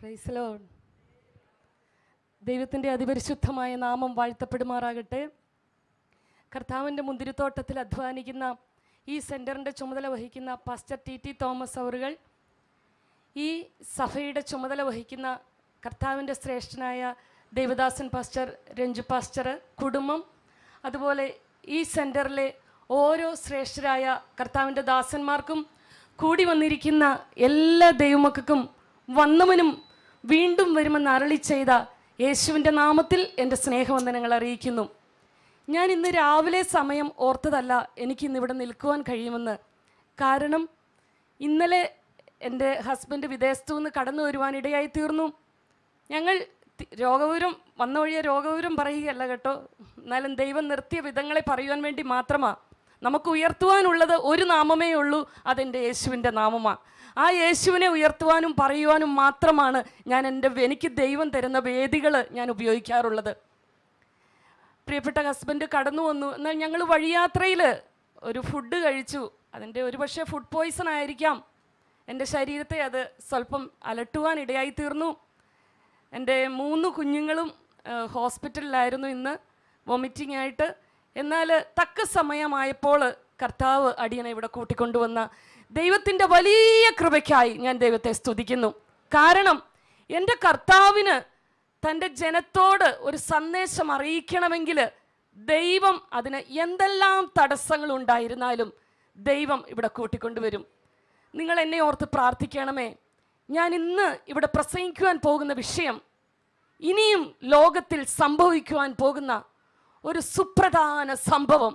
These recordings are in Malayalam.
പ്രൈസലോ ദൈവത്തിൻ്റെ അതിപരിശുദ്ധമായ നാമം വാഴ്ത്തപ്പെടുമാറാകട്ടെ കർത്താവിൻ്റെ മുന്തിരിത്തോട്ടത്തിൽ അധ്വാനിക്കുന്ന ഈ സെൻറ്ററിൻ്റെ ചുമതല വഹിക്കുന്ന പാസ്റ്റർ ടി ടി തോമസ് അവറുകൾ ഈ സഭയുടെ ചുമതല വഹിക്കുന്ന കർത്താവിൻ്റെ ശ്രേഷ്ഠനായ ദേവദാസൻ പാസ്റ്റർ രഞ്ജു പാസ്റ്റർ കുടുംബം അതുപോലെ ഈ സെൻറ്ററിലെ ഓരോ ശ്രേഷ്ഠരായ കർത്താവിൻ്റെ ദാസന്മാർക്കും കൂടി വന്നിരിക്കുന്ന എല്ലാ ദൈവമക്കും വന്നവനും വീണ്ടും വരുമെന്ന് അരളി ചെയ്ത യേശുവിൻ്റെ നാമത്തിൽ എൻ്റെ സ്നേഹവന്ദനങ്ങൾ അറിയിക്കുന്നു ഞാൻ ഇന്ന് രാവിലെ സമയം ഓർത്തതല്ല എനിക്ക് ഇന്ന് ഇവിടെ നിൽക്കുവാൻ കഴിയുമെന്ന് കാരണം ഇന്നലെ എൻ്റെ ഹസ്ബൻഡ് വിദേശത്തു നിന്ന് കടന്നു വരുവാനിടയായി തീർന്നു ഞങ്ങൾ രോഗപൂരം വന്ന വഴിയ രോഗപൂരം പറയുകയല്ല കേട്ടോ എന്നാലും ദൈവം നിർത്തിയ വിധങ്ങളെ പറയുവാൻ വേണ്ടി മാത്രമാണ് നമുക്ക് ഉയർത്തുവാനുള്ളത് ഒരു നാമമേ ഉള്ളൂ അതെൻ്റെ യേശുവിൻ്റെ നാമമാണ് ആ യേശുവിനെ ഉയർത്തുവാനും പറയുവാനും മാത്രമാണ് ഞാൻ എൻ്റെ എനിക്ക് ദൈവം തരുന്ന വേദികൾ ഞാൻ ഉപയോഗിക്കാറുള്ളത് പ്രിയപ്പെട്ട ഹസ്ബൻഡ് കടന്നു വന്നു എന്നാൽ ഞങ്ങൾ വഴിയാത്രയിൽ ഒരു ഫുഡ് കഴിച്ചു അതിൻ്റെ ഒരു പക്ഷേ ഫുഡ് പോയ്സൺ ആയിരിക്കാം എൻ്റെ ശരീരത്തെ അത് സ്വല്പം അലട്ടുവാൻ ഇടയായി തീർന്നു എൻ്റെ മൂന്ന് കുഞ്ഞുങ്ങളും ഹോസ്പിറ്റലിലായിരുന്നു ഇന്ന് വൊമിറ്റിംഗ് ആയിട്ട് എന്നാൽ തക്ക സമയമായപ്പോൾ കർത്താവ് അടിയനെ ഇവിടെ കൂട്ടിക്കൊണ്ടുവന്ന ദൈവത്തിൻ്റെ വലിയ കൃപയ്ക്കായി ഞാൻ ദൈവത്തെ സ്തുതിക്കുന്നു കാരണം എൻ്റെ കർത്താവിന് തൻ്റെ ജനത്തോട് ഒരു സന്ദേശം അറിയിക്കണമെങ്കിൽ ദൈവം അതിന് എന്തെല്ലാം തടസ്സങ്ങൾ ഉണ്ടായിരുന്നാലും ദൈവം ഇവിടെ കൂട്ടിക്കൊണ്ടുവരും നിങ്ങൾ എന്നെ ഓർത്ത് പ്രാർത്ഥിക്കണമേ ഞാൻ ഇന്ന് ഇവിടെ പ്രസംഗിക്കുവാൻ പോകുന്ന വിഷയം ഇനിയും ലോകത്തിൽ സംഭവിക്കുവാൻ പോകുന്ന ഒരു സുപ്രധാന സംഭവം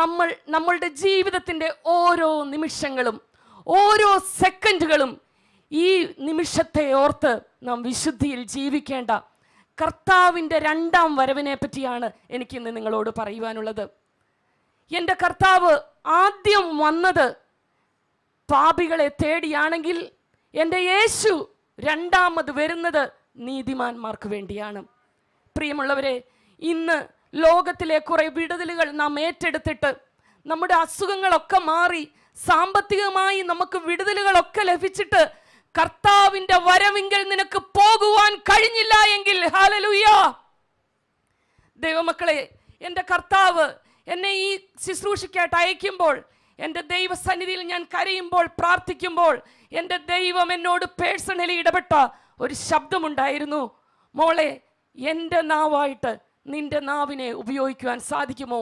നമ്മൾ നമ്മളുടെ ജീവിതത്തിൻ്റെ ഓരോ നിമിഷങ്ങളും ഓരോ സെക്കൻഡുകളും ഈ നിമിഷത്തെ ഓർത്ത് നാം വിശുദ്ധിയിൽ ജീവിക്കേണ്ട കർത്താവിൻ്റെ രണ്ടാം വരവിനെ പറ്റിയാണ് എനിക്കിന്ന് നിങ്ങളോട് പറയുവാനുള്ളത് എൻ്റെ കർത്താവ് ആദ്യം വന്നത് പാപികളെ തേടിയാണെങ്കിൽ എൻ്റെ യേശു രണ്ടാമത് വരുന്നത് നീതിമാന്മാർക്ക് വേണ്ടിയാണ് പ്രിയമുള്ളവരെ ഇന്ന് ലോകത്തിലെ കുറേ വിടുതലുകൾ നാം ഏറ്റെടുത്തിട്ട് നമ്മുടെ അസുഖങ്ങളൊക്കെ മാറി സാമ്പത്തികമായി നമുക്ക് വിടുതലുകളൊക്കെ ലഭിച്ചിട്ട് കർത്താവിൻ്റെ വരവിങ്കൽ നിനക്ക് പോകുവാൻ കഴിഞ്ഞില്ല എങ്കിൽ ഹാലലുയ്യ ദൈവമക്കളെ എൻ്റെ കർത്താവ് എന്നെ ഈ ശുശ്രൂഷയ്ക്കായിട്ട് അയക്കുമ്പോൾ എൻ്റെ ദൈവസന്നിധിയിൽ ഞാൻ കരയുമ്പോൾ പ്രാർത്ഥിക്കുമ്പോൾ എൻ്റെ ദൈവം എന്നോട് പേഴ്സണലി ഇടപെട്ട ഒരു ശബ്ദമുണ്ടായിരുന്നു മോളെ എൻ്റെ നാവായിട്ട് നിന്റെ നാവിനെ ഉപയോഗിക്കുവാൻ സാധിക്കുമോ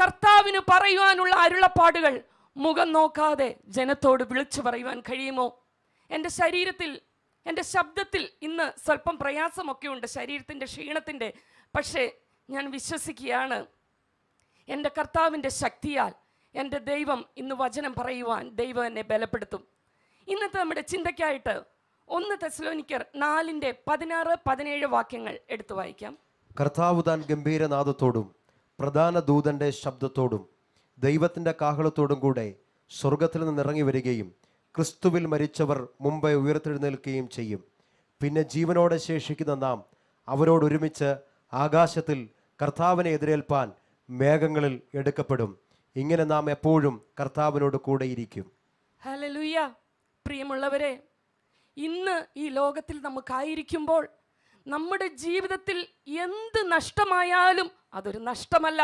കർത്താവിന് പറയുവാനുള്ള അരുളപ്പാടുകൾ മുഖം നോക്കാതെ ജനത്തോട് വിളിച്ചു പറയുവാൻ കഴിയുമോ എൻ്റെ ശരീരത്തിൽ എൻ്റെ ശബ്ദത്തിൽ ഇന്ന് സ്വല്പം പ്രയാസമൊക്കെ ഉണ്ട് ശരീരത്തിൻ്റെ ക്ഷീണത്തിൻ്റെ പക്ഷേ ഞാൻ വിശ്വസിക്കുകയാണ് എൻ്റെ കർത്താവിൻ്റെ ശക്തിയാൽ എൻ്റെ ദൈവം ഇന്ന് വചനം പറയുവാൻ ദൈവം എന്നെ ബലപ്പെടുത്തും ഇന്നത്തെ നമ്മുടെ ചിന്തയ്ക്കായിട്ട് ഒന്ന് തെസ്ലോനിക്കർ നാലിൻ്റെ പതിനാറ് പതിനേഴ് വാക്യങ്ങൾ എടുത്തു വായിക്കാം കർത്താവ് താൻ ഗംഭീരനാഥത്തോടും പ്രധാന ദൂതൻ്റെ ശബ്ദത്തോടും ദൈവത്തിൻ്റെ കാഹളത്തോടും കൂടെ സ്വർഗത്തിൽ നിന്ന് ഇറങ്ങി വരികയും ക്രിസ്തുവിൽ മരിച്ചവർ മുമ്പേ ഉയർത്തെഴുന്നേൽക്കുകയും ചെയ്യും പിന്നെ ജീവനോടെ ശേഷിക്കുന്ന നാം അവരോടൊരുമിച്ച് ആകാശത്തിൽ കർത്താവിനെ എതിരേൽപ്പാൻ മേഘങ്ങളിൽ എടുക്കപ്പെടും ഇങ്ങനെ നാം എപ്പോഴും കർത്താവിനോട് കൂടെയിരിക്കും ഹലലുയ്യ പ്രിയമുള്ളവരെ ഇന്ന് ഈ ലോകത്തിൽ നമുക്കായിരിക്കുമ്പോൾ നമ്മുടെ ജീവിതത്തിൽ എന്ത് നഷ്ടമായാലും അതൊരു നഷ്ടമല്ല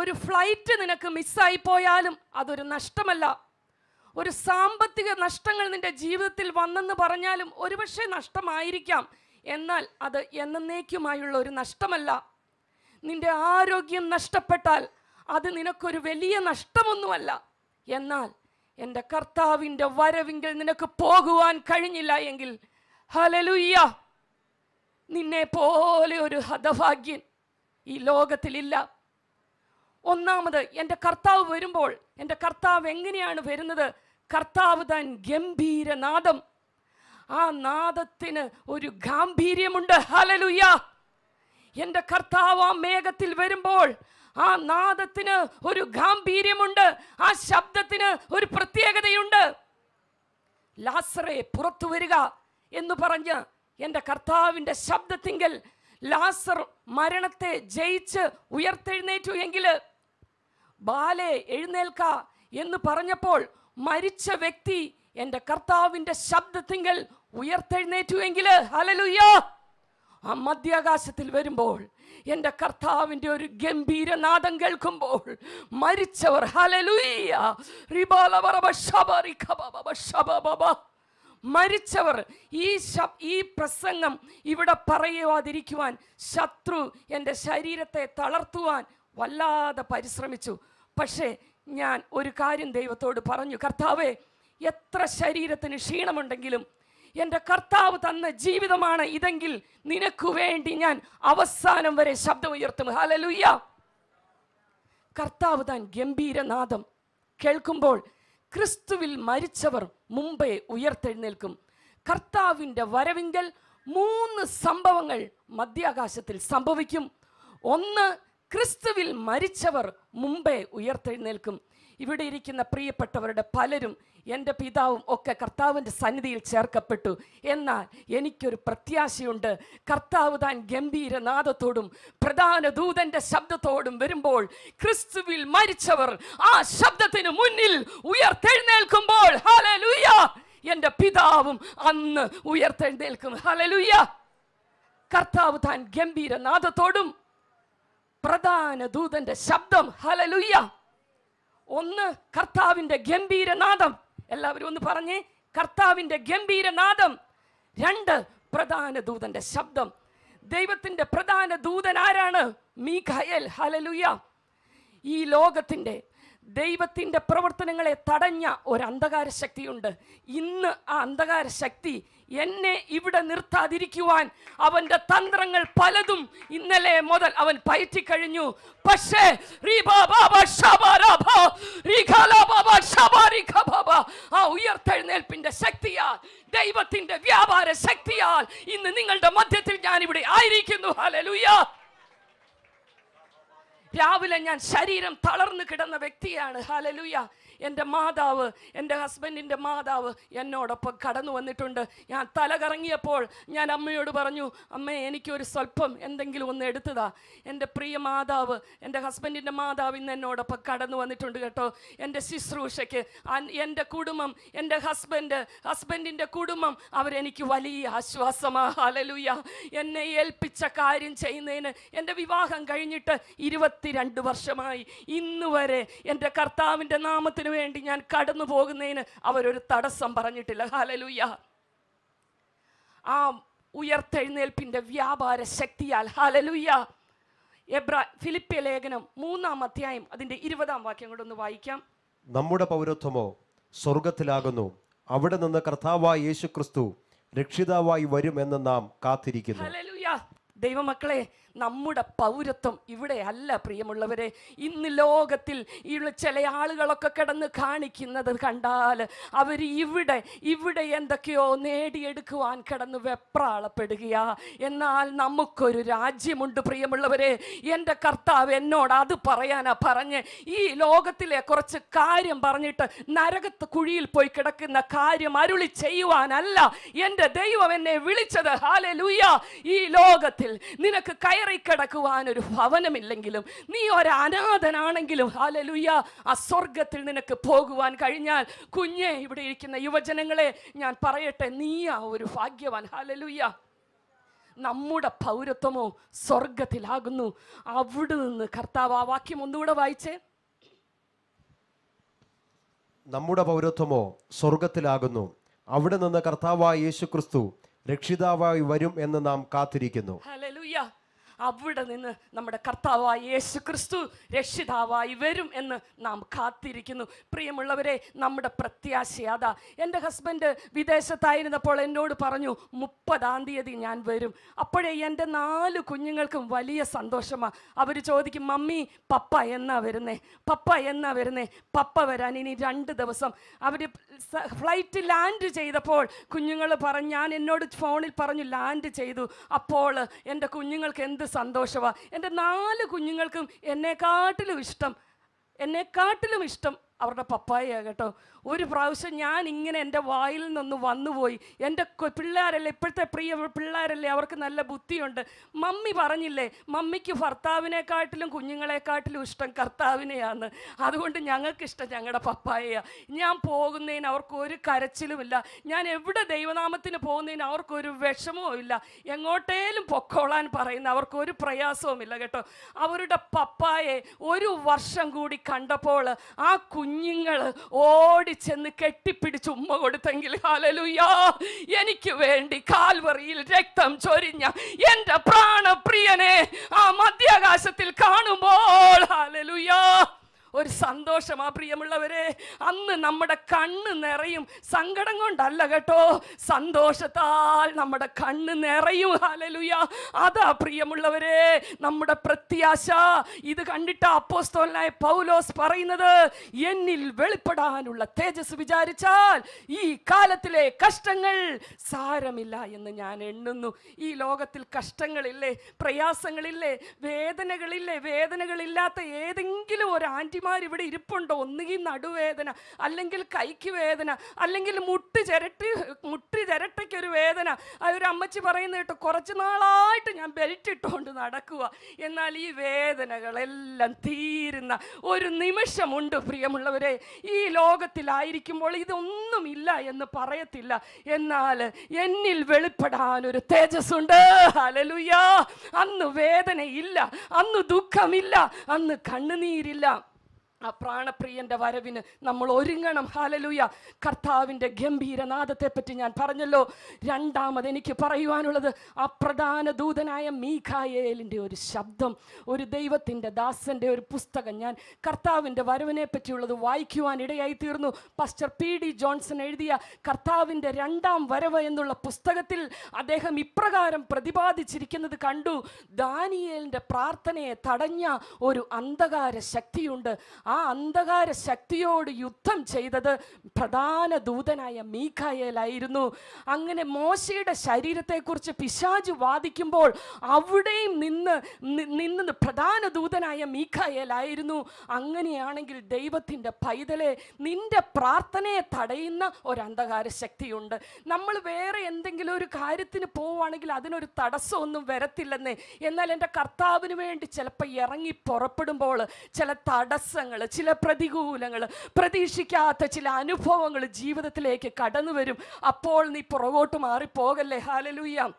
ഒരു ഫ്ലൈറ്റ് നിനക്ക് മിസ്സായി പോയാലും അതൊരു നഷ്ടമല്ല ഒരു സാമ്പത്തിക നഷ്ടങ്ങൾ നിൻ്റെ ജീവിതത്തിൽ വന്നെന്ന് പറഞ്ഞാലും ഒരുപക്ഷെ നഷ്ടമായിരിക്കാം എന്നാൽ അത് എന്നേക്കുമായുള്ള ഒരു നഷ്ടമല്ല നിന്റെ ആരോഗ്യം നഷ്ടപ്പെട്ടാൽ അത് നിനക്കൊരു വലിയ നഷ്ടമൊന്നുമല്ല എന്നാൽ എൻ്റെ കർത്താവിൻ്റെ വരവിങ്കിൽ നിനക്ക് പോകുവാൻ കഴിഞ്ഞില്ല എങ്കിൽ ഹലലുയ്യ നിന്നെ പോലെ ഒരു ഹതഭാഗ്യൻ ഈ ലോകത്തിലില്ല ഒന്നാമത് എൻ്റെ കർത്താവ് വരുമ്പോൾ എൻ്റെ കർത്താവ് എങ്ങനെയാണ് വരുന്നത് കർത്താവ് താൻ ഗംഭീരനാദം ആ നാദത്തിന് ഒരു ഗാംഭീര്യമുണ്ട് ഹലലുയ്യ എൻ്റെ കർത്താവ് ആ മേഘത്തിൽ വരുമ്പോൾ ആ നാദത്തിന് ഒരു ഗാംഭീര്യമുണ്ട് ആ ശബ്ദത്തിന് ഒരു പ്രത്യേകതയുണ്ട് ലാസറെ പുറത്തു വരിക എന്ന് പറഞ്ഞ് എൻ്റെ കർത്താവിൻ്റെ ശബ്ദത്തിങ്കൽ ലാസർ മരണത്തെ ജയിച്ച് ഉയർത്തെഴുന്നേറ്റു എങ്കിൽ ബാലെ എഴുന്നേൽക്ക എന്ന് പറഞ്ഞപ്പോൾ മരിച്ച വ്യക്തി എൻ്റെ കർത്താവിൻ്റെ ശബ്ദത്തിങ്കൽ ഉയർത്തെഴുന്നേറ്റു എങ്കിൽ അലലുയ്യോ ആ മധ്യാകാശത്തിൽ വരുമ്പോൾ എൻ്റെ കർത്താവിൻ്റെ ഒരു ഗംഭീര നാദം കേൾക്കുമ്പോൾ മരിച്ചവർ ഹലലുയ്യ റിബാലബറബ ശബ റിഖബബ മരിച്ചവർ ഈ ഈ പ്രസംഗം ഇവിടെ പറയുവാതിരിക്കുവാൻ ശത്രു എൻ്റെ ശരീരത്തെ തളർത്തുവാൻ വല്ലാതെ പരിശ്രമിച്ചു പക്ഷേ ഞാൻ ഒരു കാര്യം ദൈവത്തോട് പറഞ്ഞു കർത്താവേ എത്ര ശരീരത്തിന് ക്ഷീണമുണ്ടെങ്കിലും എൻ്റെ കർത്താവ് തന്ന ജീവിതമാണ് ഇതെങ്കിൽ നിനക്ക് വേണ്ടി ഞാൻ അവസാനം വരെ ശബ്ദമുയർത്തും ഹാലലുയ്യ കർത്താവ് താൻ ഗംഭീരനാദം കേൾക്കുമ്പോൾ ക്രിസ്തുവിൽ മരിച്ചവർ മുമ്പേ ഉയർത്തെഴുന്നേൽക്കും കർത്താവിൻ്റെ വരവിങ്കൽ മൂന്ന് സംഭവങ്ങൾ മധ്യാകാശത്തിൽ സംഭവിക്കും ഒന്ന് ക്രിസ്തുവിൽ മരിച്ചവർ മുമ്പേ ഉയർത്തെഴുന്നേൽക്കും ഇവിടെ ഇരിക്കുന്ന പ്രിയപ്പെട്ടവരുടെ പലരും എൻ്റെ പിതാവും ഒക്കെ കർത്താവിൻ്റെ സന്നിധിയിൽ ചേർക്കപ്പെട്ടു എന്നാൽ എനിക്കൊരു പ്രത്യാശയുണ്ട് കർത്താവ് താൻ ഗംഭീരനാഥത്തോടും പ്രധാന ദൂതൻ്റെ ശബ്ദത്തോടും വരുമ്പോൾ ക്രിസ്തുവിൽ മരിച്ചവർ ആ ശബ്ദത്തിന് മുന്നിൽ ഉയർത്തെഴുന്നേൽക്കുമ്പോൾ ഹലലുയ എൻ്റെ പിതാവും അന്ന് ഉയർത്തെഴുന്നേൽക്കും ഹലലുയ കർത്താവ് താൻ ഗംഭീരനാഥത്തോടും പ്രധാന ദൂതന്റെ ശബ്ദം ഹലലുയ്യ ഒന്ന് കർത്താവിൻ്റെ ഗംഭീരനാഥം എല്ലാവരും ഒന്ന് പറഞ്ഞേ കർത്താവിൻ്റെ ഗംഭീരനാദം രണ്ട് പ്രധാന ദൂതന്റെ ശബ്ദം ദൈവത്തിൻ്റെ പ്രധാന ദൂതൻ ആരാണ് മീഖയൽ ഹലലുയ ഈ ലോകത്തിൻ്റെ ദൈവത്തിൻ്റെ പ്രവർത്തനങ്ങളെ തടഞ്ഞ ഒരു അന്ധകാര ശക്തിയുണ്ട് ഇന്ന് ആ അന്ധകാര ശക്തി എന്നെ ഇവിടെ നിർത്താതിരിക്കുവാൻ അവൻ്റെ തന്ത്രങ്ങൾ പലതും ഇന്നലെ മുതൽ അവൻ കഴിഞ്ഞു പക്ഷേ ആ ഉയർത്തെഴുന്നേൽപ്പിൻ്റെ ശക്തിയാൽ ദൈവത്തിൻ്റെ വ്യാപാര ശക്തിയാൽ ഇന്ന് നിങ്ങളുടെ മധ്യത്തിൽ ഇവിടെ ആയിരിക്കുന്നു ഹലലുയാ രാവിലെ ഞാൻ ശരീരം തളർന്നു കിടന്ന വ്യക്തിയാണ് ഹാലലുയ എൻ്റെ മാതാവ് എൻ്റെ ഹസ്ബൻഡിൻ്റെ മാതാവ് എന്നോടൊപ്പം കടന്നു വന്നിട്ടുണ്ട് ഞാൻ തല കറങ്ങിയപ്പോൾ ഞാൻ അമ്മയോട് പറഞ്ഞു അമ്മേ എനിക്കൊരു സ്വല്പം എന്തെങ്കിലും ഒന്ന് എടുത്തതാ എൻ്റെ പ്രിയ മാതാവ് എൻ്റെ ഹസ്ബൻഡിൻ്റെ മാതാവ് ഇന്ന് എന്നോടൊപ്പം കടന്നു വന്നിട്ടുണ്ട് കേട്ടോ എൻ്റെ ശുശ്രൂഷയ്ക്ക് എൻ്റെ കുടുംബം എൻ്റെ ഹസ്ബൻഡ് ഹസ്ബൻഡിൻ്റെ കുടുംബം അവരെനിക്ക് വലിയ ആശ്വാസമാണ് ഹലലുയ എന്നെ ഏൽപ്പിച്ച കാര്യം ചെയ്യുന്നതിന് എൻ്റെ വിവാഹം കഴിഞ്ഞിട്ട് ഇരുപത്തിരണ്ട് വർഷമായി ഇന്ന് വരെ എൻ്റെ കർത്താവിൻ്റെ നാമത്തിന് വേണ്ടി ഞാൻ കടന്നു പോകുന്നതിന് അവരൊരു തടസ്സം പറഞ്ഞിട്ടില്ല ഹാലലൂയ ആ ഉയർത്തെഴുന്നേൽപ്പിൻ്റെ വ്യാപാര ശക്തിയാൽ ഹാലലൂയ എബ്രാ ഫിലിപ്പിയ ലേഖനം മൂന്നാം അധ്യായം അതിൻ്റെ ഇരുപതാം വാക്യം കൂടെ ഒന്ന് വായിക്കാം നമ്മുടെ പൗരത്വമോ സ്വർഗത്തിലാകുന്നു അവിടെ നിന്ന് കർത്താവായ യേശു ക്രിസ്തു രക്ഷിതാവായി വരുമെന്ന് നാം കാത്തിരിക്കുന്നു ദൈവമക്കളെ നമ്മുടെ പൗരത്വം ഇവിടെയല്ല പ്രിയമുള്ളവരെ ഇന്ന് ലോകത്തിൽ ഇവിടെ ചില ആളുകളൊക്കെ കിടന്ന് കാണിക്കുന്നത് കണ്ടാൽ അവർ ഇവിടെ ഇവിടെ എന്തൊക്കെയോ നേടിയെടുക്കുവാൻ കിടന്ന് വെപ്രാളപ്പെടുകയാ എന്നാൽ നമുക്കൊരു രാജ്യമുണ്ട് പ്രിയമുള്ളവരെ എൻ്റെ കർത്താവ് എന്നോട് അത് പറയാനാ പറഞ്ഞ് ഈ ലോകത്തിലെ കുറച്ച് കാര്യം പറഞ്ഞിട്ട് നരകത്ത് കുഴിയിൽ പോയി കിടക്കുന്ന കാര്യം അരുളി ചെയ്യുവാനല്ല എൻ്റെ ദൈവം എന്നെ വിളിച്ചത് ഹാലെ ലുയ്യ ഈ ലോകത്തിൽ നിനക്ക് കയ കയറി കിടക്കുവാൻ ഒരു ഭവനമില്ലെങ്കിലും നീ ഒരു ഹാലലുയ്യ ആ സ്വർഗത്തിൽ നിനക്ക് പോകുവാൻ കഴിഞ്ഞാൽ കുഞ്ഞെ ഇവിടെ ഇരിക്കുന്ന യുവജനങ്ങളെ ഞാൻ പറയട്ടെ നീ ആ ഒരു ഭാഗ്യവാൻ ഹാലലുയ്യ നമ്മുടെ പൗരത്വമോ സ്വർഗത്തിലാകുന്നു അവിടെ നിന്ന് കർത്താവ് ആ വാക്യം ഒന്നുകൂടെ വായിച്ചേ നമ്മുടെ പൗരത്വമോ സ്വർഗത്തിലാകുന്നു അവിടെ നിന്ന് കർത്താവായ യേശു ക്രിസ്തു രക്ഷിതാവായി വരും എന്ന് നാം കാത്തിരിക്കുന്നു ഹലലുയ്യ അവിടെ നിന്ന് നമ്മുടെ കർത്താവായി യേശു ക്രിസ്തു രക്ഷിതാവായി വരും എന്ന് നാം കാത്തിരിക്കുന്നു പ്രിയമുള്ളവരെ നമ്മുടെ പ്രത്യാശ അതാ എൻ്റെ ഹസ്ബൻഡ് വിദേശത്തായിരുന്നപ്പോൾ എന്നോട് പറഞ്ഞു മുപ്പതാം തീയതി ഞാൻ വരും അപ്പോഴേ എൻ്റെ നാല് കുഞ്ഞുങ്ങൾക്കും വലിയ സന്തോഷമാണ് അവർ ചോദിക്കും മമ്മി പപ്പ എന്നാ വരുന്നേ പപ്പ എന്നാ വരുന്നേ പപ്പ വരാൻ ഇനി രണ്ട് ദിവസം അവർ ഫ്ലൈറ്റ് ലാൻഡ് ചെയ്തപ്പോൾ കുഞ്ഞുങ്ങൾ പറഞ്ഞു ഞാൻ എന്നോട് ഫോണിൽ പറഞ്ഞു ലാൻഡ് ചെയ്തു അപ്പോൾ എൻ്റെ കുഞ്ഞുങ്ങൾക്ക് എന്ത് എന്ത് സന്തോഷമാണ് എൻ്റെ നാല് കുഞ്ഞുങ്ങൾക്കും എന്നെക്കാട്ടിലും ഇഷ്ടം എന്നെക്കാട്ടിലും ഇഷ്ടം അവരുടെ പപ്പായ കേട്ടോ ഒരു പ്രാവശ്യം ഞാൻ ഇങ്ങനെ എൻ്റെ വായിൽ നിന്ന് വന്നുപോയി എൻ്റെ പിള്ളേരല്ലേ ഇപ്പോഴത്തെ പ്രിയ പിള്ളേരല്ലേ അവർക്ക് നല്ല ബുദ്ധിയുണ്ട് മമ്മി പറഞ്ഞില്ലേ മമ്മിക്ക് ഭർത്താവിനെക്കാട്ടിലും കുഞ്ഞുങ്ങളെക്കാട്ടിലും ഇഷ്ടം കർത്താവിനെയാണ് അതുകൊണ്ട് ഞങ്ങൾക്കിഷ്ടം ഞങ്ങളുടെ പപ്പായ ഞാൻ പോകുന്നതിന് അവർക്ക് ഒരു കരച്ചിലുമില്ല ഞാൻ എവിടെ ദൈവനാമത്തിന് പോകുന്നതിന് അവർക്കൊരു വിഷമവും ഇല്ല എങ്ങോട്ടേലും പൊക്കോളാൻ പറയുന്ന അവർക്കൊരു ഇല്ല കേട്ടോ അവരുടെ പപ്പായെ ഒരു വർഷം കൂടി കണ്ടപ്പോൾ ആ കുഞ്ഞു കുഞ്ഞുങ്ങൾ ഓടിച്ചെന്ന് കെട്ടിപ്പിടിച്ച് ഉമ്മ കൊടുത്തെങ്കിൽ ഹാലലുയാ എനിക്ക് വേണ്ടി കാൽവറിയിൽ രക്തം ചൊരിഞ്ഞ എൻ്റെ പ്രാണപ്രിയനെ ആ മധ്യാകാശത്തിൽ കാണുമ്പോൾ ഹാലലുയാ ഒരു സന്തോഷം ആ പ്രിയമുള്ളവരെ അന്ന് നമ്മുടെ കണ്ണ് നിറയും സങ്കടം കൊണ്ടല്ല കേട്ടോ സന്തോഷത്താൽ നമ്മുടെ കണ്ണ് നിറയും ഹാലലുയ അതാ പ്രിയമുള്ളവരെ നമ്മുടെ പ്രത്യാശ ഇത് കണ്ടിട്ട് അപ്പോസ്തോലായ പൗലോസ് പറയുന്നത് എന്നിൽ വെളിപ്പെടാനുള്ള തേജസ് വിചാരിച്ചാൽ ഈ കാലത്തിലെ കഷ്ടങ്ങൾ സാരമില്ല എന്ന് ഞാൻ എണ്ണുന്നു ഈ ലോകത്തിൽ കഷ്ടങ്ങളില്ലേ പ്രയാസങ്ങളില്ലേ വേദനകളില്ലേ വേദനകളില്ലാത്ത ഏതെങ്കിലും ഒരു ആൻറ്റി ഇവിടെ ഇരിപ്പുണ്ടോ ഒന്നുകിൽ നടുവേദന അല്ലെങ്കിൽ കൈക്ക് വേദന അല്ലെങ്കിൽ മുട്ട് ചിരട്ടി മുട്ടി ചിരട്ടയ്ക്കൊരു ഒരു വേദന ആ ഒരു അമ്മച്ചി പറയുന്നത് കേട്ടോ കുറച്ച് നാളായിട്ട് ഞാൻ ബെൽറ്റ് ഇട്ടുകൊണ്ട് നടക്കുക എന്നാൽ ഈ വേദനകളെല്ലാം തീരുന്ന ഒരു നിമിഷമുണ്ട് പ്രിയമുള്ളവരെ ഈ ലോകത്തിലായിരിക്കുമ്പോൾ ഇതൊന്നും ഇല്ല എന്ന് പറയത്തില്ല എന്നാൽ എന്നിൽ വെളിപ്പെടാൻ ഒരു തേജസ്സുണ്ട് അലലുയാ അന്ന് വേദനയില്ല അന്ന് ദുഃഖമില്ല അന്ന് കണ്ണുനീരില്ല ആ പ്രാണപ്രിയൻ്റെ വരവിന് നമ്മൾ ഒരുങ്ങണം ഹാലലൂയ കർത്താവിൻ്റെ ഗംഭീരനാഥത്തെപ്പറ്റി ഞാൻ പറഞ്ഞല്ലോ രണ്ടാമത് എനിക്ക് പറയുവാനുള്ളത് ആ പ്രധാന ദൂതനായ മീഖായേലിൻ്റെ ഒരു ശബ്ദം ഒരു ദൈവത്തിൻ്റെ ദാസൻ്റെ ഒരു പുസ്തകം ഞാൻ കർത്താവിൻ്റെ വരവിനെ പറ്റിയുള്ളത് വായിക്കുവാൻ ഇടയായി തീർന്നു പസ്റ്റർ പി ഡി ജോൺസൺ എഴുതിയ കർത്താവിൻ്റെ രണ്ടാം വരവ് എന്നുള്ള പുസ്തകത്തിൽ അദ്ദേഹം ഇപ്രകാരം പ്രതിപാദിച്ചിരിക്കുന്നത് കണ്ടു ദാനിയേലിൻ്റെ പ്രാർത്ഥനയെ തടഞ്ഞ ഒരു അന്ധകാര ശക്തിയുണ്ട് ആ അന്ധകാര ശക്തിയോട് യുദ്ധം ചെയ്തത് പ്രധാന ദൂതനായ മീഖായേലായിരുന്നു അങ്ങനെ മോശയുടെ ശരീരത്തെക്കുറിച്ച് പിശാജ് വാദിക്കുമ്പോൾ അവിടെയും നിന്ന് നിന്ന് പ്രധാന ദൂതനായ മീഖായേലായിരുന്നു അങ്ങനെയാണെങ്കിൽ ദൈവത്തിൻ്റെ പൈതലെ നിന്റെ പ്രാർത്ഥനയെ തടയുന്ന ഒരു അന്ധകാര ശക്തിയുണ്ട് നമ്മൾ വേറെ എന്തെങ്കിലും ഒരു കാര്യത്തിന് പോവുകയാണെങ്കിൽ അതിനൊരു തടസ്സമൊന്നും വരത്തില്ലെന്നേ എന്നാൽ എൻ്റെ കർത്താവിന് വേണ്ടി ചിലപ്പോൾ ഇറങ്ങി പുറപ്പെടുമ്പോൾ ചില തടസ്സങ്ങൾ ചില പ്രതികൂലങ്ങൾ പ്രതീക്ഷിക്കാത്ത ചില അനുഭവങ്ങൾ ജീവിതത്തിലേക്ക് കടന്നു വരും അപ്പോൾ നീ പുറകോട്ട് മാറിപ്പോകല്ലേ ഹാലലൂയ്യാം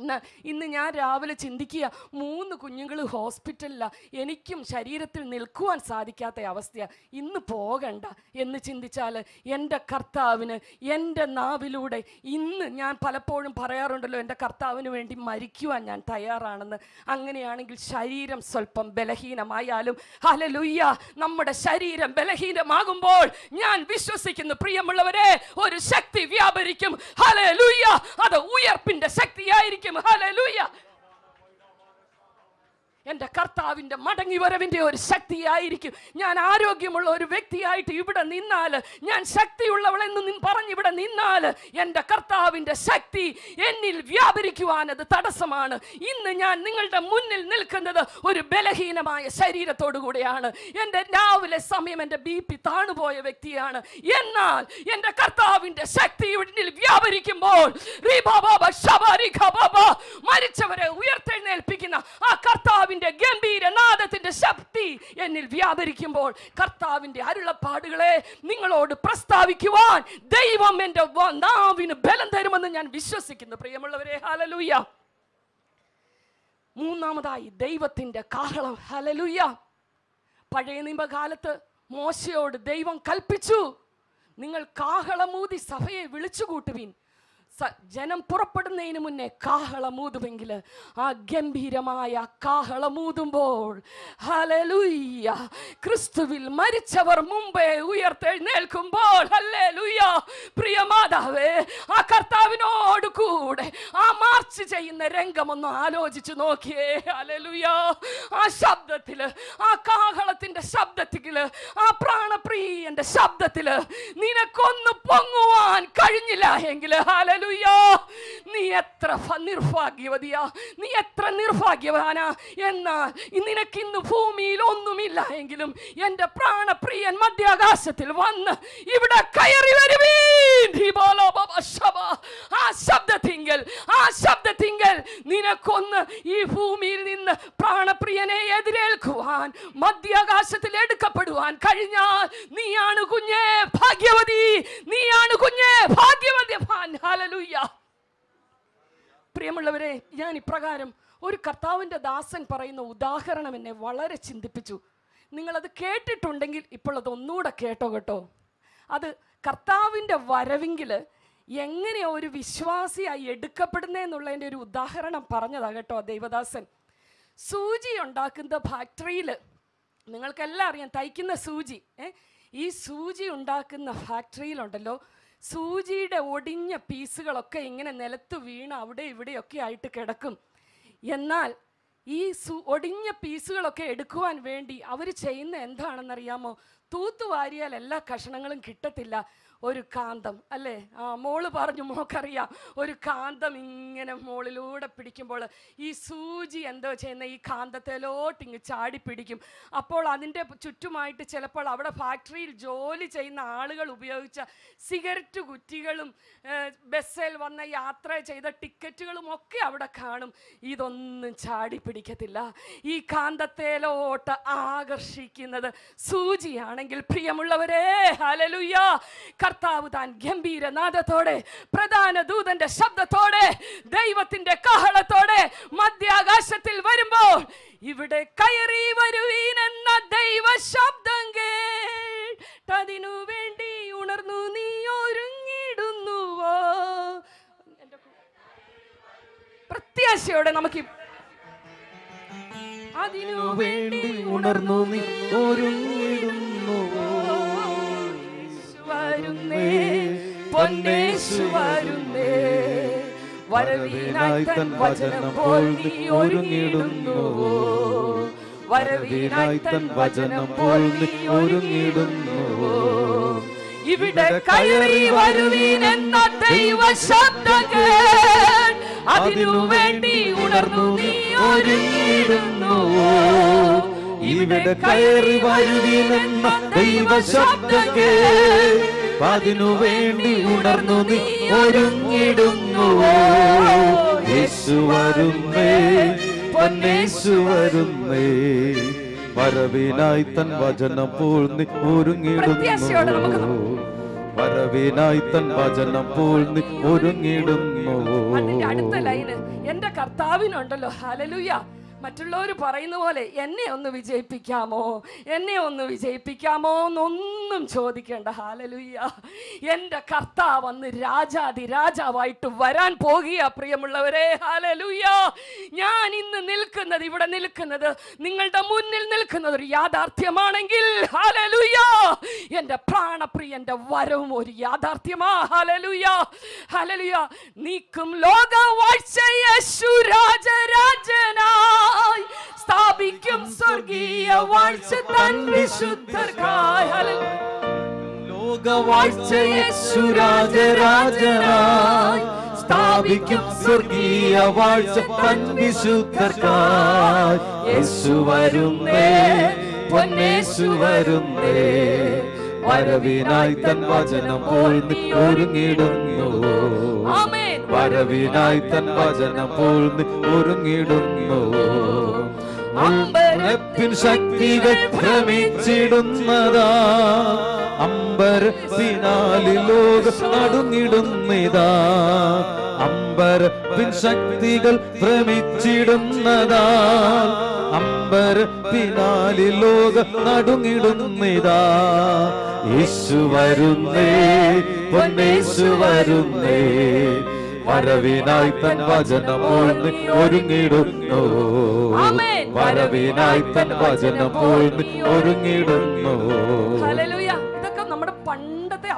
ഇന്ന് ഇന്ന് ഞാൻ രാവിലെ ചിന്തിക്കുക മൂന്ന് കുഞ്ഞുങ്ങൾ ഹോസ്പിറ്റലിലാണ് എനിക്കും ശരീരത്തിൽ നിൽക്കുവാൻ സാധിക്കാത്ത അവസ്ഥയാണ് ഇന്ന് പോകണ്ട എന്ന് ചിന്തിച്ചാൽ എൻ്റെ കർത്താവിന് എൻ്റെ നാവിലൂടെ ഇന്ന് ഞാൻ പലപ്പോഴും പറയാറുണ്ടല്ലോ എൻ്റെ കർത്താവിന് വേണ്ടി മരിക്കുവാൻ ഞാൻ തയ്യാറാണെന്ന് അങ്ങനെയാണെങ്കിൽ ശരീരം സ്വല്പം ബലഹീനമായാലും ഹലലുയ്യ നമ്മുടെ ശരീരം ബലഹീനമാകുമ്പോൾ ഞാൻ വിശ്വസിക്കുന്നു പ്രിയമുള്ളവരെ ഒരു ശക്തി വ്യാപരിക്കും ഹലലുയ്യ അത് ഉയർപ്പിൻ്റെ ശക്തിയായിരിക്കും him. Hallelujah. എൻ്റെ കർത്താവിൻ്റെ മടങ്ങി വരവിൻ്റെ ഒരു ശക്തിയായിരിക്കും ഞാൻ ആരോഗ്യമുള്ള ഒരു വ്യക്തിയായിട്ട് ഇവിടെ നിന്നാൽ ഞാൻ ശക്തിയുള്ളവളെന്ന് പറഞ്ഞ് ഇവിടെ നിന്നാൽ എൻ്റെ കർത്താവിൻ്റെ ശക്തി എന്നിൽ വ്യാപരിക്കുവാനത് തടസ്സമാണ് ഇന്ന് ഞാൻ നിങ്ങളുടെ മുന്നിൽ നിൽക്കുന്നത് ഒരു ബലഹീനമായ ശരീരത്തോടു കൂടെയാണ് എൻ്റെ രാവിലെ സമയം എൻ്റെ ബി പി താണുപോയ വ്യക്തിയാണ് എന്നാൽ എൻ്റെ കർത്താവിൻ്റെ ശക്തി ഇവിടെ വ്യാപരിക്കുമ്പോൾ മരിച്ചവരെ ഉയർത്തെഴുന്നേൽപ്പിക്കുന്ന ആ കർത്താവിൻ്റെ കർത്താവിൻ്റെ നാദത്തിന്റെ ശക്തി എന്നിൽ വ്യാപരിക്കുമ്പോൾ കർത്താവിൻ്റെ അരുളപ്പാടുകളെ നിങ്ങളോട് പ്രസ്താവിക്കുവാൻ ദൈവം എൻ്റെ നാവിന് ബലം തരുമെന്ന് ഞാൻ വിശ്വസിക്കുന്നു പ്രിയമുള്ളവരെ ഹലലൂയ മൂന്നാമതായി ദൈവത്തിൻ്റെ കാഹളം ഹലലുയ്യ പഴയ നിമ്പകാലത്ത് മോശയോട് ദൈവം കൽപ്പിച്ചു നിങ്ങൾ കാഹളമൂതി സഭയെ വിളിച്ചുകൂട്ടുവിൻ ജനം പുറപ്പെടുന്നതിന് മുന്നേ കാഹളമൂതുമെങ്കിൽ ആ ഗംഭീരമായ കാഹളമൂതുമ്പോൾ ഹലലുയ്യ ക്രിസ്തുവിൽ മരിച്ചവർ മുമ്പേ ഉയർത്തെഴുന്നേൽക്കുമ്പോൾ പ്രിയ മാതാവേ ആ കർത്താവിനോട് കൂടെ ആ മാർച്ച് ചെയ്യുന്ന രംഗമൊന്ന് ഒന്ന് ആലോചിച്ച് നോക്കിയേ ഹലലുയ്യ ആ ശബ്ദത്തിൽ ആ കാഹളത്തിന്റെ ശബ്ദത്തിൽ ആ പ്രാണപ്രിയന്റെ ശബ്ദത്തിൽ നിനക്കൊന്ന് പൊങ്ങുവാൻ കഴിഞ്ഞില്ല എങ്കിൽ ഹലലു ഹലലുയ്യോ നീ എത്ര നിർഭാഗ്യവതിയാ നീ എത്ര നിർഭാഗ്യവാനാ എന്നാൽ നിനക്കിന്ന് ഭൂമിയിൽ ഒന്നുമില്ല എങ്കിലും എൻ്റെ പ്രാണപ്രിയൻ മധ്യാകാശത്തിൽ വന്ന് ഇവിടെ കയറി വരുവീൻ ആ ശബ്ദത്തിങ്കൽ ആ ശബ്ദത്തിങ്കൽ നിനക്കൊന്ന് ഈ ഭൂമിയിൽ നിന്ന് പ്രാണപ്രിയനെ എതിരേൽക്കുവാൻ മധ്യാകാശത്തിൽ എടുക്കപ്പെടുവാൻ കഴിഞ്ഞാൽ നീയാണ് കുഞ്ഞേ ഭാഗ്യവതി നീയാണ് കുഞ്ഞേ ഭാഗ്യവതി ഹാലലു ഹലലുയ്യ പ്രിയമുള്ളവരെ ഞാൻ ഇപ്രകാരം ഒരു കർത്താവിൻ്റെ ദാസൻ പറയുന്ന ഉദാഹരണം എന്നെ വളരെ ചിന്തിപ്പിച്ചു നിങ്ങളത് കേട്ടിട്ടുണ്ടെങ്കിൽ അത് ഒന്നുകൂടെ കേട്ടോ കേട്ടോ അത് കർത്താവിൻ്റെ വരവെങ്കിൽ എങ്ങനെയാ ഒരു വിശ്വാസിയായി എന്നുള്ളതിൻ്റെ ഒരു ഉദാഹരണം പറഞ്ഞതാണ് കേട്ടോ ദൈവദാസൻ സൂചി ഉണ്ടാക്കുന്ന ഫാക്ടറിയിൽ നിങ്ങൾക്കെല്ലാം അറിയാം തയ്ക്കുന്ന സൂചി ഈ സൂചി ഉണ്ടാക്കുന്ന ഫാക്ടറിയിലുണ്ടല്ലോ സൂചിയുടെ ഒടിഞ്ഞ പീസുകളൊക്കെ ഇങ്ങനെ നിലത്ത് വീണ് അവിടെ ഇവിടെയൊക്കെ ആയിട്ട് കിടക്കും എന്നാൽ ഈ സു ഒടിഞ്ഞ പീസുകളൊക്കെ എടുക്കുവാൻ വേണ്ടി അവർ ചെയ്യുന്ന എന്താണെന്നറിയാമോ തൂത്തുവാരിയാൽ എല്ലാ കഷണങ്ങളും കിട്ടത്തില്ല ഒരു കാന്തം അല്ലേ ആ മോള് പറഞ്ഞു മോക്കറിയാം ഒരു കാന്തം ഇങ്ങനെ മോളിലൂടെ പിടിക്കുമ്പോൾ ഈ സൂചി എന്തോ ചെയ്യുന്ന ഈ കാന്തത്തിലോട്ടിങ്ങ് ചാടി പിടിക്കും അപ്പോൾ അതിൻ്റെ ചുറ്റുമായിട്ട് ചിലപ്പോൾ അവിടെ ഫാക്ടറിയിൽ ജോലി ചെയ്യുന്ന ആളുകൾ ഉപയോഗിച്ച സിഗരറ്റ് കുറ്റികളും ബസ്സിൽ വന്ന യാത്ര ചെയ്ത ടിക്കറ്റുകളും ഒക്കെ അവിടെ കാണും ഇതൊന്നും ചാടി പിടിക്കത്തില്ല ഈ കാന്തത്തേലോട്ട് ആകർഷിക്കുന്നത് സൂചിയാണെങ്കിൽ പ്രിയമുള്ളവരേ ഹലലുയ്യ കർത്താവ് താൻ ഗംഭീരനാഥത്തോടെ പ്രധാന ദൂതന്റെ ശബ്ദത്തോടെ ദൈവത്തിന്റെ കഹളത്തോടെ മധ്യാകാശത്തിൽ വരുമ്പോൾ ഇവിടെ കയറി വരുവീനെന്ന ദൈവ ശബ്ദം കേട്ടതിനു വേണ്ടി ഉണർന്നു നീ ഒരുങ്ങിടുന്നുവോ പ്രത്യാശയോടെ നമുക്ക് അതിനു വേണ്ടി ഉണർന്നു നീ ഒരുങ്ങിടുന്നുവോ വരുന്നേ പൊന്നേശു വരുന്നേ വരവീനായി തൻ വചനം പോൽ നീ ഒരുങ്ങിയിടുന്നുവോ വരവീനായി തൻ വചനം പോൽ നീ ഒരുങ്ങിയിടുന്നുവോ ഇവിടെ കയറി വരുവീൻ എന്ന ദൈവ ശബ്ദം അതിനു വേണ്ടി ഉണർന്നു നീ ഒരുങ്ങിയിടുന്നുവോ ഇവിടെ കയറി വരുവീൻ എന്ന ദൈവ ശബ്ദം അതിനു വേണ്ടി ഉണർന്നു നീ ഒരുങ്ങിടുന്നു യേശു വരുന്നേ പന്നേശു വരുന്നേ വരവിനായി തൻ വചനം പോൾ നീ ഒരുങ്ങിടുന്നുവോ വരവിനായി തൻ വചനം പോൾ നീ ഒരുങ്ങിടുന്നുവോ എന്റെ കർത്താവിനുണ്ടല്ലോ ഹലലുയ്യ മറ്റുള്ളവർ പറയുന്ന പോലെ എന്നെ ഒന്ന് വിജയിപ്പിക്കാമോ എന്നെ ഒന്ന് വിജയിപ്പിക്കാമോ എന്നൊന്നും ചോദിക്കേണ്ട ഹാലലുയ്യ എൻ്റെ കർത്താവ് അന്ന് രാജാതി രാജാവായിട്ട് വരാൻ പോകുക പ്രിയമുള്ളവരെ ഹാലലുയ്യ ഞാൻ ഇന്ന് നിൽക്കുന്നത് ഇവിടെ നിൽക്കുന്നത് നിങ്ങളുടെ മുന്നിൽ നിൽക്കുന്നത് ഒരു യാഥാർത്ഥ്യമാണെങ്കിൽ ഹാലലുയ്യ എൻ്റെ പ്രാണപ്രിയൻ്റെ വരവും ഒരു യാഥാർത്ഥ്യമാ ഹാലലുയ്യ ഹാലലുയ്യ നീക്കും ലോക യേശു രാജരാജനാ വിശുദ്ധർക്കായി സ്ഥാപിക്കും സ്വർഗീയ വാഴ്ച തൻ വിശുദ്ധർക്കായി ലോകവാഴ്ചയശുരാജരാജനായി സ്ഥാപിക്കും സ്വർഗീയ വാഴ്ച തൻ വിശുദ്ധർക്കായി യേശു വരുന്നേ പൊന്നേശു വരുന്നേ വരവിനായി തൻ വചനം ഒരുങ്ങിടുന്നു ആമേൻ വരവിനായി തൻ വചന പൂഴ്ന്ന് ഒരുങ്ങിടുന്നു അമ്പരപ്പിൻ ശക്തികൾ വ്യക്തമിച്ചിടുന്നതാ അമ്പരപ്പിനാലി ലോകം നടുങ്ങിടുന്നതാ അമ്പരപ്പിൻ ശക്തികൾ ഭ്രമിച്ചിടുന്നതാ അമ്പരപ്പിനാലി ലോകം നടുങ്ങിടുന്നതാ യേശു വരുന്നേ പൊന്നേശു വരുന്നേ വരവിനായി തൻ വചനം ഓഴ്ന്ന് ഒരുങ്ങിടുന്നു വരവിനായി തൻ വചനം ഓഴ്ന്ന് ഒരുങ്ങിടുന്നു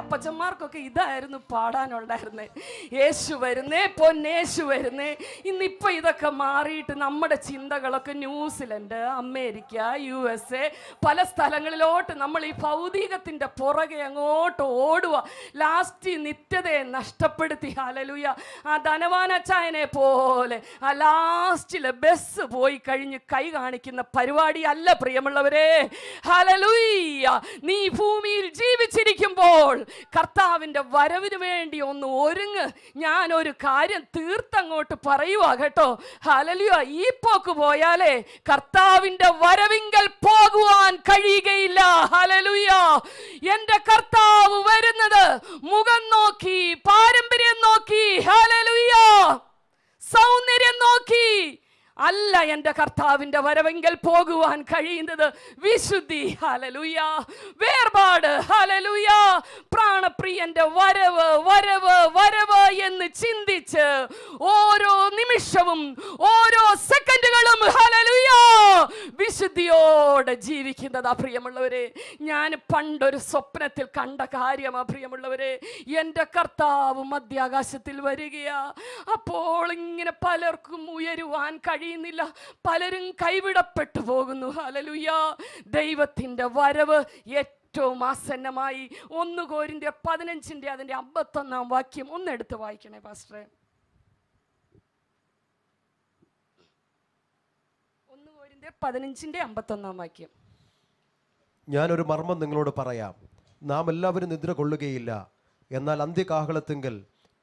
അപ്പച്ചന്മാർക്കൊക്കെ ഇതായിരുന്നു പാടാനുണ്ടായിരുന്നത് യേശു വരുന്നേ പൊന്നേശു വരുന്നേ ഇന്നിപ്പോൾ ഇതൊക്കെ മാറിയിട്ട് നമ്മുടെ ചിന്തകളൊക്കെ New Zealand America U S A പല സ്ഥലങ്ങളിലോട്ട് നമ്മൾ ഈ ഭൗതികത്തിൻ്റെ പുറകെ അങ്ങോട്ട് ഓടുക ലാസ്റ്റ് നിത്യതയെ നഷ്ടപ്പെടുത്തി ഹലലുയ ആ ധനവാനച്ചായനെ പോലെ ആ ലാസ്റ്റിലെ ബസ് പോയി കഴിഞ്ഞ് കൈ കാണിക്കുന്ന പരിപാടി അല്ല പ്രിയമുള്ളവരെ ഹലലുയ്യ നീ ഭൂമിയിൽ ജീവിച്ചിരിക്കുമ്പോൾ കർത്താവിൻ്റെ വരവിന് വേണ്ടി ഒന്ന് ഒരുങ്ങ് ഞാൻ ഒരു കാര്യം തീർത്തങ്ങോട്ട് പറയുക കേട്ടോ ഹലലിയ ഈ പോക്ക് പോയാലേ കർത്താവിൻ്റെ വരവിങ്കൽ പോകുവാൻ കഴിയുകയില്ല ഹലലുയ എൻ്റെ കർത്താവ് വരുന്നത് മുഖം നോക്കി പാരമ്പര്യം നോക്കി ഹലലുയ സൗന്ദര്യം നോക്കി അല്ല എൻ്റെ കർത്താവിൻ്റെ വരവെങ്കിൽ പോകുവാൻ കഴിയുന്നത് വിശുദ്ധി ഹലലുയ വേർപാട് ഹലലുയ പ്രാണപ്രിയന്റെ വരവ് വരവ് വരവ് എന്ന് ചിന്തിച്ച് ഓരോ നിമിഷവും ഓരോ സെക്കൻഡുകളും ഹലലുയ വിശുദ്ധിയോടെ ജീവിക്കുന്നതാ പ്രിയമുള്ളവരെ ഞാൻ പണ്ടൊരു സ്വപ്നത്തിൽ കണ്ട കാര്യമാ പ്രിയമുള്ളവരെ എൻ്റെ കർത്താവ് മധ്യാകാശത്തിൽ വരികയാ അപ്പോൾ ഇങ്ങനെ പലർക്കും ഉയരുവാൻ കഴിയും കഴിയുന്നില്ല പലരും കൈവിടപ്പെട്ടു പോകുന്നു ഹലലുയ ദൈവത്തിൻ്റെ വരവ് ഏറ്റവും ആസന്നമായി ഒന്ന് കോരിൻ്റെ പതിനഞ്ചിൻ്റെ അതിൻ്റെ അമ്പത്തൊന്നാം വാക്യം ഒന്നെടുത്ത് വായിക്കണേ പാസ്റ്ററെ പതിനഞ്ചിന്റെ അമ്പത്തൊന്നാം വാക്യം ഞാനൊരു മർമ്മം നിങ്ങളോട് പറയാം നാം എല്ലാവരും നിദ്ര കൊള്ളുകയില്ല എന്നാൽ അന്ത്യകാഹളത്തെങ്കിൽ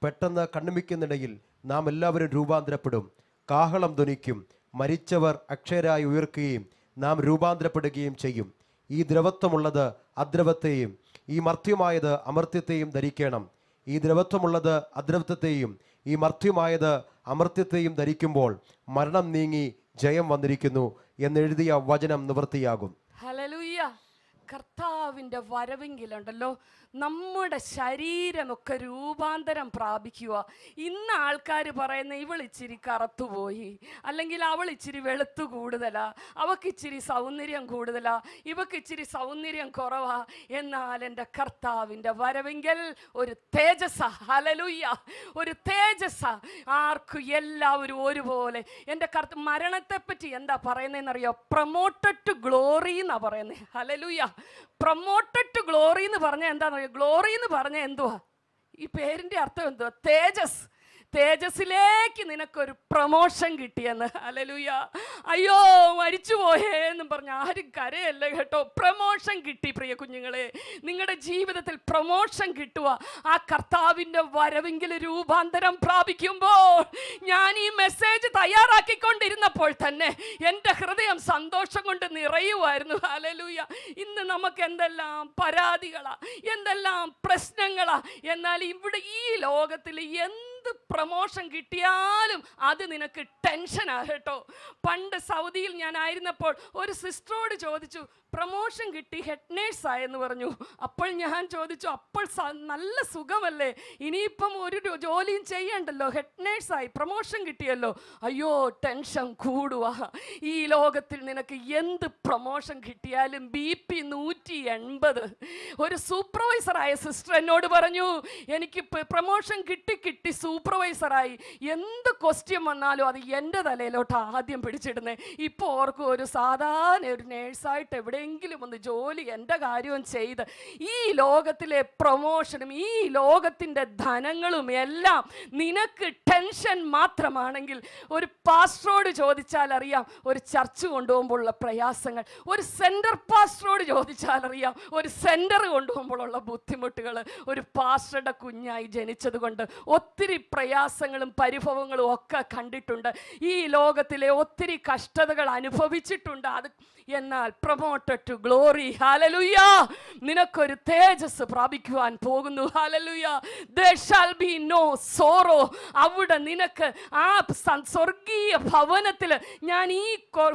പെട്ടെന്ന് കണ്ണുമിക്കുന്നിടയിൽ നാം എല്ലാവരും രൂപാന്തരപ്പെടും കാഹളം ധനിക്കും മരിച്ചവർ അക്ഷരായി ഉയർക്കുകയും നാം രൂപാന്തരപ്പെടുകയും ചെയ്യും ഈ ദ്രവത്വമുള്ളത് അദ്രവത്തെയും ഈ മർത്യമായത് അമർത്യത്തെയും ധരിക്കണം ഈ ദ്രവത്വമുള്ളത് അദ്രവത്വത്തെയും ഈ മർത്യമായത് അമർത്യത്തെയും ധരിക്കുമ്പോൾ മരണം നീങ്ങി ജയം വന്നിരിക്കുന്നു എന്നെഴുതിയ വചനം നിവൃത്തിയാകും കർത്താവിൻ്റെ വരവെങ്കിലുണ്ടല്ലോ നമ്മുടെ ശരീരമൊക്കെ രൂപാന്തരം പ്രാപിക്കുക ഇന്ന് ആൾക്കാർ പറയുന്ന ഇവളിച്ചിരി കറുത്തുപോയി അല്ലെങ്കിൽ അവൾ ഇച്ചിരി വെളുത്തു കൂടുതലാ അവക്കിച്ചിരി സൗന്ദര്യം കൂടുതലാ ഇവക്കിച്ചിരി സൗന്ദര്യം കുറവാ എന്നാൽ എൻ്റെ കർത്താവിൻ്റെ വരവെങ്കിൽ ഒരു തേജസ്സ ഹലലുയ്യ ഒരു തേജസ് ആർക്കും എല്ലാവരും ഒരുപോലെ എൻ്റെ കർത്ത മരണത്തെപ്പറ്റി എന്താ പറയുന്നതെന്നറിയോ പ്രൊമോട്ടഡ് ടു ഗ്ലോറി എന്നാണ് പറയുന്നത് ഹലലുയ്യ പ്രൊമോട്ടഡ് ടു ഗ്ലോറി എന്ന് പറഞ്ഞാൽ എന്താണെന്നറിയോ ഗ്ലോറി എന്ന് പറഞ്ഞാൽ എന്തുവാ ഈ പേരിൻ്റെ അർത്ഥം എന്തുവാ തേജസ് തേജസ്സിലേക്ക് നിനക്കൊരു പ്രമോഷൻ കിട്ടിയെന്ന് അലലുയ അയ്യോ മരിച്ചുപോയേ എന്ന് പറഞ്ഞ ആരും കരയല്ല കേട്ടോ പ്രമോഷൻ കിട്ടി പ്രിയ കുഞ്ഞുങ്ങളെ നിങ്ങളുടെ ജീവിതത്തിൽ പ്രമോഷൻ കിട്ടുക ആ കർത്താവിൻ്റെ വരവെങ്കിൽ രൂപാന്തരം പ്രാപിക്കുമ്പോൾ ഞാൻ ഈ മെസ്സേജ് തയ്യാറാക്കിക്കൊണ്ടിരുന്നപ്പോൾ തന്നെ എൻ്റെ ഹൃദയം സന്തോഷം കൊണ്ട് നിറയുമായിരുന്നു അലലുയ ഇന്ന് നമുക്ക് എന്തെല്ലാം പരാതികളാ എന്തെല്ലാം പ്രശ്നങ്ങളാ എന്നാൽ ഇവിടെ ഈ ലോകത്തിൽ എന്ത് പ്രമോഷൻ കിട്ടിയാലും അത് നിനക്ക് ടെൻഷനാ കേട്ടോ പണ്ട് സൗദിയിൽ ഞാനായിരുന്നപ്പോൾ ഒരു സിസ്റ്ററോട് ചോദിച്ചു പ്രമോഷൻ കിട്ടി ഹെഡ് നേഴ്സായെന്ന് പറഞ്ഞു അപ്പോൾ ഞാൻ ചോദിച്ചു അപ്പോൾ നല്ല സുഖമല്ലേ ഇനിയിപ്പം ഒരു ജോലിയും ചെയ്യണ്ടല്ലോ ഹെഡ് നേഴ്സായി പ്രമോഷൻ കിട്ടിയല്ലോ അയ്യോ ടെൻഷൻ കൂടുക ഈ ലോകത്തിൽ നിനക്ക് എന്ത് പ്രമോഷൻ കിട്ടിയാലും ബി പി നൂറ്റി എൺപത് ഒരു സൂപ്പർവൈസറായ സിസ്റ്റർ എന്നോട് പറഞ്ഞു എനിക്ക് പ്രമോഷൻ കിട്ടി കിട്ടി സൂപ്പർവൈസറായി എന്ത് ക്വസ്റ്റ്യൻ വന്നാലും അത് എൻ്റെ തലയിലോട്ട് ആദ്യം പിടിച്ചിടുന്നത് ഇപ്പോൾ ഓർക്കും ഒരു സാധാരണ ഒരു നേഴ്സായിട്ട് എവിടെ എവിടെയെങ്കിലും ഒന്ന് ജോലി എൻ്റെ കാര്യവും ചെയ്ത് ഈ ലോകത്തിലെ പ്രൊമോഷനും ഈ ലോകത്തിൻ്റെ ധനങ്ങളും എല്ലാം നിനക്ക് ടെൻഷൻ മാത്രമാണെങ്കിൽ ഒരു പാസ്റ്ററോട് ചോദിച്ചാൽ അറിയാം ഒരു ചർച്ച് കൊണ്ടുപോകുമ്പോഴുള്ള പ്രയാസങ്ങൾ ഒരു സെൻറ്റർ പാസ്റ്ററോട് ചോദിച്ചാൽ അറിയാം ഒരു സെൻറ്റർ കൊണ്ടുപോകുമ്പോഴുള്ള ബുദ്ധിമുട്ടുകൾ ഒരു പാസ്റ്ററുടെ കുഞ്ഞായി ജനിച്ചതുകൊണ്ട് ഒത്തിരി പ്രയാസങ്ങളും പരിഭവങ്ങളും ഒക്കെ കണ്ടിട്ടുണ്ട് ഈ ലോകത്തിലെ ഒത്തിരി കഷ്ടതകൾ അനുഭവിച്ചിട്ടുണ്ട് അത് എന്നാൽ പ്രൊമോട്ടഡ് ടു ഗ്ലോറി ഹാലലുയ നിനക്കൊരു തേജസ് പ്രാപിക്കുവാൻ പോകുന്നു hallelujah the be no sorrow അവിടെ നിനക്ക് ആ സ്വർഗീയ ഭവനത്തിൽ ഞാൻ ഈ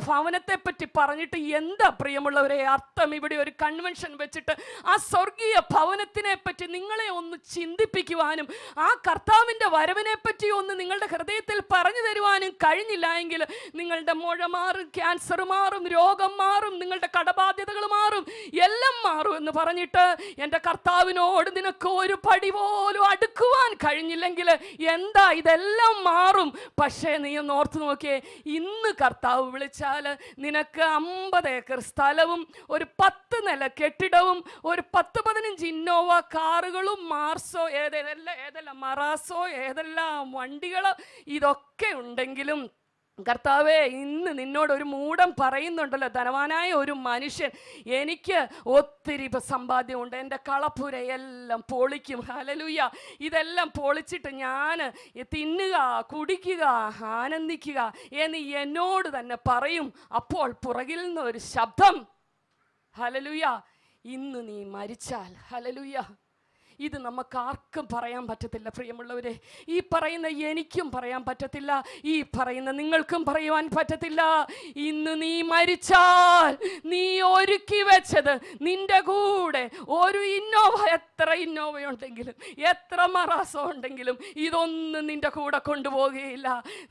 ഭവനത്തെ പറ്റി പറഞ്ഞിട്ട് എന്താ പ്രിയമുള്ളവരെ അർത്ഥം ഇവിടെ ഒരു കൺവെൻഷൻ വെച്ചിട്ട് ആ സ്വർഗീയ ഭവനത്തിനെ പറ്റി നിങ്ങളെ ഒന്ന് ചിന്തിപ്പിക്കുവാനും ആ കർത്താവിൻ്റെ വരവിനെ പറ്റി ഒന്ന് നിങ്ങളുടെ ഹൃദയത്തിൽ പറഞ്ഞു തരുവാനും കഴിഞ്ഞില്ല എങ്കിൽ നിങ്ങളുടെ മുഴ മാറും ക്യാൻസർ മാറും രോഗം മാറും നിങ്ങളുടെ കടബ ബാധ്യതകൾ മാറും എല്ലാം മാറും എന്ന് പറഞ്ഞിട്ട് എൻ്റെ കർത്താവിനോട് നിനക്ക് ഒരു പടി പോലും അടുക്കുവാൻ കഴിഞ്ഞില്ലെങ്കിൽ എന്താ ഇതെല്ലാം മാറും പക്ഷേ നീ ഒന്ന് ഓർത്ത് നോക്കിയേ ഇന്ന് കർത്താവ് വിളിച്ചാൽ നിനക്ക് അമ്പത് ഏക്കർ സ്ഥലവും ഒരു പത്ത് നില കെട്ടിടവും ഒരു പത്ത് പതിനഞ്ച് ഇന്നോവ കാറുകളും മാർസോ ഏതെല്ലാം ഏതെല്ലാം മറാസോ ഏതെല്ലാം വണ്ടികളോ ഇതൊക്കെ ഉണ്ടെങ്കിലും കർത്താവെ ഇന്ന് നിന്നോട് ഒരു മൂടം പറയുന്നുണ്ടല്ലോ ധനവാനായ ഒരു മനുഷ്യൻ എനിക്ക് ഒത്തിരി സമ്പാദ്യമുണ്ട് എൻ്റെ കളപ്പുരയെല്ലാം പൊളിക്കും ഹലലുയ്യ ഇതെല്ലാം പൊളിച്ചിട്ട് ഞാൻ തിന്നുക കുടിക്കുക ആനന്ദിക്കുക എന്ന് എന്നോട് തന്നെ പറയും അപ്പോൾ പുറകിൽ നിന്ന് ഒരു ശബ്ദം ഹലലുയ്യ ഇന്ന് നീ മരിച്ചാൽ ഹലലുയ്യ ഇത് നമുക്ക് ആർക്കും പറയാൻ പറ്റത്തില്ല പ്രിയമുള്ളവരെ ഈ പറയുന്ന എനിക്കും പറയാൻ പറ്റത്തില്ല ഈ പറയുന്ന നിങ്ങൾക്കും പറയുവാൻ പറ്റത്തില്ല ഇന്ന് നീ മരിച്ചാൽ നീ ഒരുക്കി വെച്ചത് നിന്റെ കൂടെ ഒരു ഇന്നോവ എത്ര ഇന്നോവയുണ്ടെങ്കിലും എത്ര മറാസോ ഉണ്ടെങ്കിലും ഇതൊന്നും നിൻ്റെ കൂടെ കൊണ്ടുപോകുകയില്ല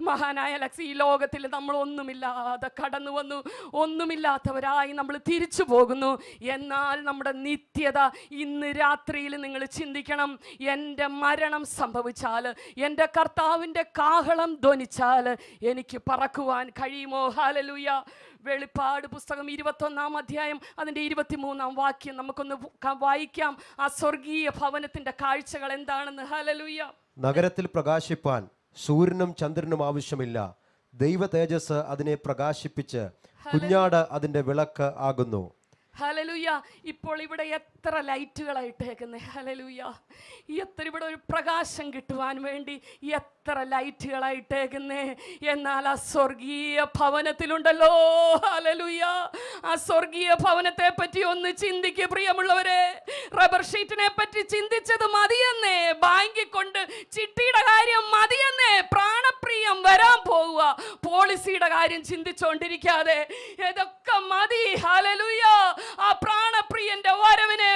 മഹാനായ അലക്സി ഈ ലോകത്തിൽ നമ്മൾ ഒന്നുമില്ലാതെ കടന്നു വന്നു ഒന്നുമില്ലാത്തവരായി നമ്മൾ തിരിച്ചു പോകുന്നു എന്നാൽ നമ്മുടെ നിത്യത ഇന്ന് രാത്രിയിൽ നിങ്ങൾ ചിന്തിക്കണം എൻ്റെ മരണം സംഭവിച്ചാൽ എൻ്റെ കർത്താവിൻ്റെ കാഹളം ധ്വനിച്ചാൽ എനിക്ക് പറക്കുവാൻ കഴിയുമോ ഹാലലൂയ വെളിപ്പാട് പുസ്തകം ഇരുപത്തൊന്നാം അധ്യായം അതിൻ്റെ ഇരുപത്തിമൂന്നാം വാക്യം നമുക്കൊന്ന് വായിക്കാം ആ സ്വർഗീയ ഭവനത്തിൻ്റെ കാഴ്ചകൾ എന്താണെന്ന് ഹലലൂയ നഗരത്തിൽ പ്രകാശിപ്പാൻ സൂര്യനും ചന്ദ്രനും ആവശ്യമില്ല ദൈവ തേജസ് അതിനെ പ്രകാശിപ്പിച്ച് കുഞ്ഞാട് അതിന്റെ വിളക്ക് ആകുന്നു ഹലലുയ്യ ഇപ്പോൾ ഇവിടെ എത്ര ലൈറ്റുകളായിട്ടേക്കുന്നേ ഹലലൂയ എത്ര ഇവിടെ ഒരു പ്രകാശം കിട്ടുവാൻ വേണ്ടി എത്ര ലൈറ്റുകളായിട്ടേക്കുന്നേ എന്നാൽ ആ സ്വർഗീയ ഭവനത്തിലുണ്ടല്ലോ ഹലലൂയ ആ സ്വർഗീയ ഭവനത്തെ പറ്റി ഒന്ന് ചിന്തിക്കുക പ്രിയമുള്ളവരെ റബ്ബർ ഷീറ്റിനെ പറ്റി ചിന്തിച്ചത് മതിയെന്നേ ബാങ്കിൽ കൊണ്ട് ചിട്ടിയുടെ കാര്യം മതിയെന്നേ പ്രാണപ്രിയം വരാൻ പോവുക പോളിസിയുടെ കാര്യം ചിന്തിച്ചോണ്ടിരിക്കാതെ ഇതൊക്കെ മതി ഹലലൂയ ആ പ്രാണപ്രിയന്റെ വരവിനെ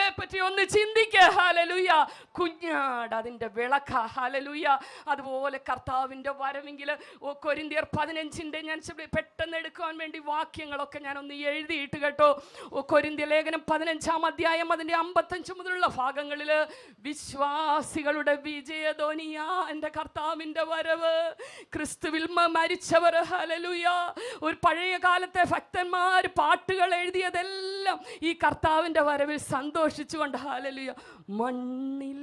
ഒന്ന് ചിന്തിക്കുക ഹാലലുയ്യ കുഞ്ഞാട് അതിൻ്റെ വിളക്ക ഹലലൂയ അതുപോലെ കർത്താവിൻ്റെ വരവെങ്കിൽ കൊരിന്തിയർ പതിനഞ്ചിൻ്റെ ഞാൻ പെട്ടെന്ന് എടുക്കുവാൻ വേണ്ടി വാക്യങ്ങളൊക്കെ ഞാനൊന്ന് എഴുതിയിട്ട് കേട്ടോ കൊരിന്തിയ ലേഖനം പതിനഞ്ചാം അധ്യായം അതിൻ്റെ അമ്പത്തഞ്ച് മുതലുള്ള ഭാഗങ്ങളിൽ വിശ്വാസികളുടെ വിജയധോനിയ എൻ്റെ കർത്താവിൻ്റെ വരവ് ക്രിസ്തുവിൽ മരിച്ചവർ ഹലലൂയ ഒരു പഴയ കാലത്തെ ഭക്തന്മാർ പാട്ടുകൾ എഴുതിയതെല്ലാം ഈ കർത്താവിൻ്റെ വരവിൽ സന്തോഷിച്ചുകൊണ്ട് ഹാലലുയ മണ്ണിൽ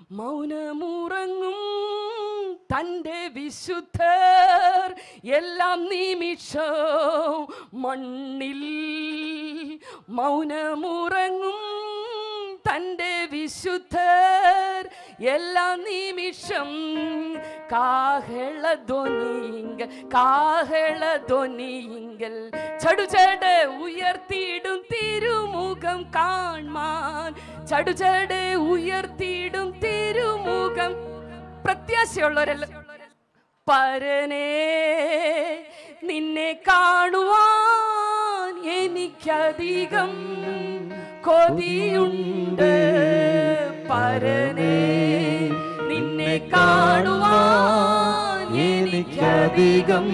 മൗനമുറങ്ങും തൻ്റെ വിശുദ്ധർ എല്ലാം നിമിഷം മണ്ണിൽ മൗനമുറങ്ങും തൻ്റെ വിശുദ്ധർ എല്ലാ നിമിഷം കാഹള കാഹളധ്വനിയിങ്കൽ ചടുചട ഉയർത്തിയിടും തിരുമുഖം കാൺമാൻ ചടുചട ഉയർത്തിയിടും തിരു തിരുമുഖം പ്രത്യാശയുള്ളവരല്ല പരനേ നിന്നെ കാണുവാൻ എനിക്കധികം കൊതിയുണ്ട് പരനേ നിന്നെ കാണുവാൻ എനിക്കധികം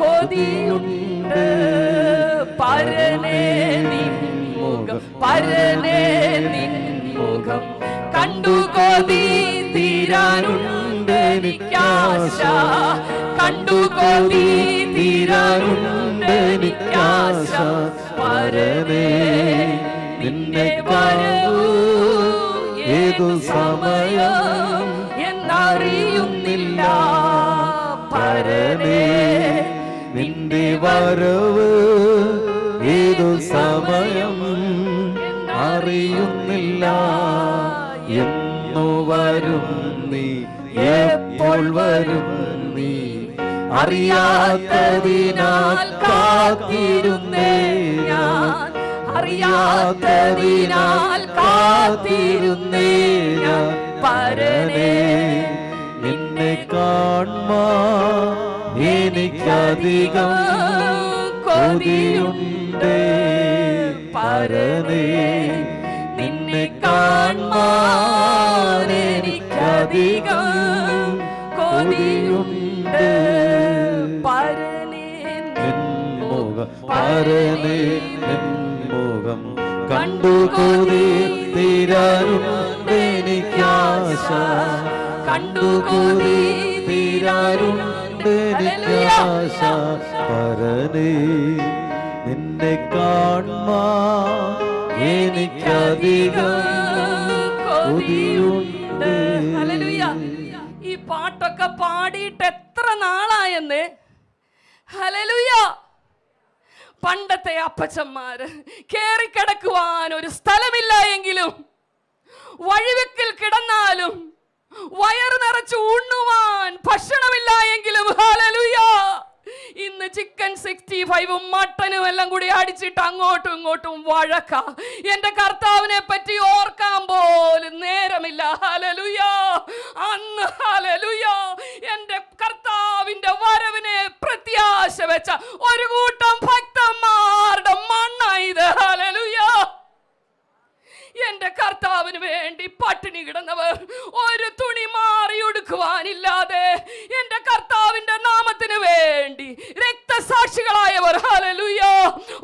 കൊതിയുണ്ട് പരനേ നിൻ മുഖം പരനേ കണ്ടു തീരാനുണ്ട് തീരാനുണ്ടെനിക്കാശ കണ്ടു തീരാനുണ്ട് തീരാനുണ്ടെനിക്കാശ പരമേ നിന്നെ കാണൂ ഏതു സമയം എന്നറിയുന്നില്ല പരമേ നിന്റെ വരവ് ഏതു സമയം അറിയുന്നില്ല എന്നു വരും നീ എപ്പോൾ വരും നീ അറിയാത്തതിനാൽ കാത്തിരുന്നേ ഞാൻ അറിയാത്തതിനാൽ കാത്തിരുന്നേ ഞാൻ പരനേ എന്നെ കാൺമാ എനിക്കധികം കൊതിയുണ്ട് പരനേ നിന്നെ കാണാനെനിക്കധികം കൊതിയുണ്ട് പരനേ മുഖം കണ്ടു കൊതി തീരാനുണ്ടെനിക്കാശ കണ്ടു കൊതി തീരാനുണ്ടെനിക്കാശ പരനേ നിന്നെ കാണുവാൻ എനിക്കധികം കൊതിയുണ്ട് ഈ പാട്ടൊക്കെ പാടിയിട്ട് എത്ര നാളായെന്ന് ഹലലുയ പണ്ടത്തെ അപ്പച്ചന്മാര് കേറിക്കിടക്കുവാൻ ഒരു സ്ഥലമില്ല എങ്കിലും വഴിവെക്കിൽ കിടന്നാലും വയറ് നിറച്ച് ഉണ്ണുവാൻ ഭക്ഷണമില്ല എങ്കിലും ഹലലുയാ ഇന്ന് ചിക്കൻ സിക്സ്റ്റി ഫൈവും മട്ടനും എല്ലാം കൂടി അടിച്ചിട്ട് അങ്ങോട്ടും ഇങ്ങോട്ടും വഴക്ക എന്റെ കർത്താവിനെ പറ്റി ഓർക്കാൻ പോലും നേരമില്ല ഹലലുയോ അന്ന് ഹലലുയോ എന്റെ കർത്താവിന്റെ വരവിനെ പ്രത്യാശ വെച്ച ഒരു കൂട്ടം ഭക്തന്മാരുടെ മണ്ണായത് ഹലലുയോ എൻ്റെ കർത്താവിന് വേണ്ടി പട്ടിണി കിടന്നവർ ഒരു തുണി മാറി ഉടുക്കുവാനില്ലാതെ എൻ്റെ കർത്താവിൻ്റെ നാമത്തിന് വേണ്ടി രക്തസാക്ഷികളായവർ ഹലലുയോ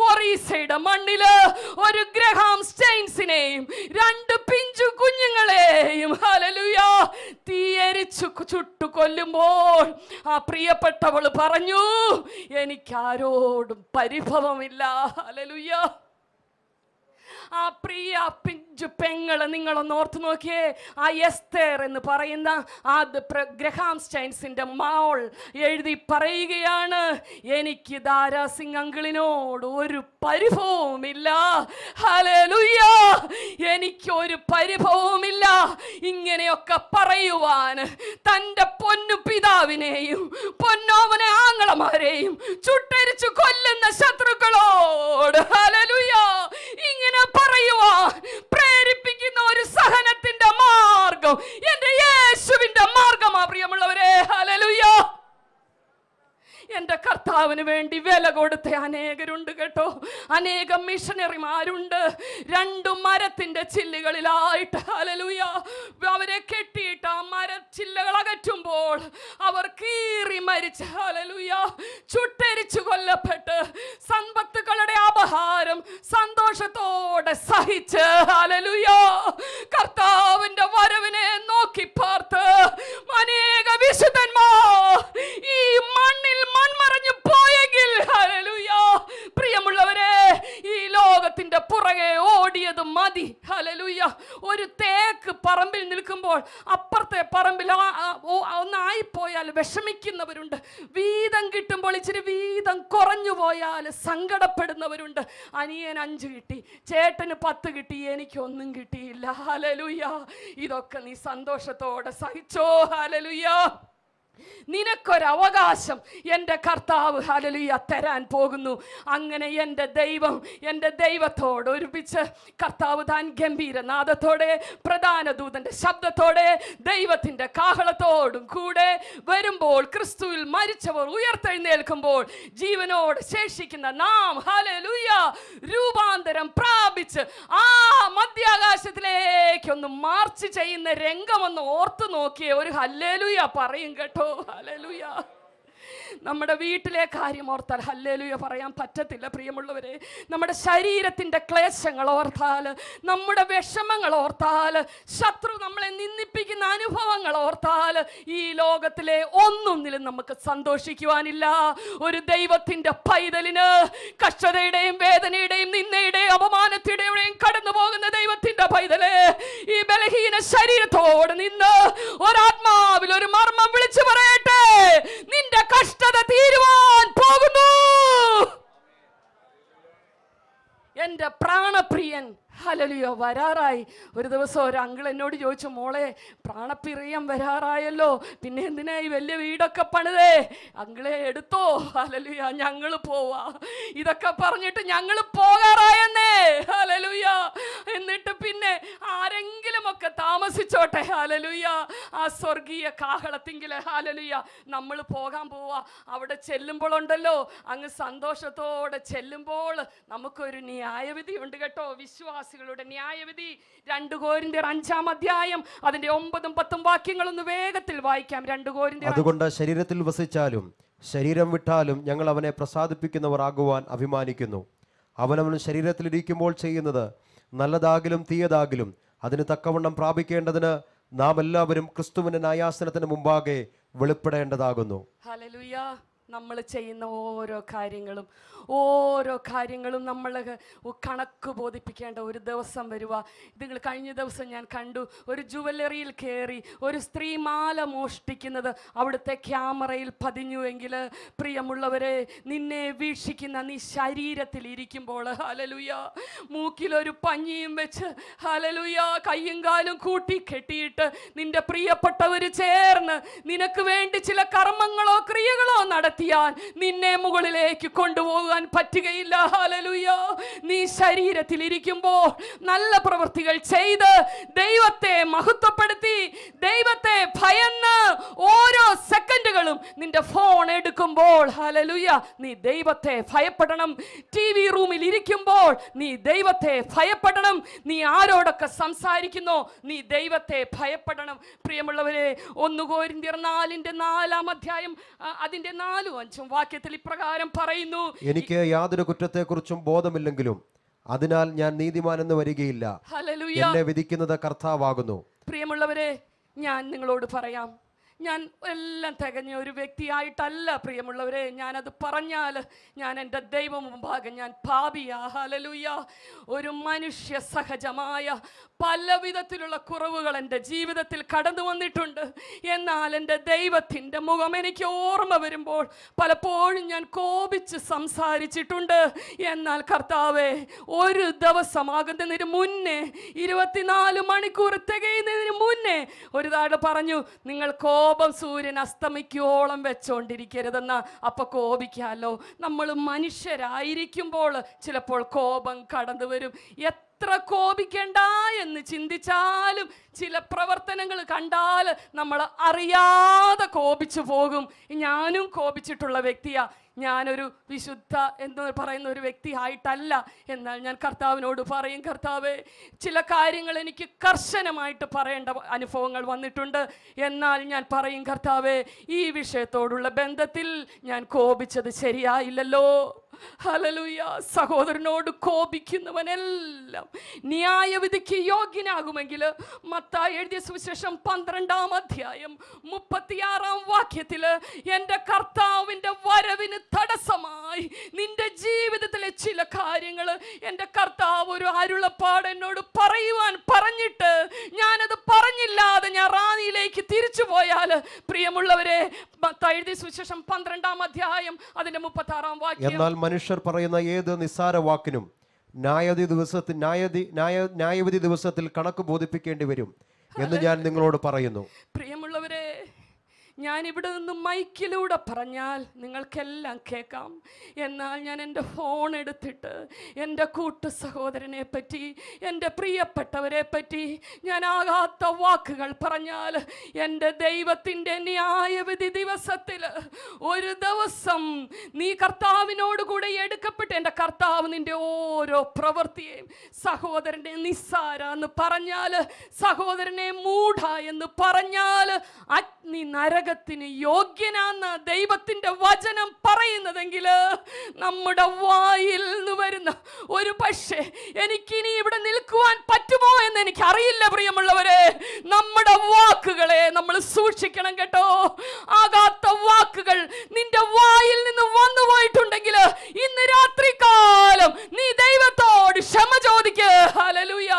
ഒറീസയുടെ മണ്ണില് ഒരു ഗ്രഹാം സ്റ്റെയിൻസിനെയും രണ്ട് പിഞ്ചു കുഞ്ഞുങ്ങളെയും ഹലലുയോ തീയരിച്ചു ചുട്ടു കൊല്ലുമ്പോൾ ആ പ്രിയപ്പെട്ടവൾ പറഞ്ഞു എനിക്കാരോടും പരിഭവമില്ല ഹലലുയ്യ ആ പ്രിയ പിഞ്ചു പെങ്ങള് നിങ്ങളൊന്ന് ഓർത്തു നോക്കിയേ ആ എസ്തേർ എന്ന് പറയുന്ന ആ ഗ്രഹാം സ്റ്റൈൻസിൻ്റെ മാൾ എഴുതി പറയുകയാണ് എനിക്ക് ദാരാസിംഗ് അങ്കിളിനോട് ഒരു പരിഭവവുമില്ല ഹലലുയ്യ എനിക്ക് ഒരു പരിഭവവുമില്ല ഇങ്ങനെയൊക്കെ പറയുവാൻ തൻ്റെ പൊന്നു പിതാവിനെയും പൊന്നോവനെ ആങ്ങളമാരെയും ചുട്ടരിച്ചു കൊല്ലുന്ന ശത്രുക്കളോട് ഹലലുയ്യ ഇങ്ങനെ പറയുവാ പ്രേരിപ്പിക്കുന്ന ഒരു സഹനത്തിന്റെ മാർഗം എന്റെ യേശുവിന്റെ മാർഗമാ പ്രിയമുള്ളവരെ ഹലലുയ്യോ എൻ്റെ കർത്താവിന് വേണ്ടി വില കൊടുത്ത അനേകരുണ്ട് കേട്ടോ അനേകം മിഷനറിമാരുണ്ട് രണ്ടു മരത്തിൻ്റെ ചില്ലുകളിലായിട്ട് അലലുയ അവരെ കെട്ടിയിട്ട് ആ മരച്ചില്ലകൾ അകറ്റുമ്പോൾ അവർ കീറി മരിച്ച അലലുയ ചുട്ടരിച്ചു കൊല്ലപ്പെട്ട് സമ്പത്തുക്കളുടെ അപഹാരം സന്തോഷത്തോടെ സഹിച്ച് അലലുയ കർത്താവിൻ്റെ വരവിനെ നോക്കി പാർത്ത് അനേക വിശുദ്ധന്മാർ ഈ മണ്ണിൽ മൺമറഞ്ഞു പോയെങ്കിൽ പ്രിയമുള്ളവരെ ഈ ലോകത്തിന്റെ പുറകെ ഓടിയത് മതി ഹലലുയ്യ ഒരു തേക്ക് പറമ്പിൽ നിൽക്കുമ്പോൾ അപ്പുറത്തെ പറമ്പിൽ ഒന്നായിപ്പോയാൽ വിഷമിക്കുന്നവരുണ്ട് വീതം കിട്ടുമ്പോൾ ഇച്ചിരി വീതം കുറഞ്ഞു പോയാൽ സങ്കടപ്പെടുന്നവരുണ്ട് അനിയൻ അഞ്ച് കിട്ടി ചേട്ടന് പത്ത് കിട്ടി എനിക്കൊന്നും കിട്ടിയില്ല ഹലലുയ്യ ഇതൊക്കെ നീ സന്തോഷത്തോടെ സഹിച്ചോ ഹലലുയ്യ നിനക്കൊരവകാശം എൻ്റെ കർത്താവ് ഹലലിയ തരാൻ പോകുന്നു അങ്ങനെ എൻ്റെ ദൈവം എൻ്റെ ദൈവത്തോട് ഒരുമിച്ച് കർത്താവ് താൻ ഗംഭീരനാഥത്തോടെ പ്രധാന ദൂതൻ്റെ ശബ്ദത്തോടെ ദൈവത്തിൻ്റെ കാഹളത്തോടും കൂടെ വരുമ്പോൾ ക്രിസ്തുവിൽ മരിച്ചവർ ഉയർത്തെഴുന്നേൽക്കുമ്പോൾ ജീവനോട് ശേഷിക്കുന്ന നാം ഹലലുയ രൂപാന്തരം പ്രാപിച്ച് ആ മധ്യാകാശത്തിലേക്കൊന്ന് മാർച്ച് ചെയ്യുന്ന രംഗമൊന്ന് ഓർത്തു നോക്കിയ ഒരു ഹല്ലേലുയ പറയും കേട്ടോ ஹலோ oh, ஹலலுயா നമ്മുടെ വീട്ടിലെ കാര്യം ഓർത്താൽ ഹല്ലേലുയ പറയാൻ പറ്റത്തില്ല പ്രിയമുള്ളവരെ നമ്മുടെ ശരീരത്തിൻ്റെ ക്ലേശങ്ങൾ ഓർത്താൽ നമ്മുടെ വിഷമങ്ങൾ ഓർത്താൽ ശത്രു നമ്മളെ നിന്ദിപ്പിക്കുന്ന അനുഭവങ്ങൾ ഓർത്താൽ ഈ ലോകത്തിലെ ഒന്നൊന്നിലും നമുക്ക് സന്തോഷിക്കുവാനില്ല ഒരു ദൈവത്തിൻ്റെ പൈതലിന് കഷ്ടതയുടെയും വേദനയുടെയും നിന്നയുടെയും അപമാനത്തിയുടെയും കടന്നു പോകുന്ന ദൈവത്തിൻ്റെ പൈതല് ഈ ബലഹീന ശരീരത്തോട് നിന്ന് ഒരാത്മാവിൽ ഒരു മർമ്മം വിളിച്ചു പറയട്ടെ നിന്റെ കഷ്ട ദുഷ്ടത തീരുവാൻ പോകുന്നു എൻ്റെ പ്രാണപ്രിയൻ ഹലലിയോ വരാറായി ഒരു ദിവസം ഒരു അങ്കിൾ എന്നോട് ചോദിച്ചു മോളെ പ്രാണപ്രിയം വരാറായല്ലോ പിന്നെ എന്തിനാ ഈ വലിയ വീടൊക്കെ പണിതേ അങ്കിളെ എടുത്തോ ഹലലുയ ഞങ്ങൾ പോവാ ഇതൊക്കെ പറഞ്ഞിട്ട് ഞങ്ങൾ പോകാറായെന്നേ ഹലലുയ എന്നിട്ട് പിന്നെ ആരെങ്കിലും ഒക്കെ താമസിച്ചോട്ടെ ഹലലുയ ആ സ്വർഗീയ കാഹളത്തിങ്കിൽ ഹലലുയ നമ്മൾ പോകാൻ പോവാ അവിടെ ചെല്ലുമ്പോഴുണ്ടല്ലോ അങ്ങ് സന്തോഷത്തോടെ ചെല്ലുമ്പോൾ നമുക്കൊരു ന്യായവിധി ഉണ്ട് കേട്ടോ വിശ്വാസം വിശ്വാസികളുടെ ന്യായവിധി രണ്ടു കോരിന്റെ അഞ്ചാം അധ്യായം അതിന്റെ ഒമ്പതും പത്തും വാക്യങ്ങൾ ഒന്ന് വേഗത്തിൽ വായിക്കാം രണ്ടു കോരിന്റെ അതുകൊണ്ട് ശരീരത്തിൽ വസിച്ചാലും ശരീരം വിട്ടാലും ഞങ്ങൾ അവനെ പ്രസാദിപ്പിക്കുന്നവർ ആകുവാൻ അഭിമാനിക്കുന്നു അവനവൻ ശരീരത്തിലിരിക്കുമ്പോൾ ചെയ്യുന്നത് നല്ലതാകിലും തീയതാകിലും അതിന് തക്കവണ്ണം പ്രാപിക്കേണ്ടതിന് നാം എല്ലാവരും ക്രിസ്തുവിന്റെ നായാസനത്തിന് മുമ്പാകെ വെളിപ്പെടേണ്ടതാകുന്നു നമ്മൾ ചെയ്യുന്ന ഓരോ കാര്യങ്ങളും ഓരോ കാര്യങ്ങളും നമ്മൾ കണക്ക് ബോധിപ്പിക്കേണ്ട ഒരു ദിവസം വരിക നിങ്ങൾ കഴിഞ്ഞ ദിവസം ഞാൻ കണ്ടു ഒരു ജുവല്ലറിയിൽ കയറി ഒരു സ്ത്രീ മാല മോഷ്ടിക്കുന്നത് അവിടുത്തെ ക്യാമറയിൽ പതിഞ്ഞുവെങ്കിൽ പ്രിയമുള്ളവരെ നിന്നെ വീക്ഷിക്കുന്ന നീ ശരീരത്തിൽ ഇരിക്കുമ്പോൾ ഹലലുയ മൂക്കിലൊരു പഞ്ഞിയും വെച്ച് ഹലലുയ കയ്യും കാലും കൂട്ടി കെട്ടിയിട്ട് നിന്റെ പ്രിയപ്പെട്ടവർ ചേർന്ന് നിനക്ക് വേണ്ടി ചില കർമ്മങ്ങളോ ക്രിയകളോ നടത്തി ഉയർത്തിയാൽ നിന്നെ മുകളിലേക്ക് കൊണ്ടുപോകാൻ പറ്റുകയില്ല ഹാലലുയോ നീ ശരീരത്തിൽ ഇരിക്കുമ്പോൾ നല്ല പ്രവൃത്തികൾ ചെയ്ത് ദൈവത്തെ മഹത്വപ്പെടുത്തി ദൈവത്തെ ഭയന്ന് ഓരോ സെക്കൻഡുകളും നിന്റെ ഫോൺ എടുക്കുമ്പോൾ ഹാലലുയ നീ ദൈവത്തെ ഭയപ്പെടണം ടി വി റൂമിൽ ഇരിക്കുമ്പോൾ നീ ദൈവത്തെ ഭയപ്പെടണം നീ ആരോടൊക്കെ സംസാരിക്കുന്നു നീ ദൈവത്തെ ഭയപ്പെടണം പ്രിയമുള്ളവരെ ഒന്നുകോരിന്തിർ കോരിന്തിർ നാലിൻ്റെ നാലാം അധ്യായം അതിൻ്റെ നാല് നാലും അഞ്ചും വാക്യത്തിൽ ഇപ്രകാരം പറയുന്നു എനിക്ക് യാതൊരു കുറ്റത്തെക്കുറിച്ചും ബോധമില്ലെങ്കിലും അതിനാൽ ഞാൻ നീതിമാനെന്ന് വരികയില്ല എന്നെ വിധിക്കുന്നത് കർത്താവാകുന്നു പ്രിയമുള്ളവരെ ഞാൻ നിങ്ങളോട് പറയാം ഞാൻ എല്ലാം തികഞ്ഞ ഒരു വ്യക്തിയായിട്ടല്ല പ്രിയമുള്ളവരെ ഞാനത് പറഞ്ഞാൽ ഞാൻ എൻ്റെ ദൈവം മുമ്പാകെ ഞാൻ പാപിയാ ഹലലുയ ഒരു മനുഷ്യ സഹജമായ പല വിധത്തിലുള്ള കുറവുകൾ എൻ്റെ ജീവിതത്തിൽ കടന്നു വന്നിട്ടുണ്ട് എന്നാൽ എൻ്റെ ദൈവത്തിൻ്റെ മുഖം എനിക്ക് ഓർമ്മ വരുമ്പോൾ പലപ്പോഴും ഞാൻ കോപിച്ച് സംസാരിച്ചിട്ടുണ്ട് എന്നാൽ കർത്താവെ ഒരു ദിവസമാകുന്നതിന് മുന്നേ ഇരുപത്തിനാല് മണിക്കൂർ തികയുന്നതിന് മുന്നേ ഒരു താഴെ പറഞ്ഞു നിങ്ങൾ കോ കോപം സൂര്യൻ അസ്തമിക്കോളം വെച്ചോണ്ടിരിക്കരുതെന്ന് അപ്പോൾ കോപിക്കാലോ നമ്മൾ മനുഷ്യരായിരിക്കുമ്പോൾ ചിലപ്പോൾ കോപം കടന്നു വരും എത്ര കോപിക്കണ്ട എന്ന് ചിന്തിച്ചാലും ചില പ്രവർത്തനങ്ങൾ കണ്ടാൽ നമ്മൾ അറിയാതെ കോപിച്ചു പോകും ഞാനും കോപിച്ചിട്ടുള്ള വ്യക്തിയാണ് ഞാനൊരു വിശുദ്ധ എന്ന് പറയുന്ന ഒരു വ്യക്തി ആയിട്ടല്ല എന്നാൽ ഞാൻ കർത്താവിനോട് പറയും കർത്താവ് ചില കാര്യങ്ങൾ എനിക്ക് കർശനമായിട്ട് പറയേണ്ട അനുഭവങ്ങൾ വന്നിട്ടുണ്ട് എന്നാൽ ഞാൻ പറയും കർത്താവ് ഈ വിഷയത്തോടുള്ള ബന്ധത്തിൽ ഞാൻ കോപിച്ചത് ശരിയായില്ലല്ലോ ഹലലൂയ സഹോദരനോട് കോപിക്കുന്നവനെല്ലാം ന്യായവിധിക്ക് യോഗ്യനാകുമെങ്കിൽ മത്തായി എഴുതിയ സുവിശേഷം പന്ത്രണ്ടാം അധ്യായം മുപ്പത്തിയാറാം വാക്യത്തിൽ എൻ്റെ കർത്താവിൻ്റെ വരവിന് തടസ്സമായി നിന്റെ ജീവിതത്തിലെ ചില കാര്യങ്ങൾ എൻ്റെ കർത്താവ് ഒരു അരുളപ്പാട് എന്നോട് പറയുവാൻ പറഞ്ഞിട്ട് ഞാനത് പറഞ്ഞില്ലാതെ ഞാൻ റാണിയിലേക്ക് തിരിച്ചു പോയാൽ പ്രിയമുള്ളവരെ എഴുതിയ സുവിശേഷം പന്ത്രണ്ടാം അധ്യായം അതിൻ്റെ ആറാം വാക്യം മനുഷ്യർ പറയുന്ന ഏത് നിസ്സാര വാക്കിനും ന്യായതി ദിവസത്തിൽ ന്യായതി ന്യായ ന്യായവിധി ദിവസത്തിൽ കണക്ക് ബോധിപ്പിക്കേണ്ടി വരും എന്ന് ഞാൻ നിങ്ങളോട് പറയുന്നു ഞാൻ ഇവിടെ നിന്ന് മൈക്കിലൂടെ പറഞ്ഞാൽ നിങ്ങൾക്കെല്ലാം കേൾക്കാം എന്നാൽ ഞാൻ എൻ്റെ ഫോൺ എടുത്തിട്ട് എൻ്റെ കൂട്ടു സഹോദരനെ പറ്റി എൻ്റെ പ്രിയപ്പെട്ടവരെ പറ്റി ഞാൻ ആകാത്ത വാക്കുകൾ പറഞ്ഞാൽ എൻ്റെ ദൈവത്തിൻ്റെ ന്യായവിധി ദിവസത്തിൽ ഒരു ദിവസം നീ കർത്താവിനോട് കൂടെ എടുക്കപ്പെട്ട് എൻ്റെ കർത്താവ് നിൻ്റെ ഓരോ പ്രവൃത്തിയെയും സഹോദരൻ്റെ നിസ്സാര എന്ന് പറഞ്ഞാൽ സഹോദരനെ മൂഢ എന്ന് പറഞ്ഞാൽ അഗ്നി നര നരകത്തിന് യോഗ്യനാന്ന് ദൈവത്തിൻ്റെ വചനം പറയുന്നതെങ്കിൽ നമ്മുടെ വായിൽ നിന്ന് വരുന്ന ഒരു പക്ഷേ എനിക്കിനി ഇവിടെ നിൽക്കുവാൻ പറ്റുമോ എന്ന് എനിക്ക് അറിയില്ല പ്രിയമുള്ളവരെ നമ്മുടെ വാക്കുകളെ നമ്മൾ സൂക്ഷിക്കണം കേട്ടോ ആകാത്ത വാക്കുകൾ നിന്റെ വായിൽ നിന്ന് വന്നു പോയിട്ടുണ്ടെങ്കിൽ ഇന്ന് രാത്രി കാലം നീ ദൈവത്തോട് ക്ഷമ ചോദിക്ക് ഹലലൂയ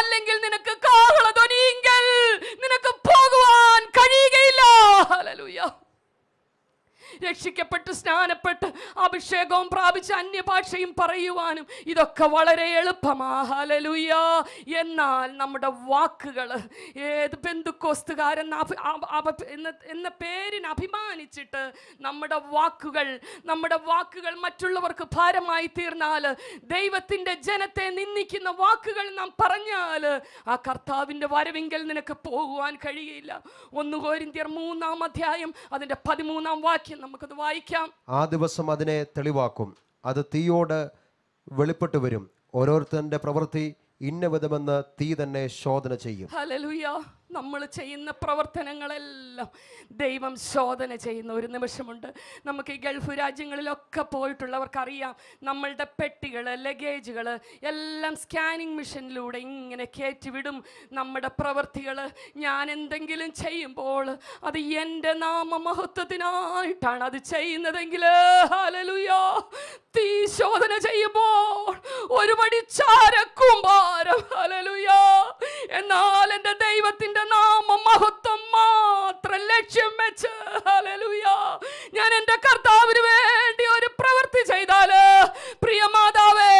അല്ലെങ്കിൽ നിനക്ക് കാഹള ധ്വനിയെങ്കിൽ നിനക്ക് പോകുവാൻ കഴിയുകയില്ല هللويا രക്ഷിക്കപ്പെട്ട് സ്നാനപ്പെട്ട് അഭിഷേകവും പ്രാപിച്ച് അന്യഭാഷയും പറയുവാനും ഇതൊക്കെ വളരെ എളുപ്പമാഹലലുയ എന്നാൽ നമ്മുടെ വാക്കുകൾ ഏത് ബന്ധുക്കോസ്തുകാരൻ എന്ന പേരിന് അഭിമാനിച്ചിട്ട് നമ്മുടെ വാക്കുകൾ നമ്മുടെ വാക്കുകൾ മറ്റുള്ളവർക്ക് ഭാരമായി തീർന്നാൽ ദൈവത്തിൻ്റെ ജനത്തെ നിന്ദിക്കുന്ന വാക്കുകൾ നാം പറഞ്ഞാൽ ആ കർത്താവിൻ്റെ വരവിങ്കൽ നിനക്ക് പോകുവാൻ കഴിയില്ല ഒന്നുകോരിന്ത്യർ മൂന്നാം അധ്യായം അതിൻ്റെ പതിമൂന്നാം വാക്യം നമ്മൾ നമുക്കത് വായിക്കാം ആ ദിവസം അതിനെ തെളിവാക്കും അത് തീയോട് വെളിപ്പെട്ടു വരും ഓരോരുത്തരുടെ പ്രവൃത്തി ഇന്ന വിധമെന്ന് തീ തന്നെ ശോധന ചെയ്യും ഹല്ലേലൂയ നമ്മൾ ചെയ്യുന്ന പ്രവർത്തനങ്ങളെല്ലാം ദൈവം ശോധന ചെയ്യുന്ന ഒരു നിമിഷമുണ്ട് നമുക്ക് ഈ ഗൾഫ് രാജ്യങ്ങളിലൊക്കെ പോയിട്ടുള്ളവർക്കറിയാം നമ്മളുടെ പെട്ടികൾ ലഗേജുകൾ എല്ലാം സ്കാനിങ് മിഷനിലൂടെ ഇങ്ങനെ കയറ്റിവിടും നമ്മുടെ പ്രവൃത്തികൾ ഞാൻ എന്തെങ്കിലും ചെയ്യുമ്പോൾ അത് എൻ്റെ നാമമഹത്വത്തിനായിട്ടാണ് അത് ചെയ്യുന്നതെങ്കിൽ ഹലലുയോ തീ ശോധന ചെയ്യുമ്പോൾ ഒരു മടി ചാരക്കൂമ്പാരം ഹലലുയോ എന്നാൽ എൻ്റെ ദൈവത്തിൻ്റെ നാമ മഹത്വം മാത്രം ലക്ഷ്യം വെച്ച് ഞാൻ എൻ്റെ കർത്താവിന് വേണ്ടി ഒരു പ്രവൃത്തി ചെയ്താല് പ്രിയ മാതാവേ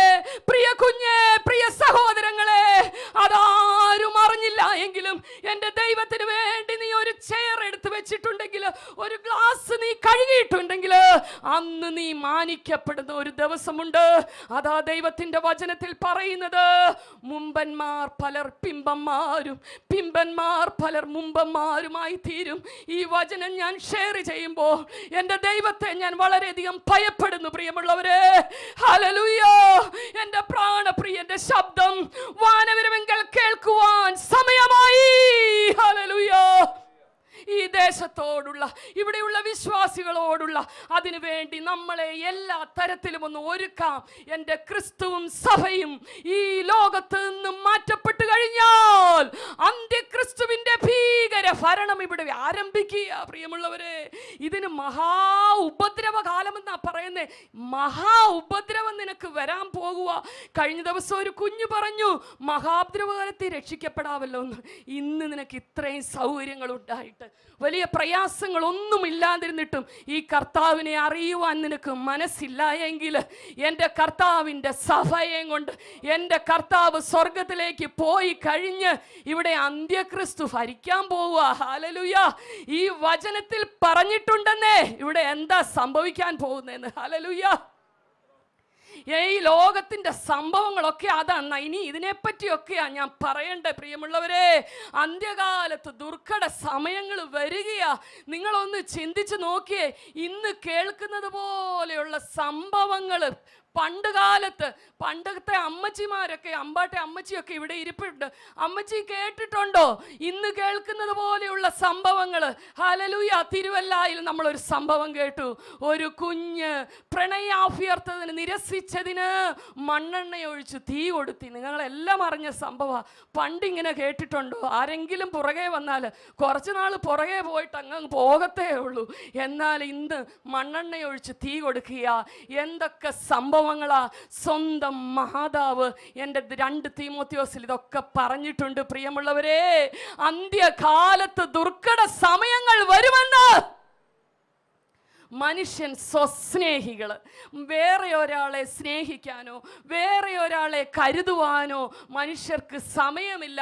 പ്രിയ കുഞ്ഞെ പ്രിയ സഹോദരങ്ങളെ അതാ എങ്കിലും എൻ്റെ ദൈവത്തിന് വേണ്ടി നീ ഒരു ചെയർ എടുത്ത് വെച്ചിട്ടുണ്ടെങ്കിൽ ഒരു ഗ്ലാസ് നീ കഴുകിയിട്ടുണ്ടെങ്കിൽ അന്ന് നീ മാനിക്കപ്പെടുന്ന ഒരു ദിവസമുണ്ട് അതാ ദൈവത്തിൻ്റെ വചനത്തിൽ പറയുന്നത് മുമ്പന്മാർ പലർ പിമ്പന്മാരും പിമ്പന്മാർ പലർ മുമ്പന്മാരുമായി തീരും ഈ വചനം ഞാൻ ഷെയർ ചെയ്യുമ്പോൾ എൻ്റെ ദൈവത്തെ ഞാൻ വളരെയധികം ഭയപ്പെടുന്നു പ്രിയമുള്ളവരെ ഹലലുയോ എൻ്റെ പ്രാണപ്രിയന്റെ ശബ്ദം വാനവരമെങ്കിൽ കേൾക്കുവാൻ സമയം amo Aleluya. ഈ ദേശത്തോടുള്ള ഇവിടെയുള്ള വിശ്വാസികളോടുള്ള അതിനുവേണ്ടി നമ്മളെ എല്ലാ തരത്തിലും ഒന്ന് ഒരുക്കാം എൻ്റെ ക്രിസ്തുവും സഭയും ഈ ലോകത്ത് നിന്ന് മാറ്റപ്പെട്ടു കഴിഞ്ഞാൽ അന്ത്യക്രിസ്തുവിൻ്റെ ഭീകര ഭരണം ഇവിടെ ആരംഭിക്കുക പ്രിയമുള്ളവരെ ഇതിന് മഹാ ഉപദ്രവ കാലമെന്നാ പറയുന്നേ മഹാ ഉപദ്രവം നിനക്ക് വരാൻ പോകുക കഴിഞ്ഞ ദിവസം ഒരു കുഞ്ഞു പറഞ്ഞു മഹാദ്രവകാലത്തെ രക്ഷിക്കപ്പെടാവല്ലോ എന്ന് ഇന്ന് നിനക്ക് ഇത്രയും സൗകര്യങ്ങൾ ഉണ്ടായിട്ട് വലിയ ഇല്ലാതിരുന്നിട്ടും ഈ കർത്താവിനെ അറിയുവാൻ നിനക്ക് മനസ്സില്ല എങ്കിൽ എൻ്റെ കർത്താവിൻ്റെ സഭയം കൊണ്ട് എൻ്റെ കർത്താവ് സ്വർഗത്തിലേക്ക് പോയി കഴിഞ്ഞ് ഇവിടെ അന്ത്യക്രിസ്തു ഭരിക്കാൻ പോവുക ഹാലലുയ ഈ വചനത്തിൽ പറഞ്ഞിട്ടുണ്ടെന്നേ ഇവിടെ എന്താ സംഭവിക്കാൻ പോകുന്നതെന്ന് ഹലലുയ്യ ഈ ലോകത്തിൻ്റെ സംഭവങ്ങളൊക്കെ അതാണ് ഇനി ഇതിനെപ്പറ്റിയൊക്കെയാണ് ഞാൻ പറയണ്ടേ പ്രിയമുള്ളവരെ അന്ത്യകാലത്ത് ദുർഘട സമയങ്ങൾ വരികയാ നിങ്ങളൊന്ന് ചിന്തിച്ച് നോക്കിയേ ഇന്ന് കേൾക്കുന്നത് പോലെയുള്ള സംഭവങ്ങൾ പണ്ട് കാലത്ത് പണ്ടത്തെ അമ്മച്ചിമാരൊക്കെ അമ്പാട്ടെ അമ്മച്ചിയൊക്കെ ഇവിടെ ഇരിപ്പുണ്ട് അമ്മച്ചി കേട്ടിട്ടുണ്ടോ ഇന്ന് കേൾക്കുന്നത് പോലെയുള്ള സംഭവങ്ങൾ ഹലലൂയ തിരുവല്ലായിൽ നമ്മളൊരു സംഭവം കേട്ടു ഒരു കുഞ്ഞ് പ്രണയാഭ്യർത്ഥത്തിന് നിരസിച്ചതിന് മണ്ണെണ്ണ ഒഴിച്ച് തീ കൊടുത്തി നിങ്ങളെല്ലാം അറിഞ്ഞ സംഭവമാണ് പണ്ടിങ്ങനെ കേട്ടിട്ടുണ്ടോ ആരെങ്കിലും പുറകെ വന്നാൽ കുറച്ച് നാൾ പുറകെ പോയിട്ട് അങ്ങ് പോകത്തേ ഉള്ളൂ എന്നാൽ ഇന്ന് മണ്ണെണ്ണ ഒഴിച്ച് തീ കൊടുക്കുക എന്തൊക്കെ സംഭവം സംഭവങ്ങളാ സ്വന്തം മഹാതാവ് എൻ്റെ രണ്ട് തീമോത്യോസിൽ ഇതൊക്കെ പറഞ്ഞിട്ടുണ്ട് പ്രിയമുള്ളവരെ അന്ത്യകാലത്ത് ദുർഘട സമയങ്ങൾ വരുമെന്ന് മനുഷ്യൻ സ്വസ്നേഹികൾ വേറെ ഒരാളെ സ്നേഹിക്കാനോ വേറെ ഒരാളെ കരുതുവാനോ മനുഷ്യർക്ക് സമയമില്ല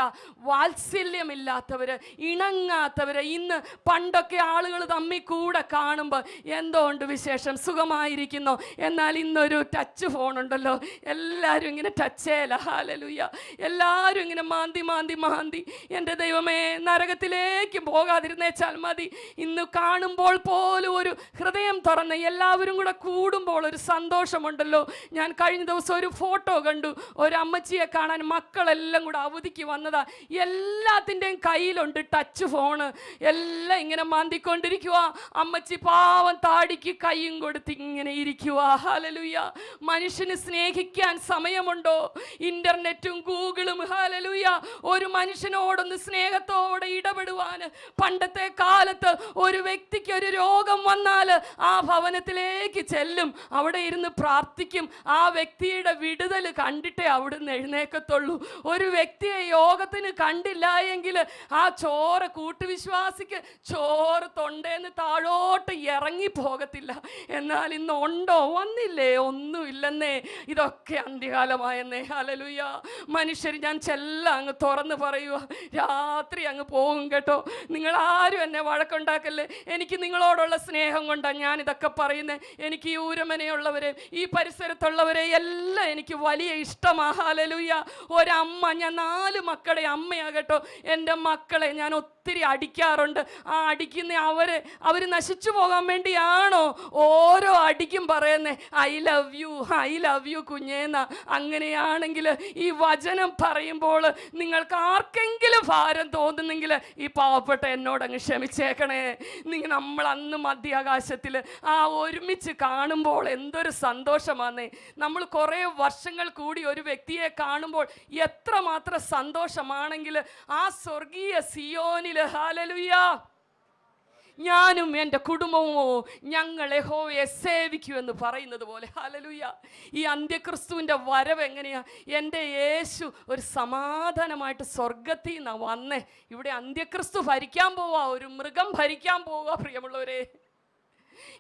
വാത്സല്യമില്ലാത്തവർ ഇണങ്ങാത്തവർ ഇന്ന് പണ്ടൊക്കെ ആളുകൾ തമ്മിൽ കൂടെ കാണുമ്പോൾ എന്തുകൊണ്ട് വിശേഷം സുഖമായിരിക്കുന്നു എന്നാൽ ഇന്നൊരു ടച്ച് ഫോണുണ്ടല്ലോ എല്ലാവരും ഇങ്ങനെ ടച്ച് ചെയ്യല ഹാലലുയ്യ എല്ലാവരും ഇങ്ങനെ മാന്തി മാന്തി മാന്തി എൻ്റെ ദൈവമേ നരകത്തിലേക്ക് പോകാതിരുന്നേച്ചാൽ മതി ഇന്ന് കാണുമ്പോൾ പോലും ഒരു ഹൃദയ ഹൃദയം തുറന്ന് എല്ലാവരും കൂടെ കൂടുമ്പോൾ ഒരു സന്തോഷമുണ്ടല്ലോ ഞാൻ കഴിഞ്ഞ ദിവസം ഒരു ഫോട്ടോ കണ്ടു ഒരു അമ്മച്ചിയെ കാണാൻ മക്കളെല്ലാം കൂടെ അവധിക്ക് വന്നതാ എല്ലാത്തിൻ്റെയും കയ്യിലുണ്ട് ടച്ച് ഫോണ് എല്ലാം ഇങ്ങനെ മാന്തിക്കൊണ്ടിരിക്കുക അമ്മച്ചി പാവം താടിക്ക് കൈയും കൊടുത്ത് ഇങ്ങനെ ഇരിക്കുക ഹലലുയ മനുഷ്യന് സ്നേഹിക്കാൻ സമയമുണ്ടോ ഇൻ്റർനെറ്റും ഗൂഗിളും ഹലലുയ ഒരു മനുഷ്യനോടൊന്ന് സ്നേഹത്തോടെ ഇടപെടുവാൻ പണ്ടത്തെ കാലത്ത് ഒരു വ്യക്തിക്ക് ഒരു രോഗം വന്നാൽ ആ ഭവനത്തിലേക്ക് ചെല്ലും അവിടെ ഇരുന്ന് പ്രാർത്ഥിക്കും ആ വ്യക്തിയുടെ വിടുതൽ കണ്ടിട്ടേ അവിടുന്ന് എഴുന്നേക്കത്തുള്ളൂ ഒരു വ്യക്തിയെ യോഗത്തിന് കണ്ടില്ല എങ്കിൽ ആ ചോറ് കൂട്ടുവിശ്വാസിക്ക് ചോറ് തൊണ്ടേന്ന് താഴോട്ട് ഇറങ്ങി പോകത്തില്ല എന്നാൽ ഇന്ന് ഉണ്ടോ വന്നില്ലേ ഒന്നുമില്ലെന്നേ ഇതൊക്കെ അന്ത്യകാലമായെന്നേ അലലുയ്യ മനുഷ്യർ ഞാൻ ചെല്ല അങ്ങ് തുറന്ന് പറയുക രാത്രി അങ്ങ് പോകും കേട്ടോ നിങ്ങൾ ആരും എന്നെ വഴക്കുണ്ടാക്കല്ലേ എനിക്ക് നിങ്ങളോടുള്ള സ്നേഹം കൊണ്ട് ഞാൻ ഇതൊക്കെ പറയുന്നത് എനിക്ക് ഈ ഊരമനയുള്ളവരെ ഈ പരിസരത്തുള്ളവരെ എല്ലാം എനിക്ക് വലിയ ഇഷ്ടമാണ് ഒരമ്മ ഞാൻ നാല് മക്കളെ അമ്മയാകട്ടോ എൻ്റെ മക്കളെ ഞാൻ ഒത്തിരി ഒത്തിരി അടിക്കാറുണ്ട് ആ അടിക്കുന്ന അവരെ അവർ നശിച്ചു പോകാൻ വേണ്ടിയാണോ ഓരോ അടിക്കും പറയുന്നേ I love you I love you കുഞ്ഞേന്ന അങ്ങനെയാണെങ്കിൽ ഈ വചനം പറയുമ്പോൾ നിങ്ങൾക്ക് ആർക്കെങ്കിലും ഭാരം തോന്നുന്നെങ്കിൽ ഈ പാവപ്പെട്ട എന്നോട് അങ്ങ് ക്ഷമിച്ചേക്കണേ നിങ്ങൾ നമ്മൾ അന്ന് മധ്യാകാശത്തിൽ ആ ഒരുമിച്ച് കാണുമ്പോൾ എന്തൊരു സന്തോഷമാണേ നമ്മൾ കുറേ വർഷങ്ങൾ കൂടി ഒരു വ്യക്തിയെ കാണുമ്പോൾ എത്രമാത്രം സന്തോഷമാണെങ്കിൽ ആ സ്വർഗീയ സിയോനിൽ ഹാലയില് ഹാലലുയ്യ ഞാനും എൻ്റെ കുടുംബവുമോ ഞങ്ങൾ യഹോവയെ എന്ന് പറയുന്നത് പോലെ ഹലലുയ ഈ അന്ത്യക്രിസ്തുവിൻ്റെ വരവ് എങ്ങനെയാ എൻ്റെ യേശു ഒരു സമാധാനമായിട്ട് സ്വർഗത്തിൽ നിന്നാണ് വന്നേ ഇവിടെ അന്ത്യക്രിസ്തു ഭരിക്കാൻ പോവാ ഒരു മൃഗം ഭരിക്കാൻ പോവുക പ്രിയമുള്ളവരെ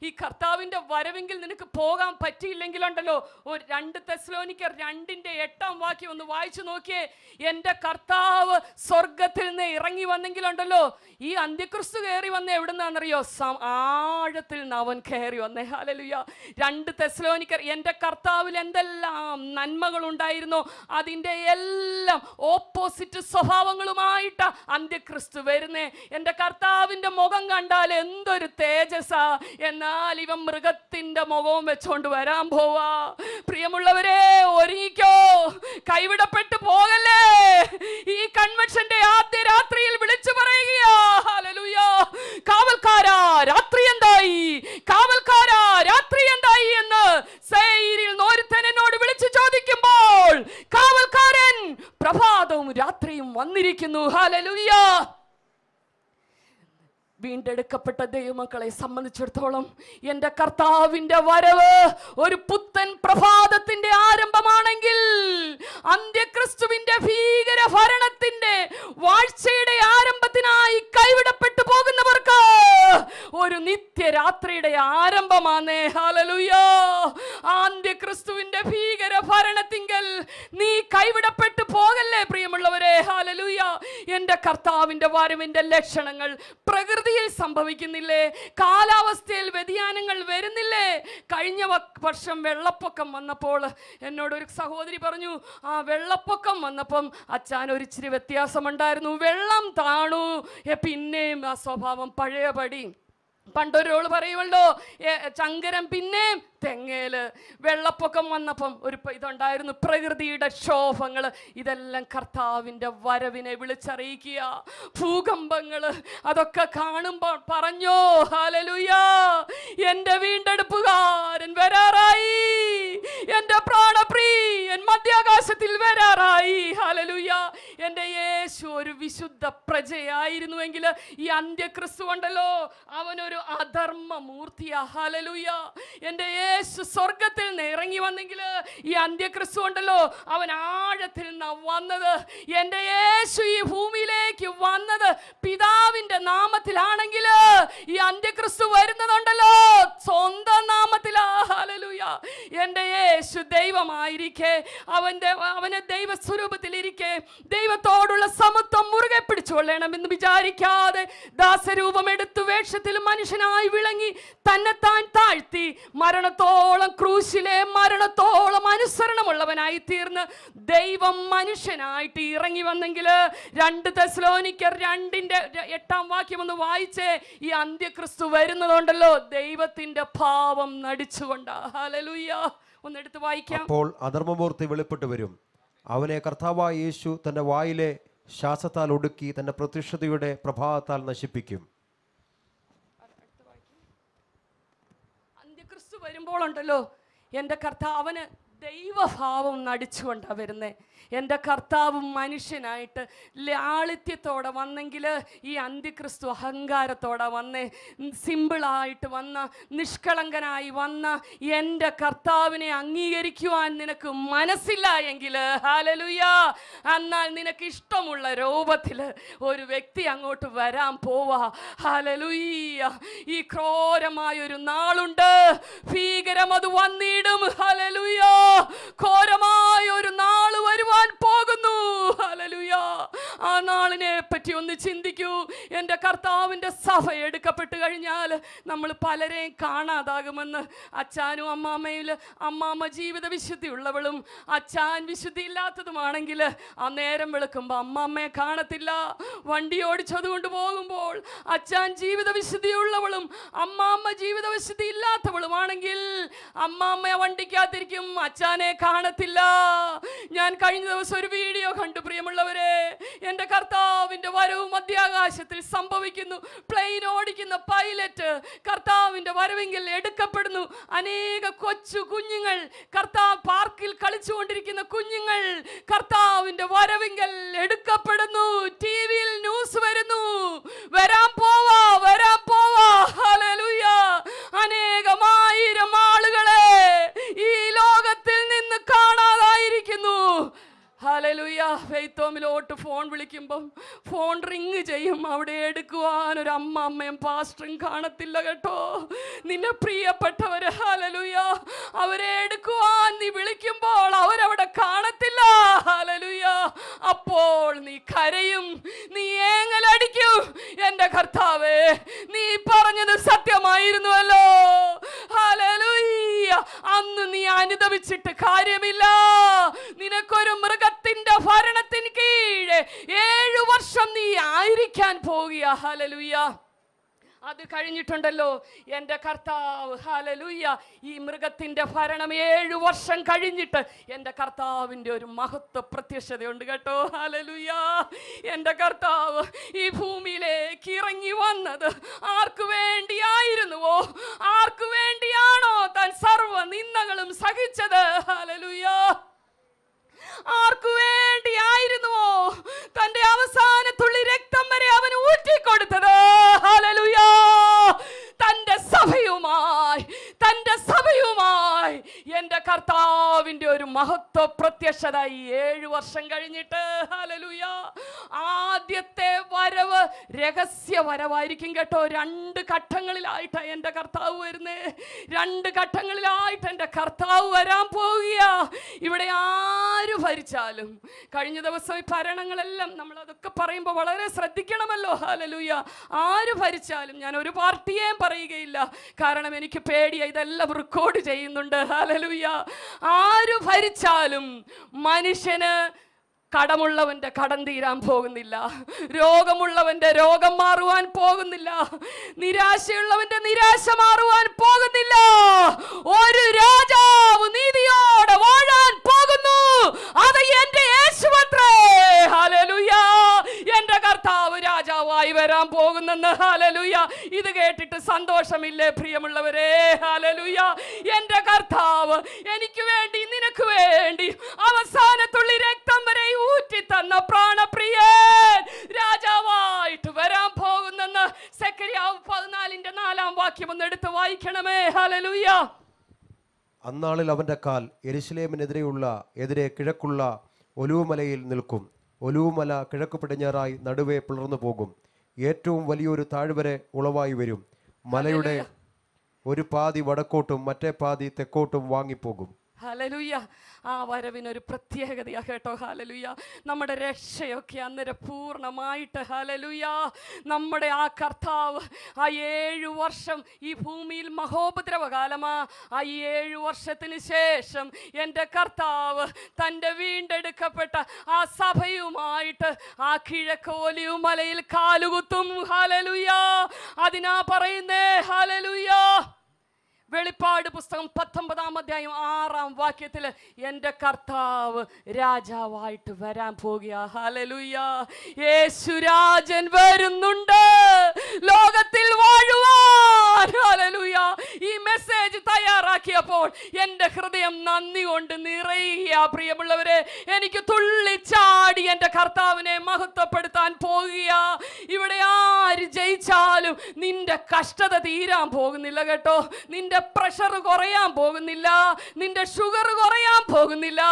ഈ കർത്താവിൻ്റെ വരവെങ്കിൽ നിനക്ക് പോകാൻ പറ്റിയില്ലെങ്കിലുണ്ടല്ലോ ഒരു രണ്ട് തെസ്ലോനിക്കർ രണ്ടിൻ്റെ എട്ടാം വാക്യം ഒന്ന് വായിച്ചു നോക്കിയേ എൻ്റെ കർത്താവ് സ്വർഗത്തിൽ നിന്ന് ഇറങ്ങി വന്നെങ്കിലുണ്ടല്ലോ ഈ അന്ത്യക്രിസ്തു കയറി വന്ന എവിടുന്നാണെന്നറിയോ ആഴത്തിൽ നിന്ന് അവൻ കയറി വന്നേ ഹാലലുയ രണ്ട് തെസ്ലോനിക്കർ എൻ്റെ കർത്താവിൽ എന്തെല്ലാം നന്മകൾ ഉണ്ടായിരുന്നോ അതിൻ്റെ എല്ലാം ഓപ്പോസിറ്റ് സ്വഭാവങ്ങളുമായിട്ട് അന്ത്യക്രിസ്തു വരുന്നേ എൻ്റെ കർത്താവിൻ്റെ മുഖം കണ്ടാൽ എന്തൊരു തേജസ്സാ എന്നാൽ ഇവൻ മൃഗത്തിന്റെ മുഖവും വെച്ചോണ്ട് വരാൻ പോവാ പ്രിയമുള്ളവരെ ഒരുങ്ങിക്കോ കൈവിടപ്പെട്ടു പോകല്ലേ ഈ കൺവെൻഷന്റെ ആദ്യ രാത്രിയിൽ വിളിച്ചു പറയുകയാ കാവൽക്കാരാ രാത്രി എന്തായി കാവൽക്കാരാ രാത്രി എന്തായി എന്ന് സൈരിൽ നോരുത്തൻ എന്നോട് വിളിച്ചു ചോദിക്കുമ്പോൾ കാവൽക്കാരൻ പ്രഭാതവും രാത്രിയും വന്നിരിക്കുന്നു ഹാലലുയ്യ വീണ്ടെടുക്കപ്പെട്ട ദൈവമക്കളെ സംബന്ധിച്ചിടത്തോളം എൻ്റെ കർത്താവിൻ്റെ വരവ് ഒരു പുത്തൻ പ്രഭാതത്തിൻ്റെ ആരംഭമാണെങ്കിൽ അന്ത്യക്രിസ്തുവിൻ്റെ ഭീകര ഭരണത്തിൻ്റെ വാഴ്ചയുടെ ആരംഭത്തിനായി കൈവിട ഒരു നിത്യരാത്രിയുടെ ആരംഭമാണ് ഹാലലുയോ ക്രിസ്തുവിന്റെ ഭീകര ഭരണത്തിങ്കൽ നീ കൈവിടപ്പെട്ടു പോകല്ലേ പ്രിയമുള്ളവരെ ഹാലലുയ എൻ്റെ കർത്താവിൻ്റെ വരവിൻ്റെ ലക്ഷണങ്ങൾ പ്രകൃതിയിൽ സംഭവിക്കുന്നില്ലേ കാലാവസ്ഥയിൽ വ്യതിയാനങ്ങൾ വരുന്നില്ലേ കഴിഞ്ഞ വർഷം വെള്ളപ്പൊക്കം വന്നപ്പോൾ എന്നോട് ഒരു സഹോദരി പറഞ്ഞു ആ വെള്ളപ്പൊക്കം വന്നപ്പം അച്ഛാൻ ഒരു ഇച്ചിരി വ്യത്യാസമുണ്ടായിരുന്നു വെള്ളം താണു പിന്നെയും ആ സ്വഭാവം പഴയപടി പണ്ടൊരോള് പറയുമല്ലോ ചങ്കരം പിന്നെയും തെങ്ങേല് വെള്ളപ്പൊക്കം വന്നപ്പം ഒരു ഇതുണ്ടായിരുന്നു പ്രകൃതിയുടെ ക്ഷോഭങ്ങൾ ഇതെല്ലാം കർത്താവിൻ്റെ വരവിനെ വിളിച്ചറിയിക്കുക ഭൂകമ്പങ്ങൾ അതൊക്കെ കാണുമ്പോൾ പറഞ്ഞോ ഹാലലുയാ എൻ്റെ വീണ്ടെടുപ്പുകാരൻ വരാറായി എൻ്റെ പ്രാണപ്രിയൻ മധ്യാകാശത്തിൽ വരാറായി ഹാലലുയാ എൻ്റെ യേശു ഒരു വിശുദ്ധ പ്രജയായിരുന്നുവെങ്കിൽ ഈ അന്ത്യക്രിസ്തു ഉണ്ടല്ലോ അവനൊരു ഒരു അധർമ്മ മൂർത്തിയാ ഹലലുയ എൻ്റെ യേശു സ്വർഗത്തിൽ നിന്ന് ഇറങ്ങി വന്നെങ്കിൽ ഈ അന്ത്യക്രിസ്തു ഉണ്ടല്ലോ അവൻ ആഴത്തിൽ നിന്ന് വന്നത് എൻ്റെ യേശു ഈ ഭൂമിയിലേക്ക് വന്നത് പിതാവിൻ്റെ നാമത്തിലാണെങ്കിൽ ഈ അന്ത്യക്രിസ്തു വരുന്നതുണ്ടല്ലോ സ്വന്തം നാമത്തിലാ ഹലലുയ എൻ്റെ യേശു ദൈവമായിരിക്കെ അവൻ്റെ അവനെ ദൈവസ്വരൂപത്തിൽ ഇരിക്കെ ദൈവത്തോടുള്ള സമത്വം മുറുകെ എന്ന് വിചാരിക്കാതെ ദാസരൂപമെടുത്തു വേഷത്തിൽ മനു മനുഷ്യനായി വിളങ്ങി തന്നെത്താൻ താഴ്ത്തി മരണത്തോളം ക്രൂശിലെ മരണത്തോളം അനുസരണമുള്ളവനായി തീർന്ന് ദൈവം മനുഷ്യനായിട്ട് ഇറങ്ങി വന്നെങ്കിൽ രണ്ട് തെസ്ലോനിക്കർ രണ്ടിൻ്റെ എട്ടാം വാക്യം ഒന്ന് വായിച്ചേ ഈ അന്ത്യക്രിസ്തു വരുന്നതുകൊണ്ടല്ലോ ദൈവത്തിൻ്റെ ഭാവം നടിച്ചുകൊണ്ട് ഒന്ന് ഒന്നെടുത്ത് വായിക്കാം അപ്പോൾ അധർമ്മമൂർത്തി വെളിപ്പെട്ട് വരും അവനെ കർത്താവായ യേശു തൻ്റെ വായിലെ ശ്വാസത്താൽ ഒടുക്കി തൻ്റെ പ്രത്യക്ഷതയുടെ പ്രഭാവത്താൽ നശിപ്പിക്കും വരുമ്പോഴുണ്ടല്ലോ എൻ്റെ കർത്താവന് ദൈവഭാവം നടിച്ചുകൊണ്ടാണ് വരുന്നത് എൻ്റെ കർത്താവും മനുഷ്യനായിട്ട് ലാളിത്യത്തോടെ വന്നെങ്കിൽ ഈ അന്ത്യക്രിസ്തു അഹങ്കാരത്തോടെ വന്ന് സിമ്പിളായിട്ട് വന്ന നിഷ്കളങ്കനായി വന്ന എൻ്റെ കർത്താവിനെ അംഗീകരിക്കുവാൻ നിനക്ക് മനസ്സില്ല എങ്കിൽ ഹാലലുയാ എന്നാൽ നിനക്ക് ഇഷ്ടമുള്ള രൂപത്തിൽ ഒരു വ്യക്തി അങ്ങോട്ട് വരാൻ പോവാ ഹാലലുയ്യ ഈ ക്രോരമായൊരു നാളുണ്ട് ഭീകരം അത് വന്നിടും ഹലലുയോ ഘോരമായ ഒരു നാൾ വരുവാൻ പോകുന്നു ഹലലുയ ആ നാളിനെ പറ്റി ഒന്ന് ചിന്തിക്കൂ എൻ്റെ കർത്താവിൻ്റെ സഭ എടുക്കപ്പെട്ട് കഴിഞ്ഞാൽ നമ്മൾ പലരെയും കാണാതാകുമെന്ന് അച്ചാനും അമ്മാമ്മയിൽ അമ്മാമ്മ ജീവിത വിശുദ്ധി ഉള്ളവളും അച്ചാൻ വിശുദ്ധി ഇല്ലാത്തതുമാണെങ്കിൽ ആ നേരം വിളക്കുമ്പോൾ അമ്മാമ്മയെ കാണത്തില്ല വണ്ടി ഓടിച്ചതുകൊണ്ട് പോകുമ്പോൾ അച്ചാൻ ജീവിത ഉള്ളവളും അമ്മാമ്മ ജീവിത വിശുദ്ധി ഇല്ലാത്തവളുമാണെങ്കിൽ അമ്മാമ്മയെ വണ്ടിക്കാത്തിരിക്കും അച്ഛൻ അച്ഛനെ കാണത്തില്ല ഞാൻ കഴിഞ്ഞ ദിവസം ഒരു വീഡിയോ കണ്ടു പ്രിയമുള്ളവരെ എൻ്റെ കർത്താവിൻ്റെ വരവ് മധ്യാകാശത്തിൽ സംഭവിക്കുന്നു പ്ലെയിൻ ഓടിക്കുന്ന പൈലറ്റ് കർത്താവിൻ്റെ വരവെങ്കിൽ എടുക്കപ്പെടുന്നു അനേക കൊച്ചു കുഞ്ഞുങ്ങൾ കർത്താവ് പാർക്കിൽ കളിച്ചുകൊണ്ടിരിക്കുന്ന കുഞ്ഞുങ്ങൾ കർത്താവിൻ്റെ വരവെങ്കിൽ എടുക്കപ്പെടുന്നു ടി വിയിൽ ന്യൂസ് വരുന്നു വരാൻ പോവാ വരാൻ പോവാ അനേക ഹലലുയ ഫെയ്ത്തോമിലോട്ട് ഫോൺ വിളിക്കുമ്പം ഫോൺ റിങ് ചെയ്യും അവിടെ എടുക്കുവാൻ ഒരു അമ്മ അമ്മയും പാസ്റ്ററും കാണത്തില്ല കേട്ടോ നിന്നെ പ്രിയപ്പെട്ടവർ ഹലലുയ അവരെ എടുക്കുവാൻ നീ വിളിക്കുമ്പോൾ അവരവിടെ കാണത്തില്ല ഹലലുയ അപ്പോൾ നീ കരയും നീ ഏങ്ങലടിക്കും എൻ്റെ കർത്താവേ നീ പറഞ്ഞത് സത്യമായിരുന്നുവല്ലോ ഹലലുയ അന്ന് നീ അനുദവിച്ചിട്ട് കാര്യമില്ല നിനക്കൊരു മൃഗ ദൈവത്തിന്റെ ഭരണത്തിന് കീഴ് ഏഴു വർഷം നീ ആയിരിക്കാൻ പോകുക ഹലലുയ്യ അത് കഴിഞ്ഞിട്ടുണ്ടല്ലോ എൻ്റെ കർത്താവ് ഹാലലൂയ്യ ഈ മൃഗത്തിൻ്റെ ഭരണം ഏഴു വർഷം കഴിഞ്ഞിട്ട് എൻ്റെ കർത്താവിൻ്റെ ഒരു മഹത്വ പ്രത്യക്ഷതയുണ്ട് കേട്ടോ ഹാലലൂയ്യ എൻ്റെ കർത്താവ് ഈ ഭൂമിയിലേക്ക് ഇറങ്ങി വന്നത് ആർക്കു വേണ്ടിയായിരുന്നുവോ ആർക്കു വേണ്ടിയാണോ താൻ സർവ്വ നിന്ദകളും സഹിച്ചത് ഹാലലൂയ്യ ആർക്കു വേണ്ടിയായിരുന്നുവോ തന്റെ അവസാന തുള്ളി രക്തം വരെ അവൻ ഊറ്റിക്കൊടുത്തത് ഹലലുയാ എൻ്റെ കർത്താവിൻ്റെ ഒരു മഹത്വ പ്രത്യക്ഷത ഈ ഏഴു വർഷം കഴിഞ്ഞിട്ട് ആദ്യത്തെ വരവ് രഹസ്യ വരവായിരിക്കും കേട്ടോ രണ്ട് ഘട്ടങ്ങളിലായിട്ട് എൻ്റെ കർത്താവ് വരുന്നേ രണ്ട് ഘട്ടങ്ങളിലായിട്ട് എൻ്റെ കർത്താവ് വരാൻ പോവുക ഇവിടെ ആര് ഭരിച്ചാലും കഴിഞ്ഞ ദിവസം ഈ ഭരണങ്ങളെല്ലാം നമ്മൾ അതൊക്കെ പറയുമ്പോൾ വളരെ ശ്രദ്ധിക്കണമല്ലോ ഹാലലൂയ ആര് ഭരിച്ചാലും ഞാൻ ഒരു പാർട്ടിയേയും പറയുകയില്ല കാരണം എനിക്ക് പേടിയ ഇതെല്ലാം റെക്കോർഡ് ചെയ്യുന്നുണ്ട് ഹാലലൂ ഹലലുയ ആര് ഭരിച്ചാലും മനുഷ്യന് കടമുള്ളവൻ്റെ കടം തീരാൻ പോകുന്നില്ല രോഗമുള്ളവൻ്റെ രോഗം മാറുവാൻ പോകുന്നില്ല നിരാശയുള്ളവൻ്റെ നിരാശ മാറുവാൻ പോകുന്നില്ല ഒരു രാജാവ് നീതിയോടെ വാഴാൻ പോകുന്നു അത് എൻ്റെ യേശുപത്രേ ഹലലുയ എൻ്റെ കർത്താവ് പിതാവായി വരാൻ പോകുന്നെന്ന് ഹാലലുയ ഇത് കേട്ടിട്ട് സന്തോഷമില്ലേ പ്രിയമുള്ളവരെ ഹാലലുയ എൻ്റെ കർത്താവ് എനിക്ക് വേണ്ടി നിനക്ക് വേണ്ടി അവസാനത്തുള്ളി രക്തം വരെ ഊറ്റി തന്ന പ്രാണപ്രിയൻ രാജാവായിട്ട് വരാൻ പോകുന്നെന്ന് സെക്കരിയാവ് പതിനാലിന്റെ നാലാം വാക്യം ഒന്ന് എടുത്ത് വായിക്കണമേ ഹാലലുയ അന്നാളിൽ അവൻ്റെ കാൽ എരിശിലേമിനെതിരെയുള്ള എതിരെ കിഴക്കുള്ള ഒലുവുമലയിൽ നിൽക്കും ഒലുവുമല കിഴക്ക് പടിഞ്ഞാറായി നടുവേ പിളർന്നു പോകും ഏറ്റവും വലിയൊരു താഴ്വരെ ഉളവായി വരും മലയുടെ ഒരു പാതി വടക്കോട്ടും മറ്റേ പാതി തെക്കോട്ടും വാങ്ങിപ്പോകും ഹാലലുയ്യ ആ വരവിനൊരു പ്രത്യേകതയാണ് കേട്ടോ ഹാലലുയ്യ നമ്മുടെ രക്ഷയൊക്കെ അന്നേരം പൂർണ്ണമായിട്ട് ഹാലലുയ്യ നമ്മുടെ ആ കർത്താവ് ആ ഏഴു വർഷം ഈ ഭൂമിയിൽ മഹോപദ്രവകാലമാ ആ ഏഴു വർഷത്തിന് ശേഷം എൻ്റെ കർത്താവ് തൻ്റെ വീണ്ടെടുക്കപ്പെട്ട ആ സഭയുമായിട്ട് ആ കിഴക്കോലിയും മലയിൽ കാലുകുത്തും ഹാലലുയ്യ അതിനാ പറയുന്നേ ഹാലലുയ്യ വെളിപ്പാട് പുസ്തകം പത്തൊമ്പതാം അധ്യായം ആറാം വാക്യത്തിൽ എൻ്റെ കർത്താവ് രാജാവായിട്ട് വരാൻ പോകുക ഹലലുയ്യ യേശു രാജൻ വരുന്നുണ്ട് ലോകത്തിൽ വാഴുവാൻ ഈ മെസ്സേജ് തയ്യാറാക്കിയപ്പോൾ എൻ്റെ ഹൃദയം നന്ദി കൊണ്ട് നിറയുക പ്രിയമുള്ളവരെ എനിക്ക് തുള്ളിച്ചാടി എൻ്റെ കർത്താവിനെ മഹത്വപ്പെടുത്താൻ പോകുക ഇവിടെ ആര് ജയിച്ചാലും നിന്റെ കഷ്ടത തീരാൻ പോകുന്നില്ല കേട്ടോ നിന്റെ പ്രഷർ കുറയാൻ പോകുന്നില്ല നിന്റെ ഷുഗർ കുറയാൻ പോകുന്നില്ല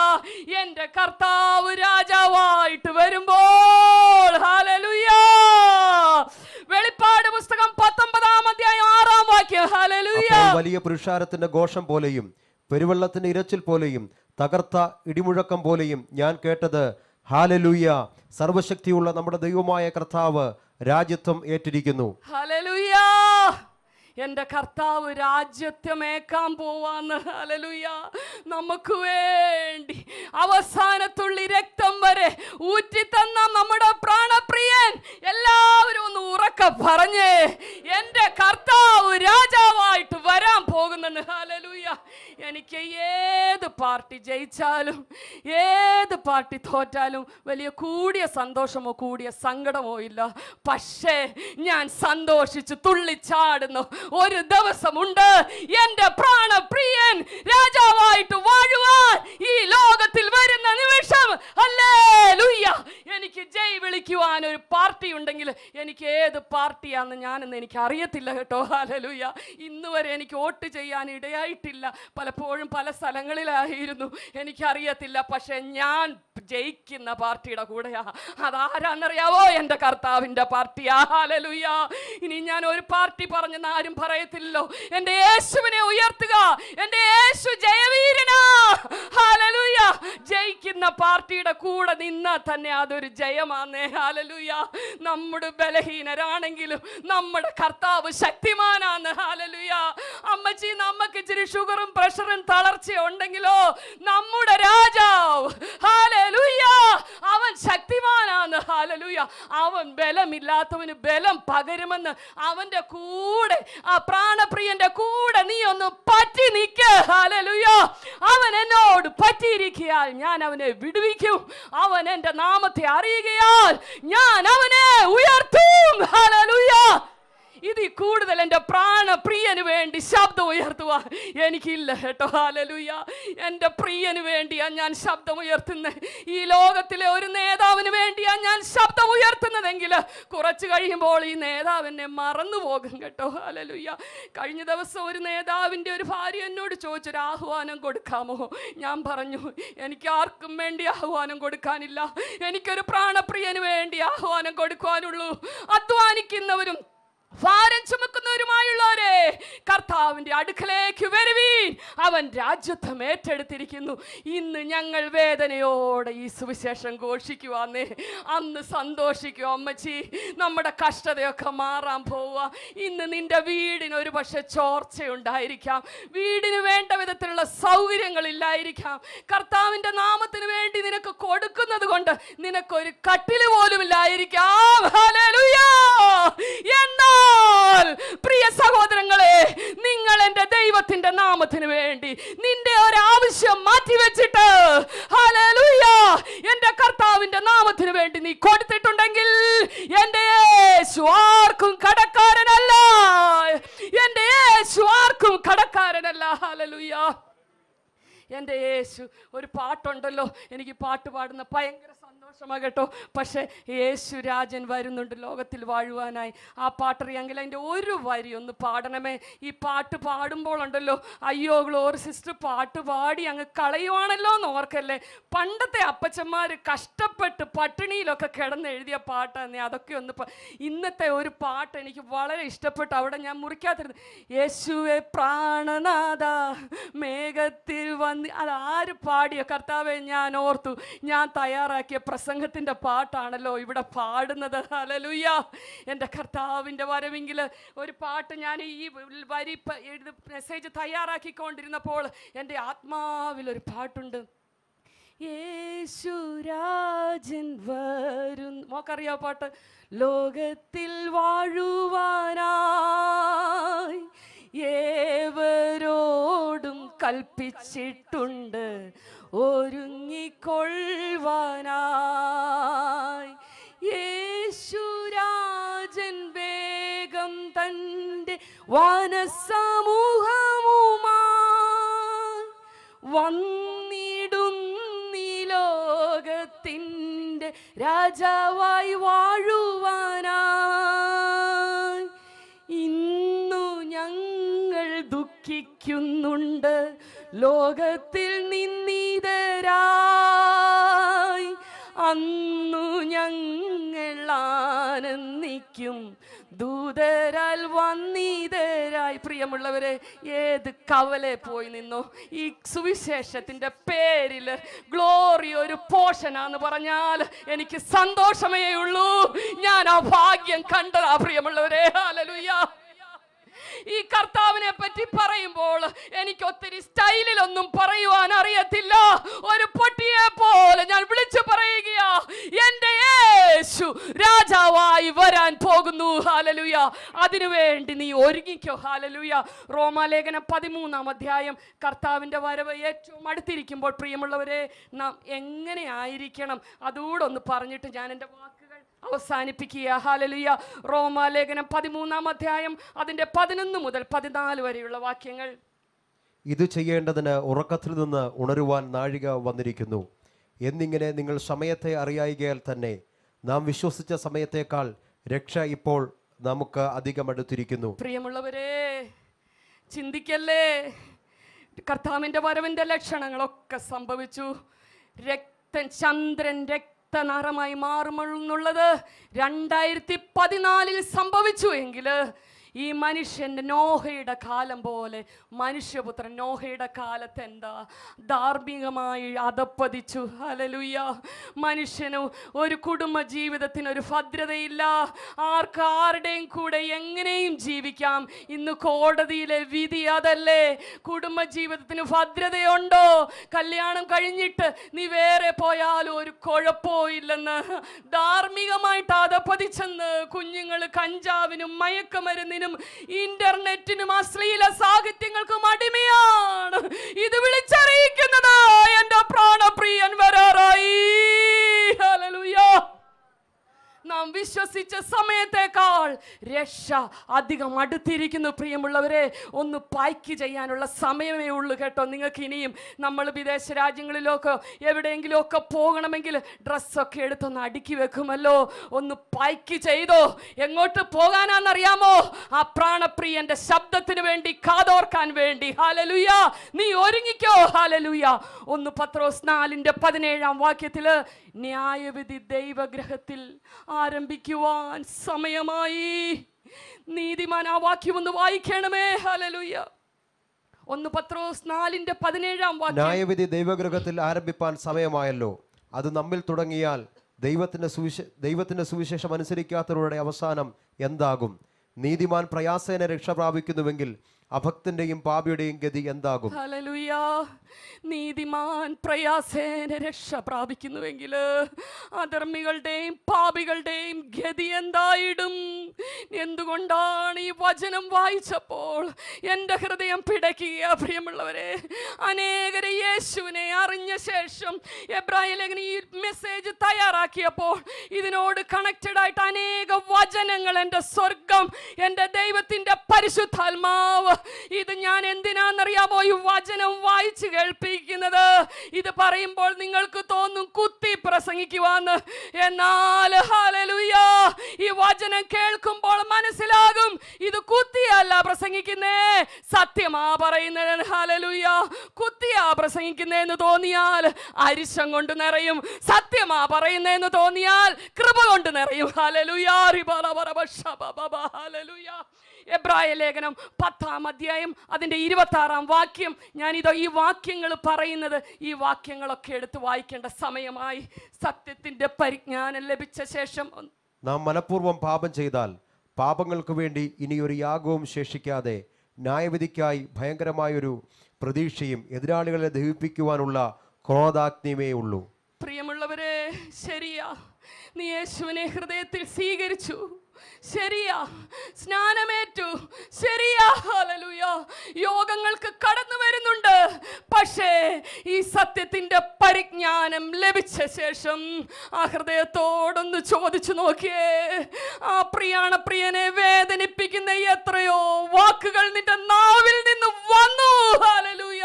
എൻ്റെ കർത്താവ് രാജാവായിട്ട് വരുമ്പോൾ വെളിപ്പാട് പുസ്തകം പത്തൊമ്പതാം അധ്യായം ആറാം വാക്യം വലിയ പുരുഷാരത്തിന്റെ ഘോഷം പോലെയും പെരുവെള്ളത്തിന്റെ ഇരച്ചിൽ പോലെയും തകർത്ത ഇടിമുഴക്കം പോലെയും ഞാൻ കേട്ടത് ഹാലലൂയ സർവശക്തിയുള്ള നമ്മുടെ ദൈവമായ കർത്താവ് രാജ്യത്വം ഏറ്റിരിക്കുന്നു ഹാലലൂയാ എൻ്റെ കർത്താവ് മേക്കാൻ പോവാന്ന് അലലുയ നമുക്ക് വേണ്ടി അവസാനത്തുള്ളി രക്തം വരെ ഊറ്റിത്തന്ന നമ്മുടെ പ്രാണപ്രിയൻ എല്ലാവരും ഒന്ന് ഉറക്ക പറഞ്ഞേ എൻ്റെ കർത്താവ് രാജാവായിട്ട് വരാൻ പോകുന്നെന്ന് ഹലലുയ എനിക്ക് ഏത് പാർട്ടി ജയിച്ചാലും ഏത് പാർട്ടി തോറ്റാലും വലിയ കൂടിയ സന്തോഷമോ കൂടിയ സങ്കടമോ ഇല്ല പക്ഷേ ഞാൻ സന്തോഷിച്ച് തുള്ളിച്ചാടുന്നു ഒരു ദിവസമുണ്ട് എൻ്റെ പ്രാണപ്രിയൻ രാജാവായിട്ട് വാഴുവാൻ ഈ ലോകത്തിൽ വരുന്ന നിമിഷം അല്ലേ ലുയ്യ എനിക്ക് ജയ് വിളിക്കുവാൻ ഒരു പാർട്ടി ഉണ്ടെങ്കിൽ എനിക്ക് ഏത് പാർട്ടിയാന്ന് ഞാനെന്ന് എനിക്ക് അറിയത്തില്ല കേട്ടോ ഹാലലുയ്യ ഇന്ന് വരെ എനിക്ക് വോട്ട് ചെയ്യാൻ ഇടയായിട്ടില്ല പലപ്പോഴും പല സ്ഥലങ്ങളിലായിരുന്നു എനിക്കറിയത്തില്ല പക്ഷേ ഞാൻ ജയിക്കുന്ന പാർട്ടിയുടെ കൂടെയാ അതാരാന്നറിയാവോ എൻ്റെ കർത്താവിൻ്റെ പാർട്ടിയാ ഹാലലുയ്യ ഇനി ഞാൻ ഒരു പാർട്ടി പറഞ്ഞെന്ന് ആരും ആരും പറയത്തില്ലല്ലോ എൻ്റെ യേശുവിനെ ഉയർത്തുക എൻ്റെ യേശു ജയവീരനാ ജയിക്കുന്ന പാർട്ടിയുടെ കൂടെ നിന്നാൽ തന്നെ അതൊരു ജയമാന്നേ ഹാലലൂയ നമ്മുടെ ബലഹീനരാണെങ്കിലും നമ്മുടെ കർത്താവ് ശക്തിമാനാന്ന് ഹാലലൂയ അമ്മച്ചി നമുക്ക് ഇച്ചിരി ഷുഗറും പ്രഷറും തളർച്ചയും ഉണ്ടെങ്കിലോ നമ്മുടെ രാജാവ് അവൻ ശക്തിമാനാന്ന് ഹാലലൂയ അവൻ ബലമില്ലാത്തവന് ബലം പകരുമെന്ന് അവൻ്റെ കൂടെ ആ പ്രാണപ്രിയന്റെ കൂടെ നീ ഒന്ന് പറ്റി നിൽക്കുയോ അവൻ എന്നോട് പറ്റിയിരിക്കയാൽ ഞാൻ അവനെ വിടുവിക്കും അവൻ എൻ്റെ നാമത്തെ അറിയുകയാൽ ഞാൻ അവനെ ഉയർത്തും ഹലലുയോ ഇതിൽ കൂടുതൽ എൻ്റെ പ്രാണപ്രിയന് വേണ്ടി ശബ്ദം ഉയർത്തുക എനിക്കില്ല കേട്ടോ ഹാലലുയ്യ എൻ്റെ പ്രിയന് വേണ്ടിയാണ് ഞാൻ ശബ്ദം ഉയർത്തുന്നത് ഈ ലോകത്തിലെ ഒരു നേതാവിന് വേണ്ടിയാണ് ഞാൻ ശബ്ദം ഉയർത്തുന്നതെങ്കിൽ കുറച്ച് കഴിയുമ്പോൾ ഈ നേതാവ് എന്നെ മറന്നു പോകും കേട്ടോ ഹാലലുയ്യ കഴിഞ്ഞ ദിവസം ഒരു നേതാവിൻ്റെ ഒരു ഭാര്യ എന്നോട് ചോദിച്ചൊരു ആഹ്വാനം കൊടുക്കാമോ ഞാൻ പറഞ്ഞു എനിക്ക് ആർക്കും വേണ്ടി ആഹ്വാനം കൊടുക്കാനില്ല എനിക്കൊരു പ്രാണപ്രിയന് വേണ്ടി ആഹ്വാനം കൊടുക്കാനുള്ളൂ അധ്വാനിക്കുന്നവരും ഭാരം ചുമക്കുന്നവരുമായുള്ളവരെ കർത്താവിൻ്റെ അടുക്കലേക്ക് വരുവീൻ അവൻ രാജ്യത്വം ഏറ്റെടുത്തിരിക്കുന്നു ഇന്ന് ഞങ്ങൾ വേദനയോടെ ഈ സുവിശേഷം ഘോഷിക്കുവാന്നേ അന്ന് സന്തോഷിക്കൂ അമ്മച്ചി നമ്മുടെ കഷ്ടതയൊക്കെ മാറാൻ പോവുക ഇന്ന് നിന്റെ വീടിന് ഒരു പക്ഷെ ചോർച്ചയുണ്ടായിരിക്കാം വീടിന് വേണ്ട വിധത്തിലുള്ള സൗകര്യങ്ങളില്ലായിരിക്കാം കർത്താവിൻ്റെ നാമത്തിന് വേണ്ടി നിനക്ക് കൊടുക്കുന്നത് കൊണ്ട് നിനക്കൊരു കട്ടില് പോലും ഇല്ലായിരിക്കാം എന്നാൽ അപ്പോൾ പ്രിയ സഹോദരങ്ങളെ നിങ്ങൾ എൻ്റെ ദൈവത്തിൻ്റെ നാമത്തിന് വേണ്ടി നിന്റെ ഒരാവശ്യം മാറ്റിവെച്ചിട്ട് എൻ്റെ കർത്താവിൻ്റെ നാമത്തിന് വേണ്ടി നീ കൊടുത്തിട്ടുണ്ടെങ്കിൽ എൻ്റെ യേശു ആർക്കും കടക്കാരനല്ല എൻ്റെ യേശു ആർക്കും കടക്കാരനല്ല ഹലലുയ്യ എൻ്റെ യേശു ഒരു പാട്ടുണ്ടല്ലോ എനിക്ക് പാട്ട് പാടുന്ന ഭയങ്കര സന്തോഷമാകട്ടോ പക്ഷേ യേശു രാജൻ വരുന്നുണ്ട് ലോകത്തിൽ വാഴുവാനായി ആ പാട്ടറിയെങ്കിൽ അതിൻ്റെ ഒരു വരി ഒന്ന് പാടണമേ ഈ പാട്ട് പാടുമ്പോഴുണ്ടല്ലോ അയ്യോ ഗ്ലോറി സിസ്റ്റർ പാട്ട് പാടി അങ്ങ് കളയുവാണല്ലോ എന്ന് ഓർക്കല്ലേ പണ്ടത്തെ അപ്പച്ചന്മാർ കഷ്ടപ്പെട്ട് പട്ടിണിയിലൊക്കെ കിടന്ന് എഴുതിയ പാട്ടാണ് അതൊക്കെ ഒന്ന് ഇന്നത്തെ ഒരു പാട്ട് എനിക്ക് വളരെ ഇഷ്ടപ്പെട്ടു അവിടെ ഞാൻ മുറിക്കാത്തിരുന്നു യേശുവെ പ്രാണനാഥ മേഘത്തിൽ വന്ന് അത് ആര് പാടിയോ കർത്താവെ ഞാൻ ഓർത്തു ഞാൻ തയ്യാറാക്കിയ പ്ര പ്രസംഗത്തിൻ്റെ പാട്ടാണല്ലോ ഇവിടെ പാടുന്നത് ഹലലുയ്യ എൻ്റെ കർത്താവിൻ്റെ വരവെങ്കിൽ ഒരു പാട്ട് ഞാൻ ഈ വരി മെസ്സേജ് തയ്യാറാക്കിക്കൊണ്ടിരുന്നപ്പോൾ എൻ്റെ ആത്മാവിലൊരു പാട്ടുണ്ട് യേശുരാജൻ വരും മോക്കറിയോ പാട്ട് ലോകത്തിൽ വാഴുവാനായി ഏവരോടും കൽപ്പിച്ചിട്ടുണ്ട് ഒരുങ്ങിക്കൊള്ളുവാനായി യേശുരാജൻ വേഗം തൻ്റെ വനസമൂഹമുമാ വന്നിടുന്നി ലോകത്തിൻ്റെ രാജാവായി വാഴുവാനായി ഇന്നു ഞങ്ങൾ ദുഃഖിക്കുന്നുണ്ട് ലോകത്തിൽ നിന്ന് ചെയ്തരായി അന്നു ഞങ്ങൾ ആനന്ദിക്കും ദൂതരാൽ വന്നീതരായി പ്രിയമുള്ളവരെ ഏത് കവലെ പോയി നിന്നോ ഈ സുവിശേഷത്തിൻ്റെ പേരിൽ ഗ്ലോറി ഒരു പോഷനാന്ന് പറഞ്ഞാൽ എനിക്ക് സന്തോഷമേ ഉള്ളൂ ഞാൻ ആ ഭാഗ്യം കണ്ടതാ പ്രിയമുള്ളവരെ ഹാലലുയ്യ ഈ കർത്താവിനെ പറ്റി പറയുമ്പോൾ എനിക്ക് ഒത്തിരി സ്റ്റൈലിലൊന്നും പറയുവാൻ അറിയത്തില്ല ഒരു പൊട്ടിയെ പോലെ ഞാൻ വിളിച്ചു പറയുകയാ എൻ്റെ യേശു രാജാവായി വരാൻ പോകുന്നു ഹാലലുയ അതിനുവേണ്ടി നീ ഒരുങ്ങിക്കോ ഹാലലുയ റോമാലേഖന പതിമൂന്നാം അധ്യായം കർത്താവിൻ്റെ വരവ് ഏറ്റവും അടുത്തിരിക്കുമ്പോൾ പ്രിയമുള്ളവരെ നാം എങ്ങനെ ആയിരിക്കണം അതുകൂടെ ഒന്ന് പറഞ്ഞിട്ട് ഞാൻ എൻ്റെ വാക്ക് അവസാനിപ്പിക്കുക ഹാലലിയ റോമാലേഖനം പതിമൂന്നാം അധ്യായം അതിൻ്റെ പതിനൊന്ന് മുതൽ പതിനാല് വരെയുള്ള വാക്യങ്ങൾ ഇത് ചെയ്യേണ്ടതിന് ഉറക്കത്തിൽ നിന്ന് ഉണരുവാൻ നാഴിക വന്നിരിക്കുന്നു എന്നിങ്ങനെ നിങ്ങൾ സമയത്തെ അറിയായികയാൽ തന്നെ നാം വിശ്വസിച്ച സമയത്തേക്കാൾ രക്ഷ ഇപ്പോൾ നമുക്ക് അധികം അടുത്തിരിക്കുന്നു പ്രിയമുള്ളവരെ ചിന്തിക്കല്ലേ കർത്താവിൻ്റെ വരവിൻ്റെ ലക്ഷണങ്ങളൊക്കെ സംഭവിച്ചു രക്തൻ ചന്ദ്രൻ രക്തം രക്തനാറമായി മാറുമെന്നുള്ളത് രണ്ടായിരത്തി പതിനാലിൽ സംഭവിച്ചു എങ്കിൽ ഈ മനുഷ്യൻ്റെ നോഹയുടെ കാലം പോലെ മനുഷ്യപുത്രൻ നോഹയുടെ കാലത്ത് എന്താ ധാർമ്മികമായി അതപ്പതിച്ചു അലലുയ്യ മനുഷ്യന് ഒരു കുടുംബ ജീവിതത്തിന് ഒരു ഭദ്രതയില്ല ആർക്ക് ആരുടെയും കൂടെ എങ്ങനെയും ജീവിക്കാം ഇന്ന് കോടതിയിലെ വിധി അതല്ലേ കുടുംബ ജീവിതത്തിന് ഭദ്രതയുണ്ടോ കല്യാണം കഴിഞ്ഞിട്ട് നീ വേറെ പോയാലും ഒരു കുഴപ്പവും ഇല്ലെന്ന് ധാർമ്മികമായിട്ട് അതപ്പതിച്ചെന്ന് കുഞ്ഞുങ്ങൾ കഞ്ചാവിനും മയക്കമരുന്നിനും മൊബൈലിനും ഇന്റർനെറ്റിനും അശ്ലീല സാഹിത്യങ്ങൾക്കും അടിമയാണ് ഇത് വിളിച്ചറിയിക്കുന്നത് എന്റെ പ്രാണപ്രിയൻ വരാറായി ഹലലുയാ നാം വിശ്വസിച്ച സമയത്തേക്കാൾ രക്ഷ അധികം അടുത്തിരിക്കുന്നു പ്രിയമുള്ളവരെ ഒന്ന് പായ്ക്ക് ചെയ്യാനുള്ള സമയമേ ഉള്ളൂ കേട്ടോ നിങ്ങൾക്ക് ഇനിയും നമ്മൾ വിദേശ രാജ്യങ്ങളിലൊക്കെ എവിടെയെങ്കിലുമൊക്കെ പോകണമെങ്കിൽ ഡ്രസ്സൊക്കെ എടുത്തൊന്ന് അടുക്കി വെക്കുമല്ലോ ഒന്ന് പായ്ക്ക് ചെയ്തോ എങ്ങോട്ട് പോകാനാണെന്നറിയാമോ ആ പ്രാണപ്രിയന്റെ ശബ്ദത്തിന് വേണ്ടി കാതോർക്കാൻ വേണ്ടി ഹാലലുയ നീ ഒരുങ്ങിക്കോ ഹാലലുയ ഒന്ന് പത്രോസ് നാലിൻ്റെ പതിനേഴാം വാക്യത്തിൽ ന്യായവിധി ദൈവഗ്രഹത്തിൽ ആ ആരംഭിക്കുവാൻ സമയമായി നീതിമാൻ ആ വാക്യം ഒന്ന് വായിക്കണമേ ഹലലുയ്യ ഒന്ന് പത്രോസ് നാലിന്റെ പതിനേഴാം വാക്യം ന്യായവിധി ദൈവഗൃഹത്തിൽ ആരംഭിപ്പാൻ സമയമായല്ലോ അത് നമ്മിൽ തുടങ്ങിയാൽ ദൈവത്തിന്റെ ദൈവത്തിന്റെ സുവിശേഷം അനുസരിക്കാത്തവരുടെ അവസാനം എന്താകും നീതിമാൻ പ്രയാസേന രക്ഷ പ്രാപിക്കുന്നുവെങ്കിൽ അഭക്തന്റെയും പാപിയുടെയും ഗതി എന്താകും നീതിമാൻ പ്രയാസേന രക്ഷ പ്രാപിക്കുന്നുവെങ്കിൽ അധർമ്മികളുടെയും പാപികളുടെയും ഗതി എന്തായിടും എന്തുകൊണ്ടാണ് ഈ വചനം വായിച്ചപ്പോൾ എൻ്റെ ഹൃദയം പിടയ്ക്കുക പ്രിയമുള്ളവരെ അനേകരെ യേശുവിനെ അറിഞ്ഞ ശേഷം എബ്രാഹിം ലേഖന ഈ മെസ്സേജ് തയ്യാറാക്കിയപ്പോൾ ഇതിനോട് കണക്റ്റഡ് ആയിട്ട് അനേക വചനങ്ങൾ എൻ്റെ സ്വർഗം എൻ്റെ ദൈവത്തിൻ്റെ പരിശുദ്ധാത്മാവ് ഇത് ഞാൻ എന്തിനാണെന്നറിയാമോ ഈ വചനം വായിച്ചു കേൾപ്പിക്കുന്നത് ഇത് പറയുമ്പോൾ നിങ്ങൾക്ക് തോന്നും കുത്തി പ്രസംഗിക്കുവാന്ന് എന്നാൽ ഈ വചനം കേൾക്കുമ്പോൾ മനസ്സിലാകും ഇത് കുത്തിയല്ല പ്രസംഗിക്കുന്നേ സത്യമാ പറയുന്നത് ഹാലലുയ കുത്തിയാ പ്രസംഗിക്കുന്നതെന്ന് തോന്നിയാൽ അരിശം കൊണ്ട് നിറയും സത്യമാ പറയുന്നതെന്ന് തോന്നിയാൽ കൃപ കൊണ്ട് നിറയും ഹാലലുയാ റിബാല ഹല്ലേലൂയ എബ്രായ ലേഖനം പത്താം അധ്യായം അതിൻ്റെ ഇരുപത്താറാം വാക്യം ഞാനിതോ ഈ വാക്യങ്ങൾ പറയുന്നത് ഈ വാക്യങ്ങളൊക്കെ എടുത്ത് വായിക്കേണ്ട സമയമായി സത്യത്തിൻ്റെ പരിജ്ഞാനം ലഭിച്ച ശേഷം നാം മനഃപൂർവ്വം പാപം ചെയ്താൽ പാപങ്ങൾക്ക് വേണ്ടി ഇനിയൊരു യാഗവും ശേഷിക്കാതെ ന്യായവിധിക്കായി ഭയങ്കരമായൊരു പ്രതീക്ഷയും എതിരാളികളെ ദഹിപ്പിക്കുവാനുള്ള ക്രോധാഗ്നിയമേ ഉള്ളൂ പ്രിയമുള്ളവരെ ശരിയാ നീ യേശുവിനെ ഹൃദയത്തിൽ സ്വീകരിച്ചു ശരിയാ സ്നാനമേറ്റു ശരിയാ ഹലലുയ യോഗങ്ങൾക്ക് കടന്നു വരുന്നുണ്ട് പക്ഷേ ഈ സത്യത്തിൻ്റെ പരിജ്ഞാനം ലഭിച്ച ശേഷം ആ ഹൃദയത്തോടൊന്ന് ചോദിച്ചു നോക്കിയേ ആ പ്രിയാണ പ്രിയനെ വേദനിപ്പിക്കുന്ന എത്രയോ വാക്കുകൾ നിന്റെ നാവിൽ നിന്ന് വന്നു ഹലലുയ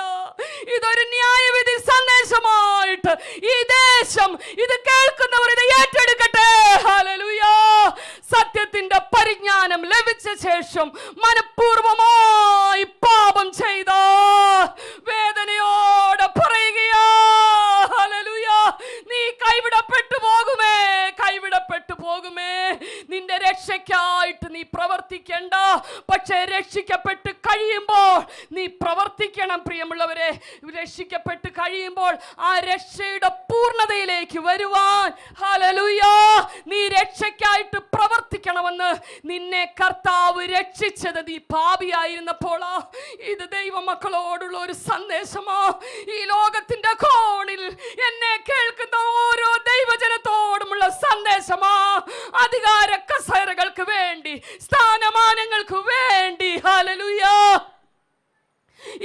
ഇതൊരു ന്യായവിധി സന്ദേശമായിട്ട് ഈ ദേശം ഇത് കേൾക്കുന്നവർ ഇത് ഏറ്റെടുക്കട്ടെ ഹലലുയ സത്യ ദൈവത്തിന്റെ പരിജ്ഞാനം ലഭിച്ച ശേഷം മനഃപൂർവമായി പാപം ചെയ്ത വേദനയോടെ പറയുകയാ നീ കൈവിടപ്പെട്ടു പോകുമേ കൈവിടപ്പെട്ടു പോകുമേ നിന്റെ രക്ഷയ്ക്കായിട്ട് നീ പ്രവർത്തിക്കേണ്ട പക്ഷേ രക്ഷിക്കപ്പെട്ട് കഴിയുമ്പോൾ നീ പ്രവർത്തിക്കണം പ്രിയമുള്ളവരെ രക്ഷിക്കപ്പെട്ട് കഴിയുമ്പോൾ ആ രക്ഷയുടെ പൂർണ്ണതയിലേക്ക് വരുവാൻ ഹലലുയാ നീ രക്ഷയ്ക്കായിട്ട് പ്രവർത്തിക്കണമെന്ന് നിന്നെ കർത്താവ് രക്ഷിച്ചത് നീ ഭാവിയായിരുന്നപ്പോളാ ഇത് ദൈവമക്കളോടുള്ള ഒരു സന്ദേശമാ ഈ ലോകത്തിന്റെ കോണിൽ എന്നെ കേൾ കേൾക്കുന്ന ഓരോ ദൈവജനത്തോടുമുള്ള സന്ദേശമാ അധികാര കസേരകൾക്ക് വേണ്ടി സ്ഥാനമാനങ്ങൾക്ക് വേണ്ടി ഹലലുയാ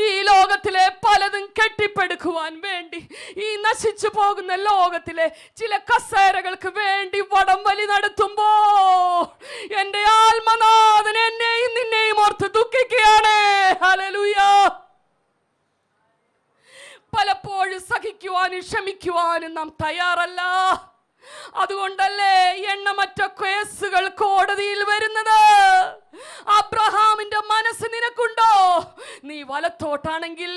ഈ ലോകത്തിലെ പലതും കെട്ടിപ്പടുക്കുവാൻ വേണ്ടി ഈ നശിച്ചു പോകുന്ന ലോകത്തിലെ ചില കസേരകൾക്ക് വേണ്ടി വടംവലി നടത്തുമ്പോൾ എൻ്റെ ആത്മനാഥൻ എന്നെയും നിന്നെയും ഓർത്ത് ദുഃഖിക്കുകയാണ് ഹലലുയാ പലപ്പോഴും സഹിക്കുവാനും ക്ഷമിക്കുവാനും നാം തയ്യാറല്ല അതുകൊണ്ടല്ലേ എണ്ണമറ്റ കേസുകൾ കോടതിയിൽ വരുന്നത് അബ്രഹാമിന്റെ മനസ്സ് നിനക്കുണ്ടോ നീ വലത്തോട്ടാണെങ്കിൽ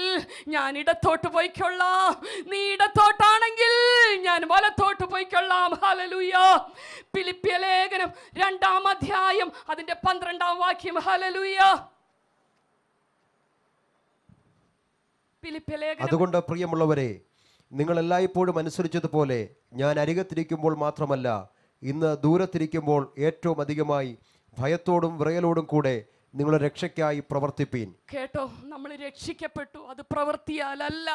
ഞാൻ ഇടത്തോട്ട് പോയിക്കൊള്ളാം നീ ഇടത്തോട്ടാണെങ്കിൽ ഞാൻ വലത്തോട്ട് പോയിക്കൊള്ളാം ഹലലുയ പിലിപ്പിയ ലേഖനം രണ്ടാം അധ്യായം അതിന്റെ പന്ത്രണ്ടാം വാക്യം ഹലലുയ അതുകൊണ്ട് പ്രിയമുള്ളവരെ നിങ്ങൾ എല്ലായ്പ്പോഴും അനുസരിച്ചതുപോലെ ഞാൻ അരികത്തിരിക്കുമ്പോൾ മാത്രമല്ല ഇന്ന് ദൂരത്തിരിക്കുമ്പോൾ ഏറ്റവും അധികമായി ഭയത്തോടും വിറയലോടും കൂടെ നിങ്ങൾ രക്ഷയ്ക്കായി പ്രവർത്തിപ്പീൻ കേട്ടോ നമ്മൾ രക്ഷിക്കപ്പെട്ടു അത് പ്രവർത്തിയാലല്ല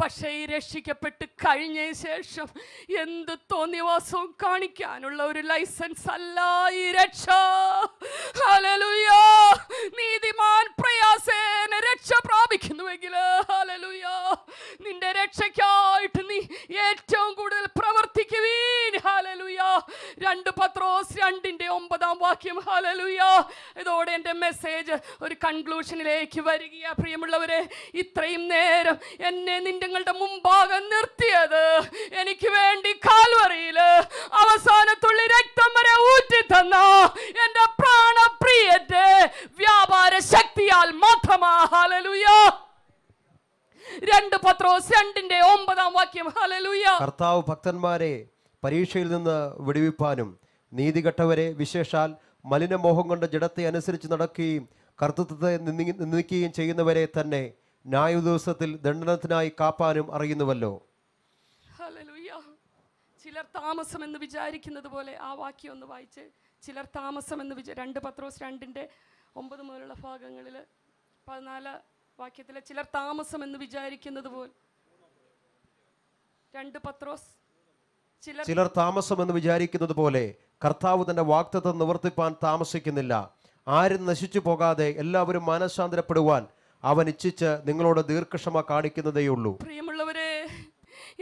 പക്ഷേ ഈ രക്ഷിക്കപ്പെട്ട് കഴിഞ്ഞ ശേഷം എന്ത് തോന്നിവാസവും കാണിക്കാനുള്ള ഒരു ലൈസൻസ് അല്ല ഈ രക്ഷ ഹലലുയാ നീതിമാൻ പ്രയാസേന രക്ഷ പ്രാപിക്കുന്നുവെങ്കിൽ ഹലലുയാ നിന്റെ രക്ഷയ്ക്കായിട്ട് നീ ഏറ്റവും കൂടുതൽ പ്രവർത്തിക്കുവീൻ ഹലലുയാ രണ്ട് പത്രോസ് രണ്ടിന്റെ ഒമ്പതാം വാക്യം ഹലലുയാ ഇതോടെ എൻ്റെ മെസ്സേജ് ഒരു കൺക്ലൂഷനിലേക്ക് വരികയാ പ്രിയമുള്ളവരെ ഇത്രയും നേരം എന്നെ നിന്റെ മുമ്പാകെ നിർത്തിയത് എനിക്ക് വേണ്ടി കാൽവറിയിൽ അവസാനത്തുള്ളി രക്തം വരെ ഊറ്റി തന്ന എൻ്റെ പ്രാണപ്രിയത്തെ വ്യാപാര ശക്തിയാൽ മാത്രമാ ഹലലുയാ രണ്ട് പത്രോസ് രണ്ടിന്റെ ഒമ്പതാം വാക്യം ഹലലുയ കർത്താവ് ഭക്തന്മാരെ പരീക്ഷയിൽ നിന്ന് വിടുവിപ്പാനും നീതികെട്ടവരെ വിശേഷാൽ മലിനമോഹം കൊണ്ട് ജഡത്തെ അനുസരിച്ച് നടക്കുകയും കർത്തൃത്വത്തെ നിന്ദിക്കുകയും ചെയ്യുന്നവരെ തന്നെ ന്യായ ദിവസത്തിൽ ദണ്ഡനത്തിനായി കാപ്പാനും അറിയുന്നുവല്ലോ ചിലർ താമസം എന്ന് വിചാരിക്കുന്നത് പോലെ ആ വാക്യം ഒന്ന് വായിച്ച് ചിലർ താമസം എന്ന് വിചാ രണ്ട് പത്രോസ് രണ്ടിൻ്റെ ഒമ്പത് മുതലുള്ള ഭാഗങ്ങളിൽ പതിനാല് വാക്യത്തിലെ ചിലർ താമസം എന്ന് വിചാരിക്കുന്നത് പോലെ രണ്ട് പത്രോസ് ചിലർ താമസം എന്ന് വിചാരിക്കുന്നത് പോലെ കർത്താവ് തൻ്റെ വാക്തത്വം നിവർത്തിപ്പാൻ താമസിക്കുന്നില്ല ആരും നശിച്ചു പോകാതെ എല്ലാവരും മാനസാന്തരപ്പെടുവാൻ അവൻ ഇച്ഛിച്ച് നിങ്ങളോട് ദീർഘക്ഷമ കാണിക്കുന്നതേയുള്ളൂ പ്രിയമുള്ളവരെ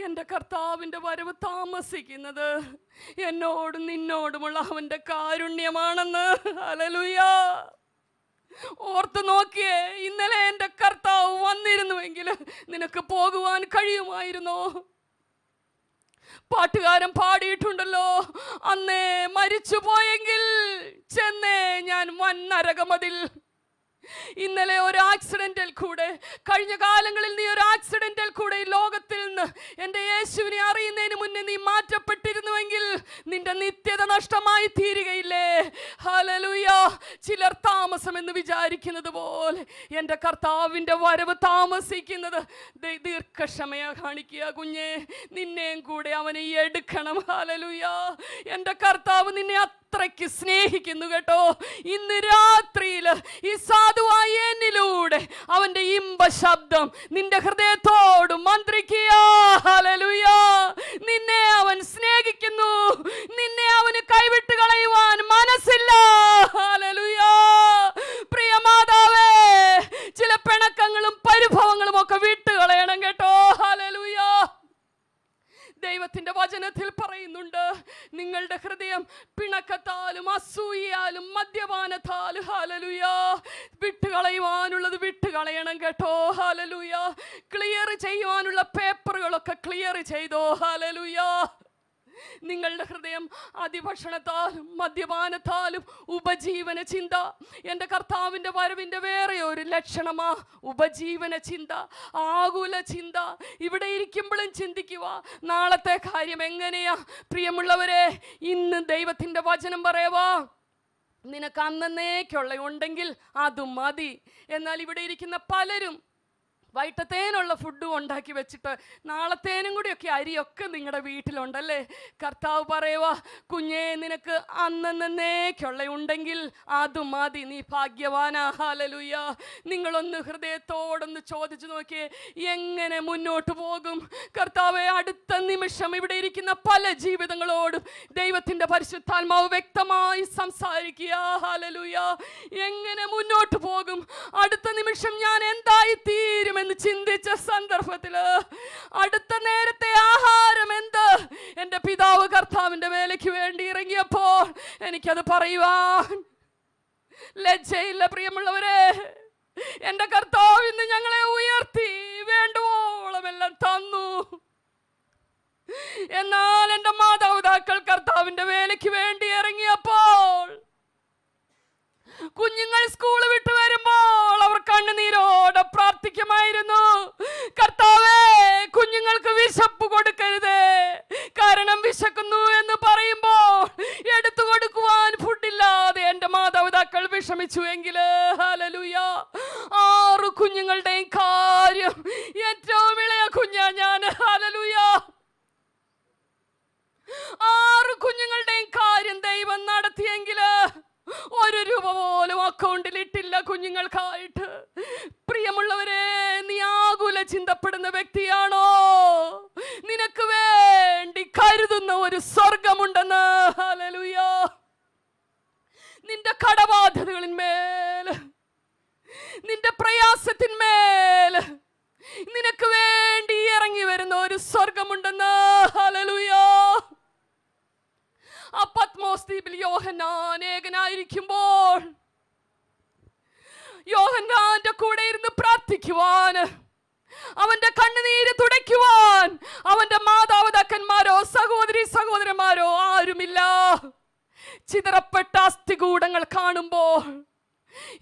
എൻ്റെ കർത്താവിൻ്റെ വരവ് താമസിക്കുന്നത് എന്നോടും നിന്നോടുമുള്ള അവൻ്റെ കാരുണ്യമാണെന്ന് അലലുയാ ഓർത്തു നോക്കിയേ ഇന്നലെ എൻ്റെ കർത്താവ് വന്നിരുന്നുവെങ്കിൽ നിനക്ക് പോകുവാൻ കഴിയുമായിരുന്നോ പാട്ടുകാരൻ പാടിയിട്ടുണ്ടല്ലോ അന്നേ മരിച്ചു പോയെങ്കിൽ ചെന്നേ ഞാൻ വൻ നരകമതിൽ ഇന്നലെ ഒരു ആക്സിഡൻറ്റിൽ കൂടെ കഴിഞ്ഞ കാലങ്ങളിൽ നീ ഒരു ആക്സിഡൻറ്റിൽ കൂടെ ഈ ലോകത്തിൽ നിന്ന് എൻ്റെ യേശുവിനെ അറിയുന്നതിന് മുന്നേ നീ മാറ്റപ്പെട്ടിരുന്നുവെങ്കിൽ നിന്റെ നിത്യത നഷ്ടമായി തീരുകയില്ലേ ഹലലുയ ചിലർ എന്ന് വിചാരിക്കുന്നത് പോലെ എൻ്റെ കർത്താവിൻ്റെ വരവ് താമസിക്കുന്നത് ദീർഘക്ഷമയ കാണിക്കുക കുഞ്ഞെ നിന്നെയും കൂടെ അവനെ എടുക്കണം ഹലലുയ എൻ്റെ കർത്താവ് നിന്നെ അത്രയ്ക്ക് സ്നേഹിക്കുന്നു കേട്ടോ ഇന്ന് രാത്രിയിൽ ഈ സാധുവായ എന്നിലൂടെ അവൻ്റെ ഇമ്പശബ്ദം നിന്റെ ഹൃദയത്തോട് മന്ത്രിക്കുക നിന്നെ അവൻ സ്നേഹിക്കുന്നു നിന്നെ അവന് കൈവിട്ട് കളയുവാൻ മനസ്സില്ല പ്രിയ മാതാവേ ചില പിണക്കങ്ങളും പരിഭവങ്ങളും ഒക്കെ വിട്ടുകളയണം കേട്ടോ ഹലലുയാ ദൈവത്തിൻ്റെ വചനത്തിൽ പറയുന്നുണ്ട് നിങ്ങളുടെ ഹൃദയം പിണക്കത്താലും അസൂയയാലും മദ്യപാനത്താലും ഹാലലുയ വിട്ടുകളയുവാനുള്ളത് വിട്ടുകളയണം കേട്ടോ ഹാലലുയ ക്ലിയർ ചെയ്യുവാനുള്ള പേപ്പറുകളൊക്കെ ക്ലിയർ ചെയ്തോ ഹാലലുയാ നിങ്ങളുടെ ഹൃദയം അതിഭക്ഷണത്താലും മദ്യപാനത്താലും ഉപജീവന ചിന്ത എൻ്റെ കർത്താവിൻ്റെ വരവിൻ്റെ വേറെ ഒരു ലക്ഷണമാ ഉപജീവന ചിന്ത ആകുല ചിന്ത ഇവിടെ ഇരിക്കുമ്പോഴും ചിന്തിക്കുക നാളത്തെ കാര്യം എങ്ങനെയാ പ്രിയമുള്ളവരെ ഇന്ന് ദൈവത്തിൻ്റെ വചനം പറയവാ നിനക്ക് അന്നേക്കുള്ള ഉണ്ടെങ്കിൽ അത് മതി എന്നാൽ ഇവിടെ ഇരിക്കുന്ന പലരും വൈകിട്ടത്തേനുള്ള ഫുഡും ഉണ്ടാക്കി വെച്ചിട്ട് നാളത്തേനും കൂടിയൊക്കെ അരിയൊക്കെ നിങ്ങളുടെ വീട്ടിലുണ്ടല്ലേ കർത്താവ് പറയുവാ കുഞ്ഞേ നിനക്ക് അന്നേക്കുള്ള ഉണ്ടെങ്കിൽ അത് മതി നീ ഭാഗ്യവാനാ ഹാലലുയ്യ നിങ്ങളൊന്ന് ഹൃദയത്തോടൊന്ന് ചോദിച്ചു നോക്കിയേ എങ്ങനെ മുന്നോട്ട് പോകും കർത്താവെ അടുത്ത നിമിഷം ഇവിടെ ഇരിക്കുന്ന പല ജീവിതങ്ങളോടും ദൈവത്തിൻ്റെ പരിശുദ്ധാത്മാവ് വ്യക്തമായി സംസാരിക്കുക ഹാലലുയ്യ എങ്ങനെ മുന്നോട്ട് പോകും അടുത്ത നിമിഷം ഞാൻ എന്തായി തീരും കഴിയുമെന്ന് ചിന്തിച്ച സന്ദർഭത്തിൽ അടുത്ത നേരത്തെ ആഹാരം എന്ത് എൻ്റെ പിതാവ് കർത്താവിൻ്റെ വേലയ്ക്ക് വേണ്ടി ഇറങ്ങിയപ്പോൾ എനിക്കത് പറയുവാൻ ലജ്ജയില്ല പ്രിയമുള്ളവരെ എൻ്റെ കർത്താവ് ഇന്ന് ഞങ്ങളെ ഉയർത്തി വേണ്ടുവോളം എല്ലാം തന്നു എന്നാൽ എൻ്റെ മാതാപിതാക്കൾ കർത്താവിൻ്റെ വേലയ്ക്ക് വേണ്ടി ഇറങ്ങിയപ്പോൾ കുഞ്ഞുങ്ങൾ സ്കൂൾ വിട്ടു വരുമ്പോൾ അവർ കണ്ണുനീരോടെ പ്രാർത്ഥിക്കുമായിരുന്നു കർത്താവേ കുഞ്ഞുങ്ങൾക്ക് വിശപ്പ് കൊടുക്കരുതേ കാരണം വിശക്കുന്നു എന്ന് പറയുമ്പോൾ എടുത്തു കൊടുക്കുവാൻ ഫുഡില്ലാതെ എൻ്റെ മാതാപിതാക്കൾ വിഷമിച്ചു എങ്കിൽ ഹലലുയ ആറ് കുഞ്ഞുങ്ങളുടെയും കാര്യം ഏറ്റവും ഇളയ കുഞ്ഞാ ഞാൻ ഹലലുയ ആറ് കുഞ്ഞുങ്ങളുടെയും കാര്യം ദൈവം നടത്തിയെങ്കില് ഒരു രൂപ പോലും അക്കൗണ്ടിൽ ഇട്ടില്ല കുഞ്ഞുങ്ങൾക്കായിട്ട് പ്രിയമുള്ളവരെ നീ ആകുല ചിന്തപ്പെടുന്ന വ്യക്തിയാണോ നിനക്ക് വേണ്ടി കരുതുന്ന ഒരു സ്വർഗമുണ്ടെന്ന് ഹലലുയാ നിന്റെ കടബാധ്യതകളിന്മേൽ നിന്റെ പ്രയാസത്തിന്മേൽ നിനക്ക് വേണ്ടി ഇറങ്ങി വരുന്ന ഒരു സ്വർഗമുണ്ടെന്ന് ഹലലുയാ ആ പത്മോസ് ദ്വീപിൽ യോഹന്നാൻ ഏകനായിരിക്കുമ്പോൾ യോഹന്നാന്റെ കൂടെ ഇരുന്ന് പ്രാർത്ഥിക്കുവാൻ അവന്റെ കണ്ണുനീര് തുടയ്ക്കുവാൻ അവന്റെ മാതാപിതാക്കന്മാരോ സഹോദരി സഹോദരന്മാരോ ആരുമില്ല ചിതറപ്പെട്ട അസ്ഥികൂടങ്ങൾ കാണുമ്പോൾ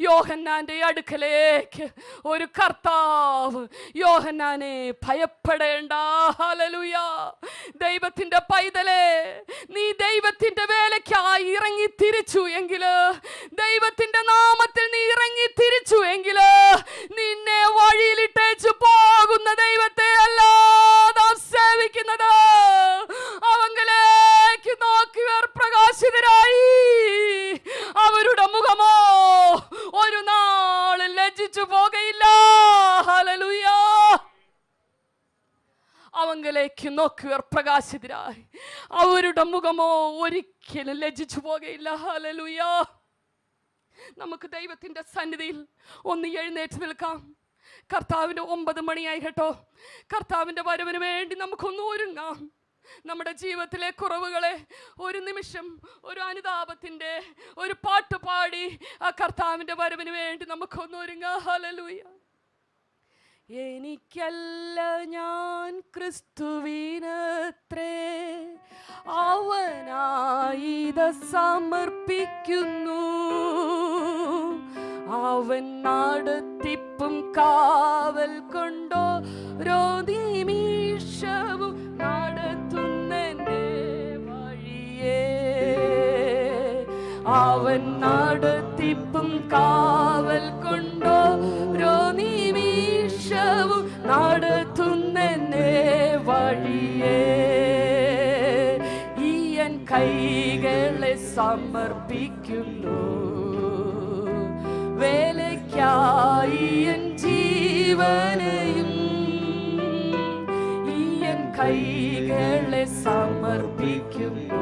യോഹന്നാന്റെ അടുക്കലേക്ക് ഒരു കർത്താവ് യോഹന്നാനെ ഭയപ്പെടേണ്ട ഹലലുയാ ദൈവത്തിന്റെ പൈതലെ നീ ദൈവത്തിന്റെ വേലയ്ക്കായി ഇറങ്ങി തിരിച്ചു എങ്കിൽ ദൈവത്തിന്റെ നാമത്തിൽ നീ ഇറങ്ങി തിരിച്ചു എങ്കിൽ ഒരിക്കലും ലജ്ജിച്ചു പോകയില്ല ഹലലുയാ നമുക്ക് ദൈവത്തിൻ്റെ സന്നിധിയിൽ ഒന്ന് എഴുന്നേറ്റ് നിൽക്കാം കർത്താവിൻ്റെ ഒമ്പത് മണിയായി കേട്ടോ കർത്താവിൻ്റെ വരവിന് വേണ്ടി നമുക്കൊന്ന് ഒരുങ്ങാം നമ്മുടെ ജീവിതത്തിലെ കുറവുകളെ ഒരു നിമിഷം ഒരു അനുതാപത്തിൻ്റെ ഒരു പാട്ട് പാടി ആ കർത്താവിൻ്റെ വരവിന് വേണ്ടി നമുക്കൊന്ന് ഒരുങ്ങാം ഹലലൂയ്യ എനിക്കല്ല ഞാൻ ക്രിസ്തുവിനത്രേ അവനായിത സമർപ്പിക്കുന്നു അവൻ നടത്തിപ്പും കാവൽ കൊണ്ടോ രോ നാട് അവൻ നടത്തിപ്പും കാവൽ കൊണ്ടോ രോ നിമിഷവും നടത്തുന്നെന്നെ വഴിയേ ഈ എൻ കൈകളെ സമർപ്പിക്കുന്നു വേലയ്ക്കായി എൻ ജീവനെയും ഈ എൻ കൈകളെ സമർപ്പിക്കുന്നു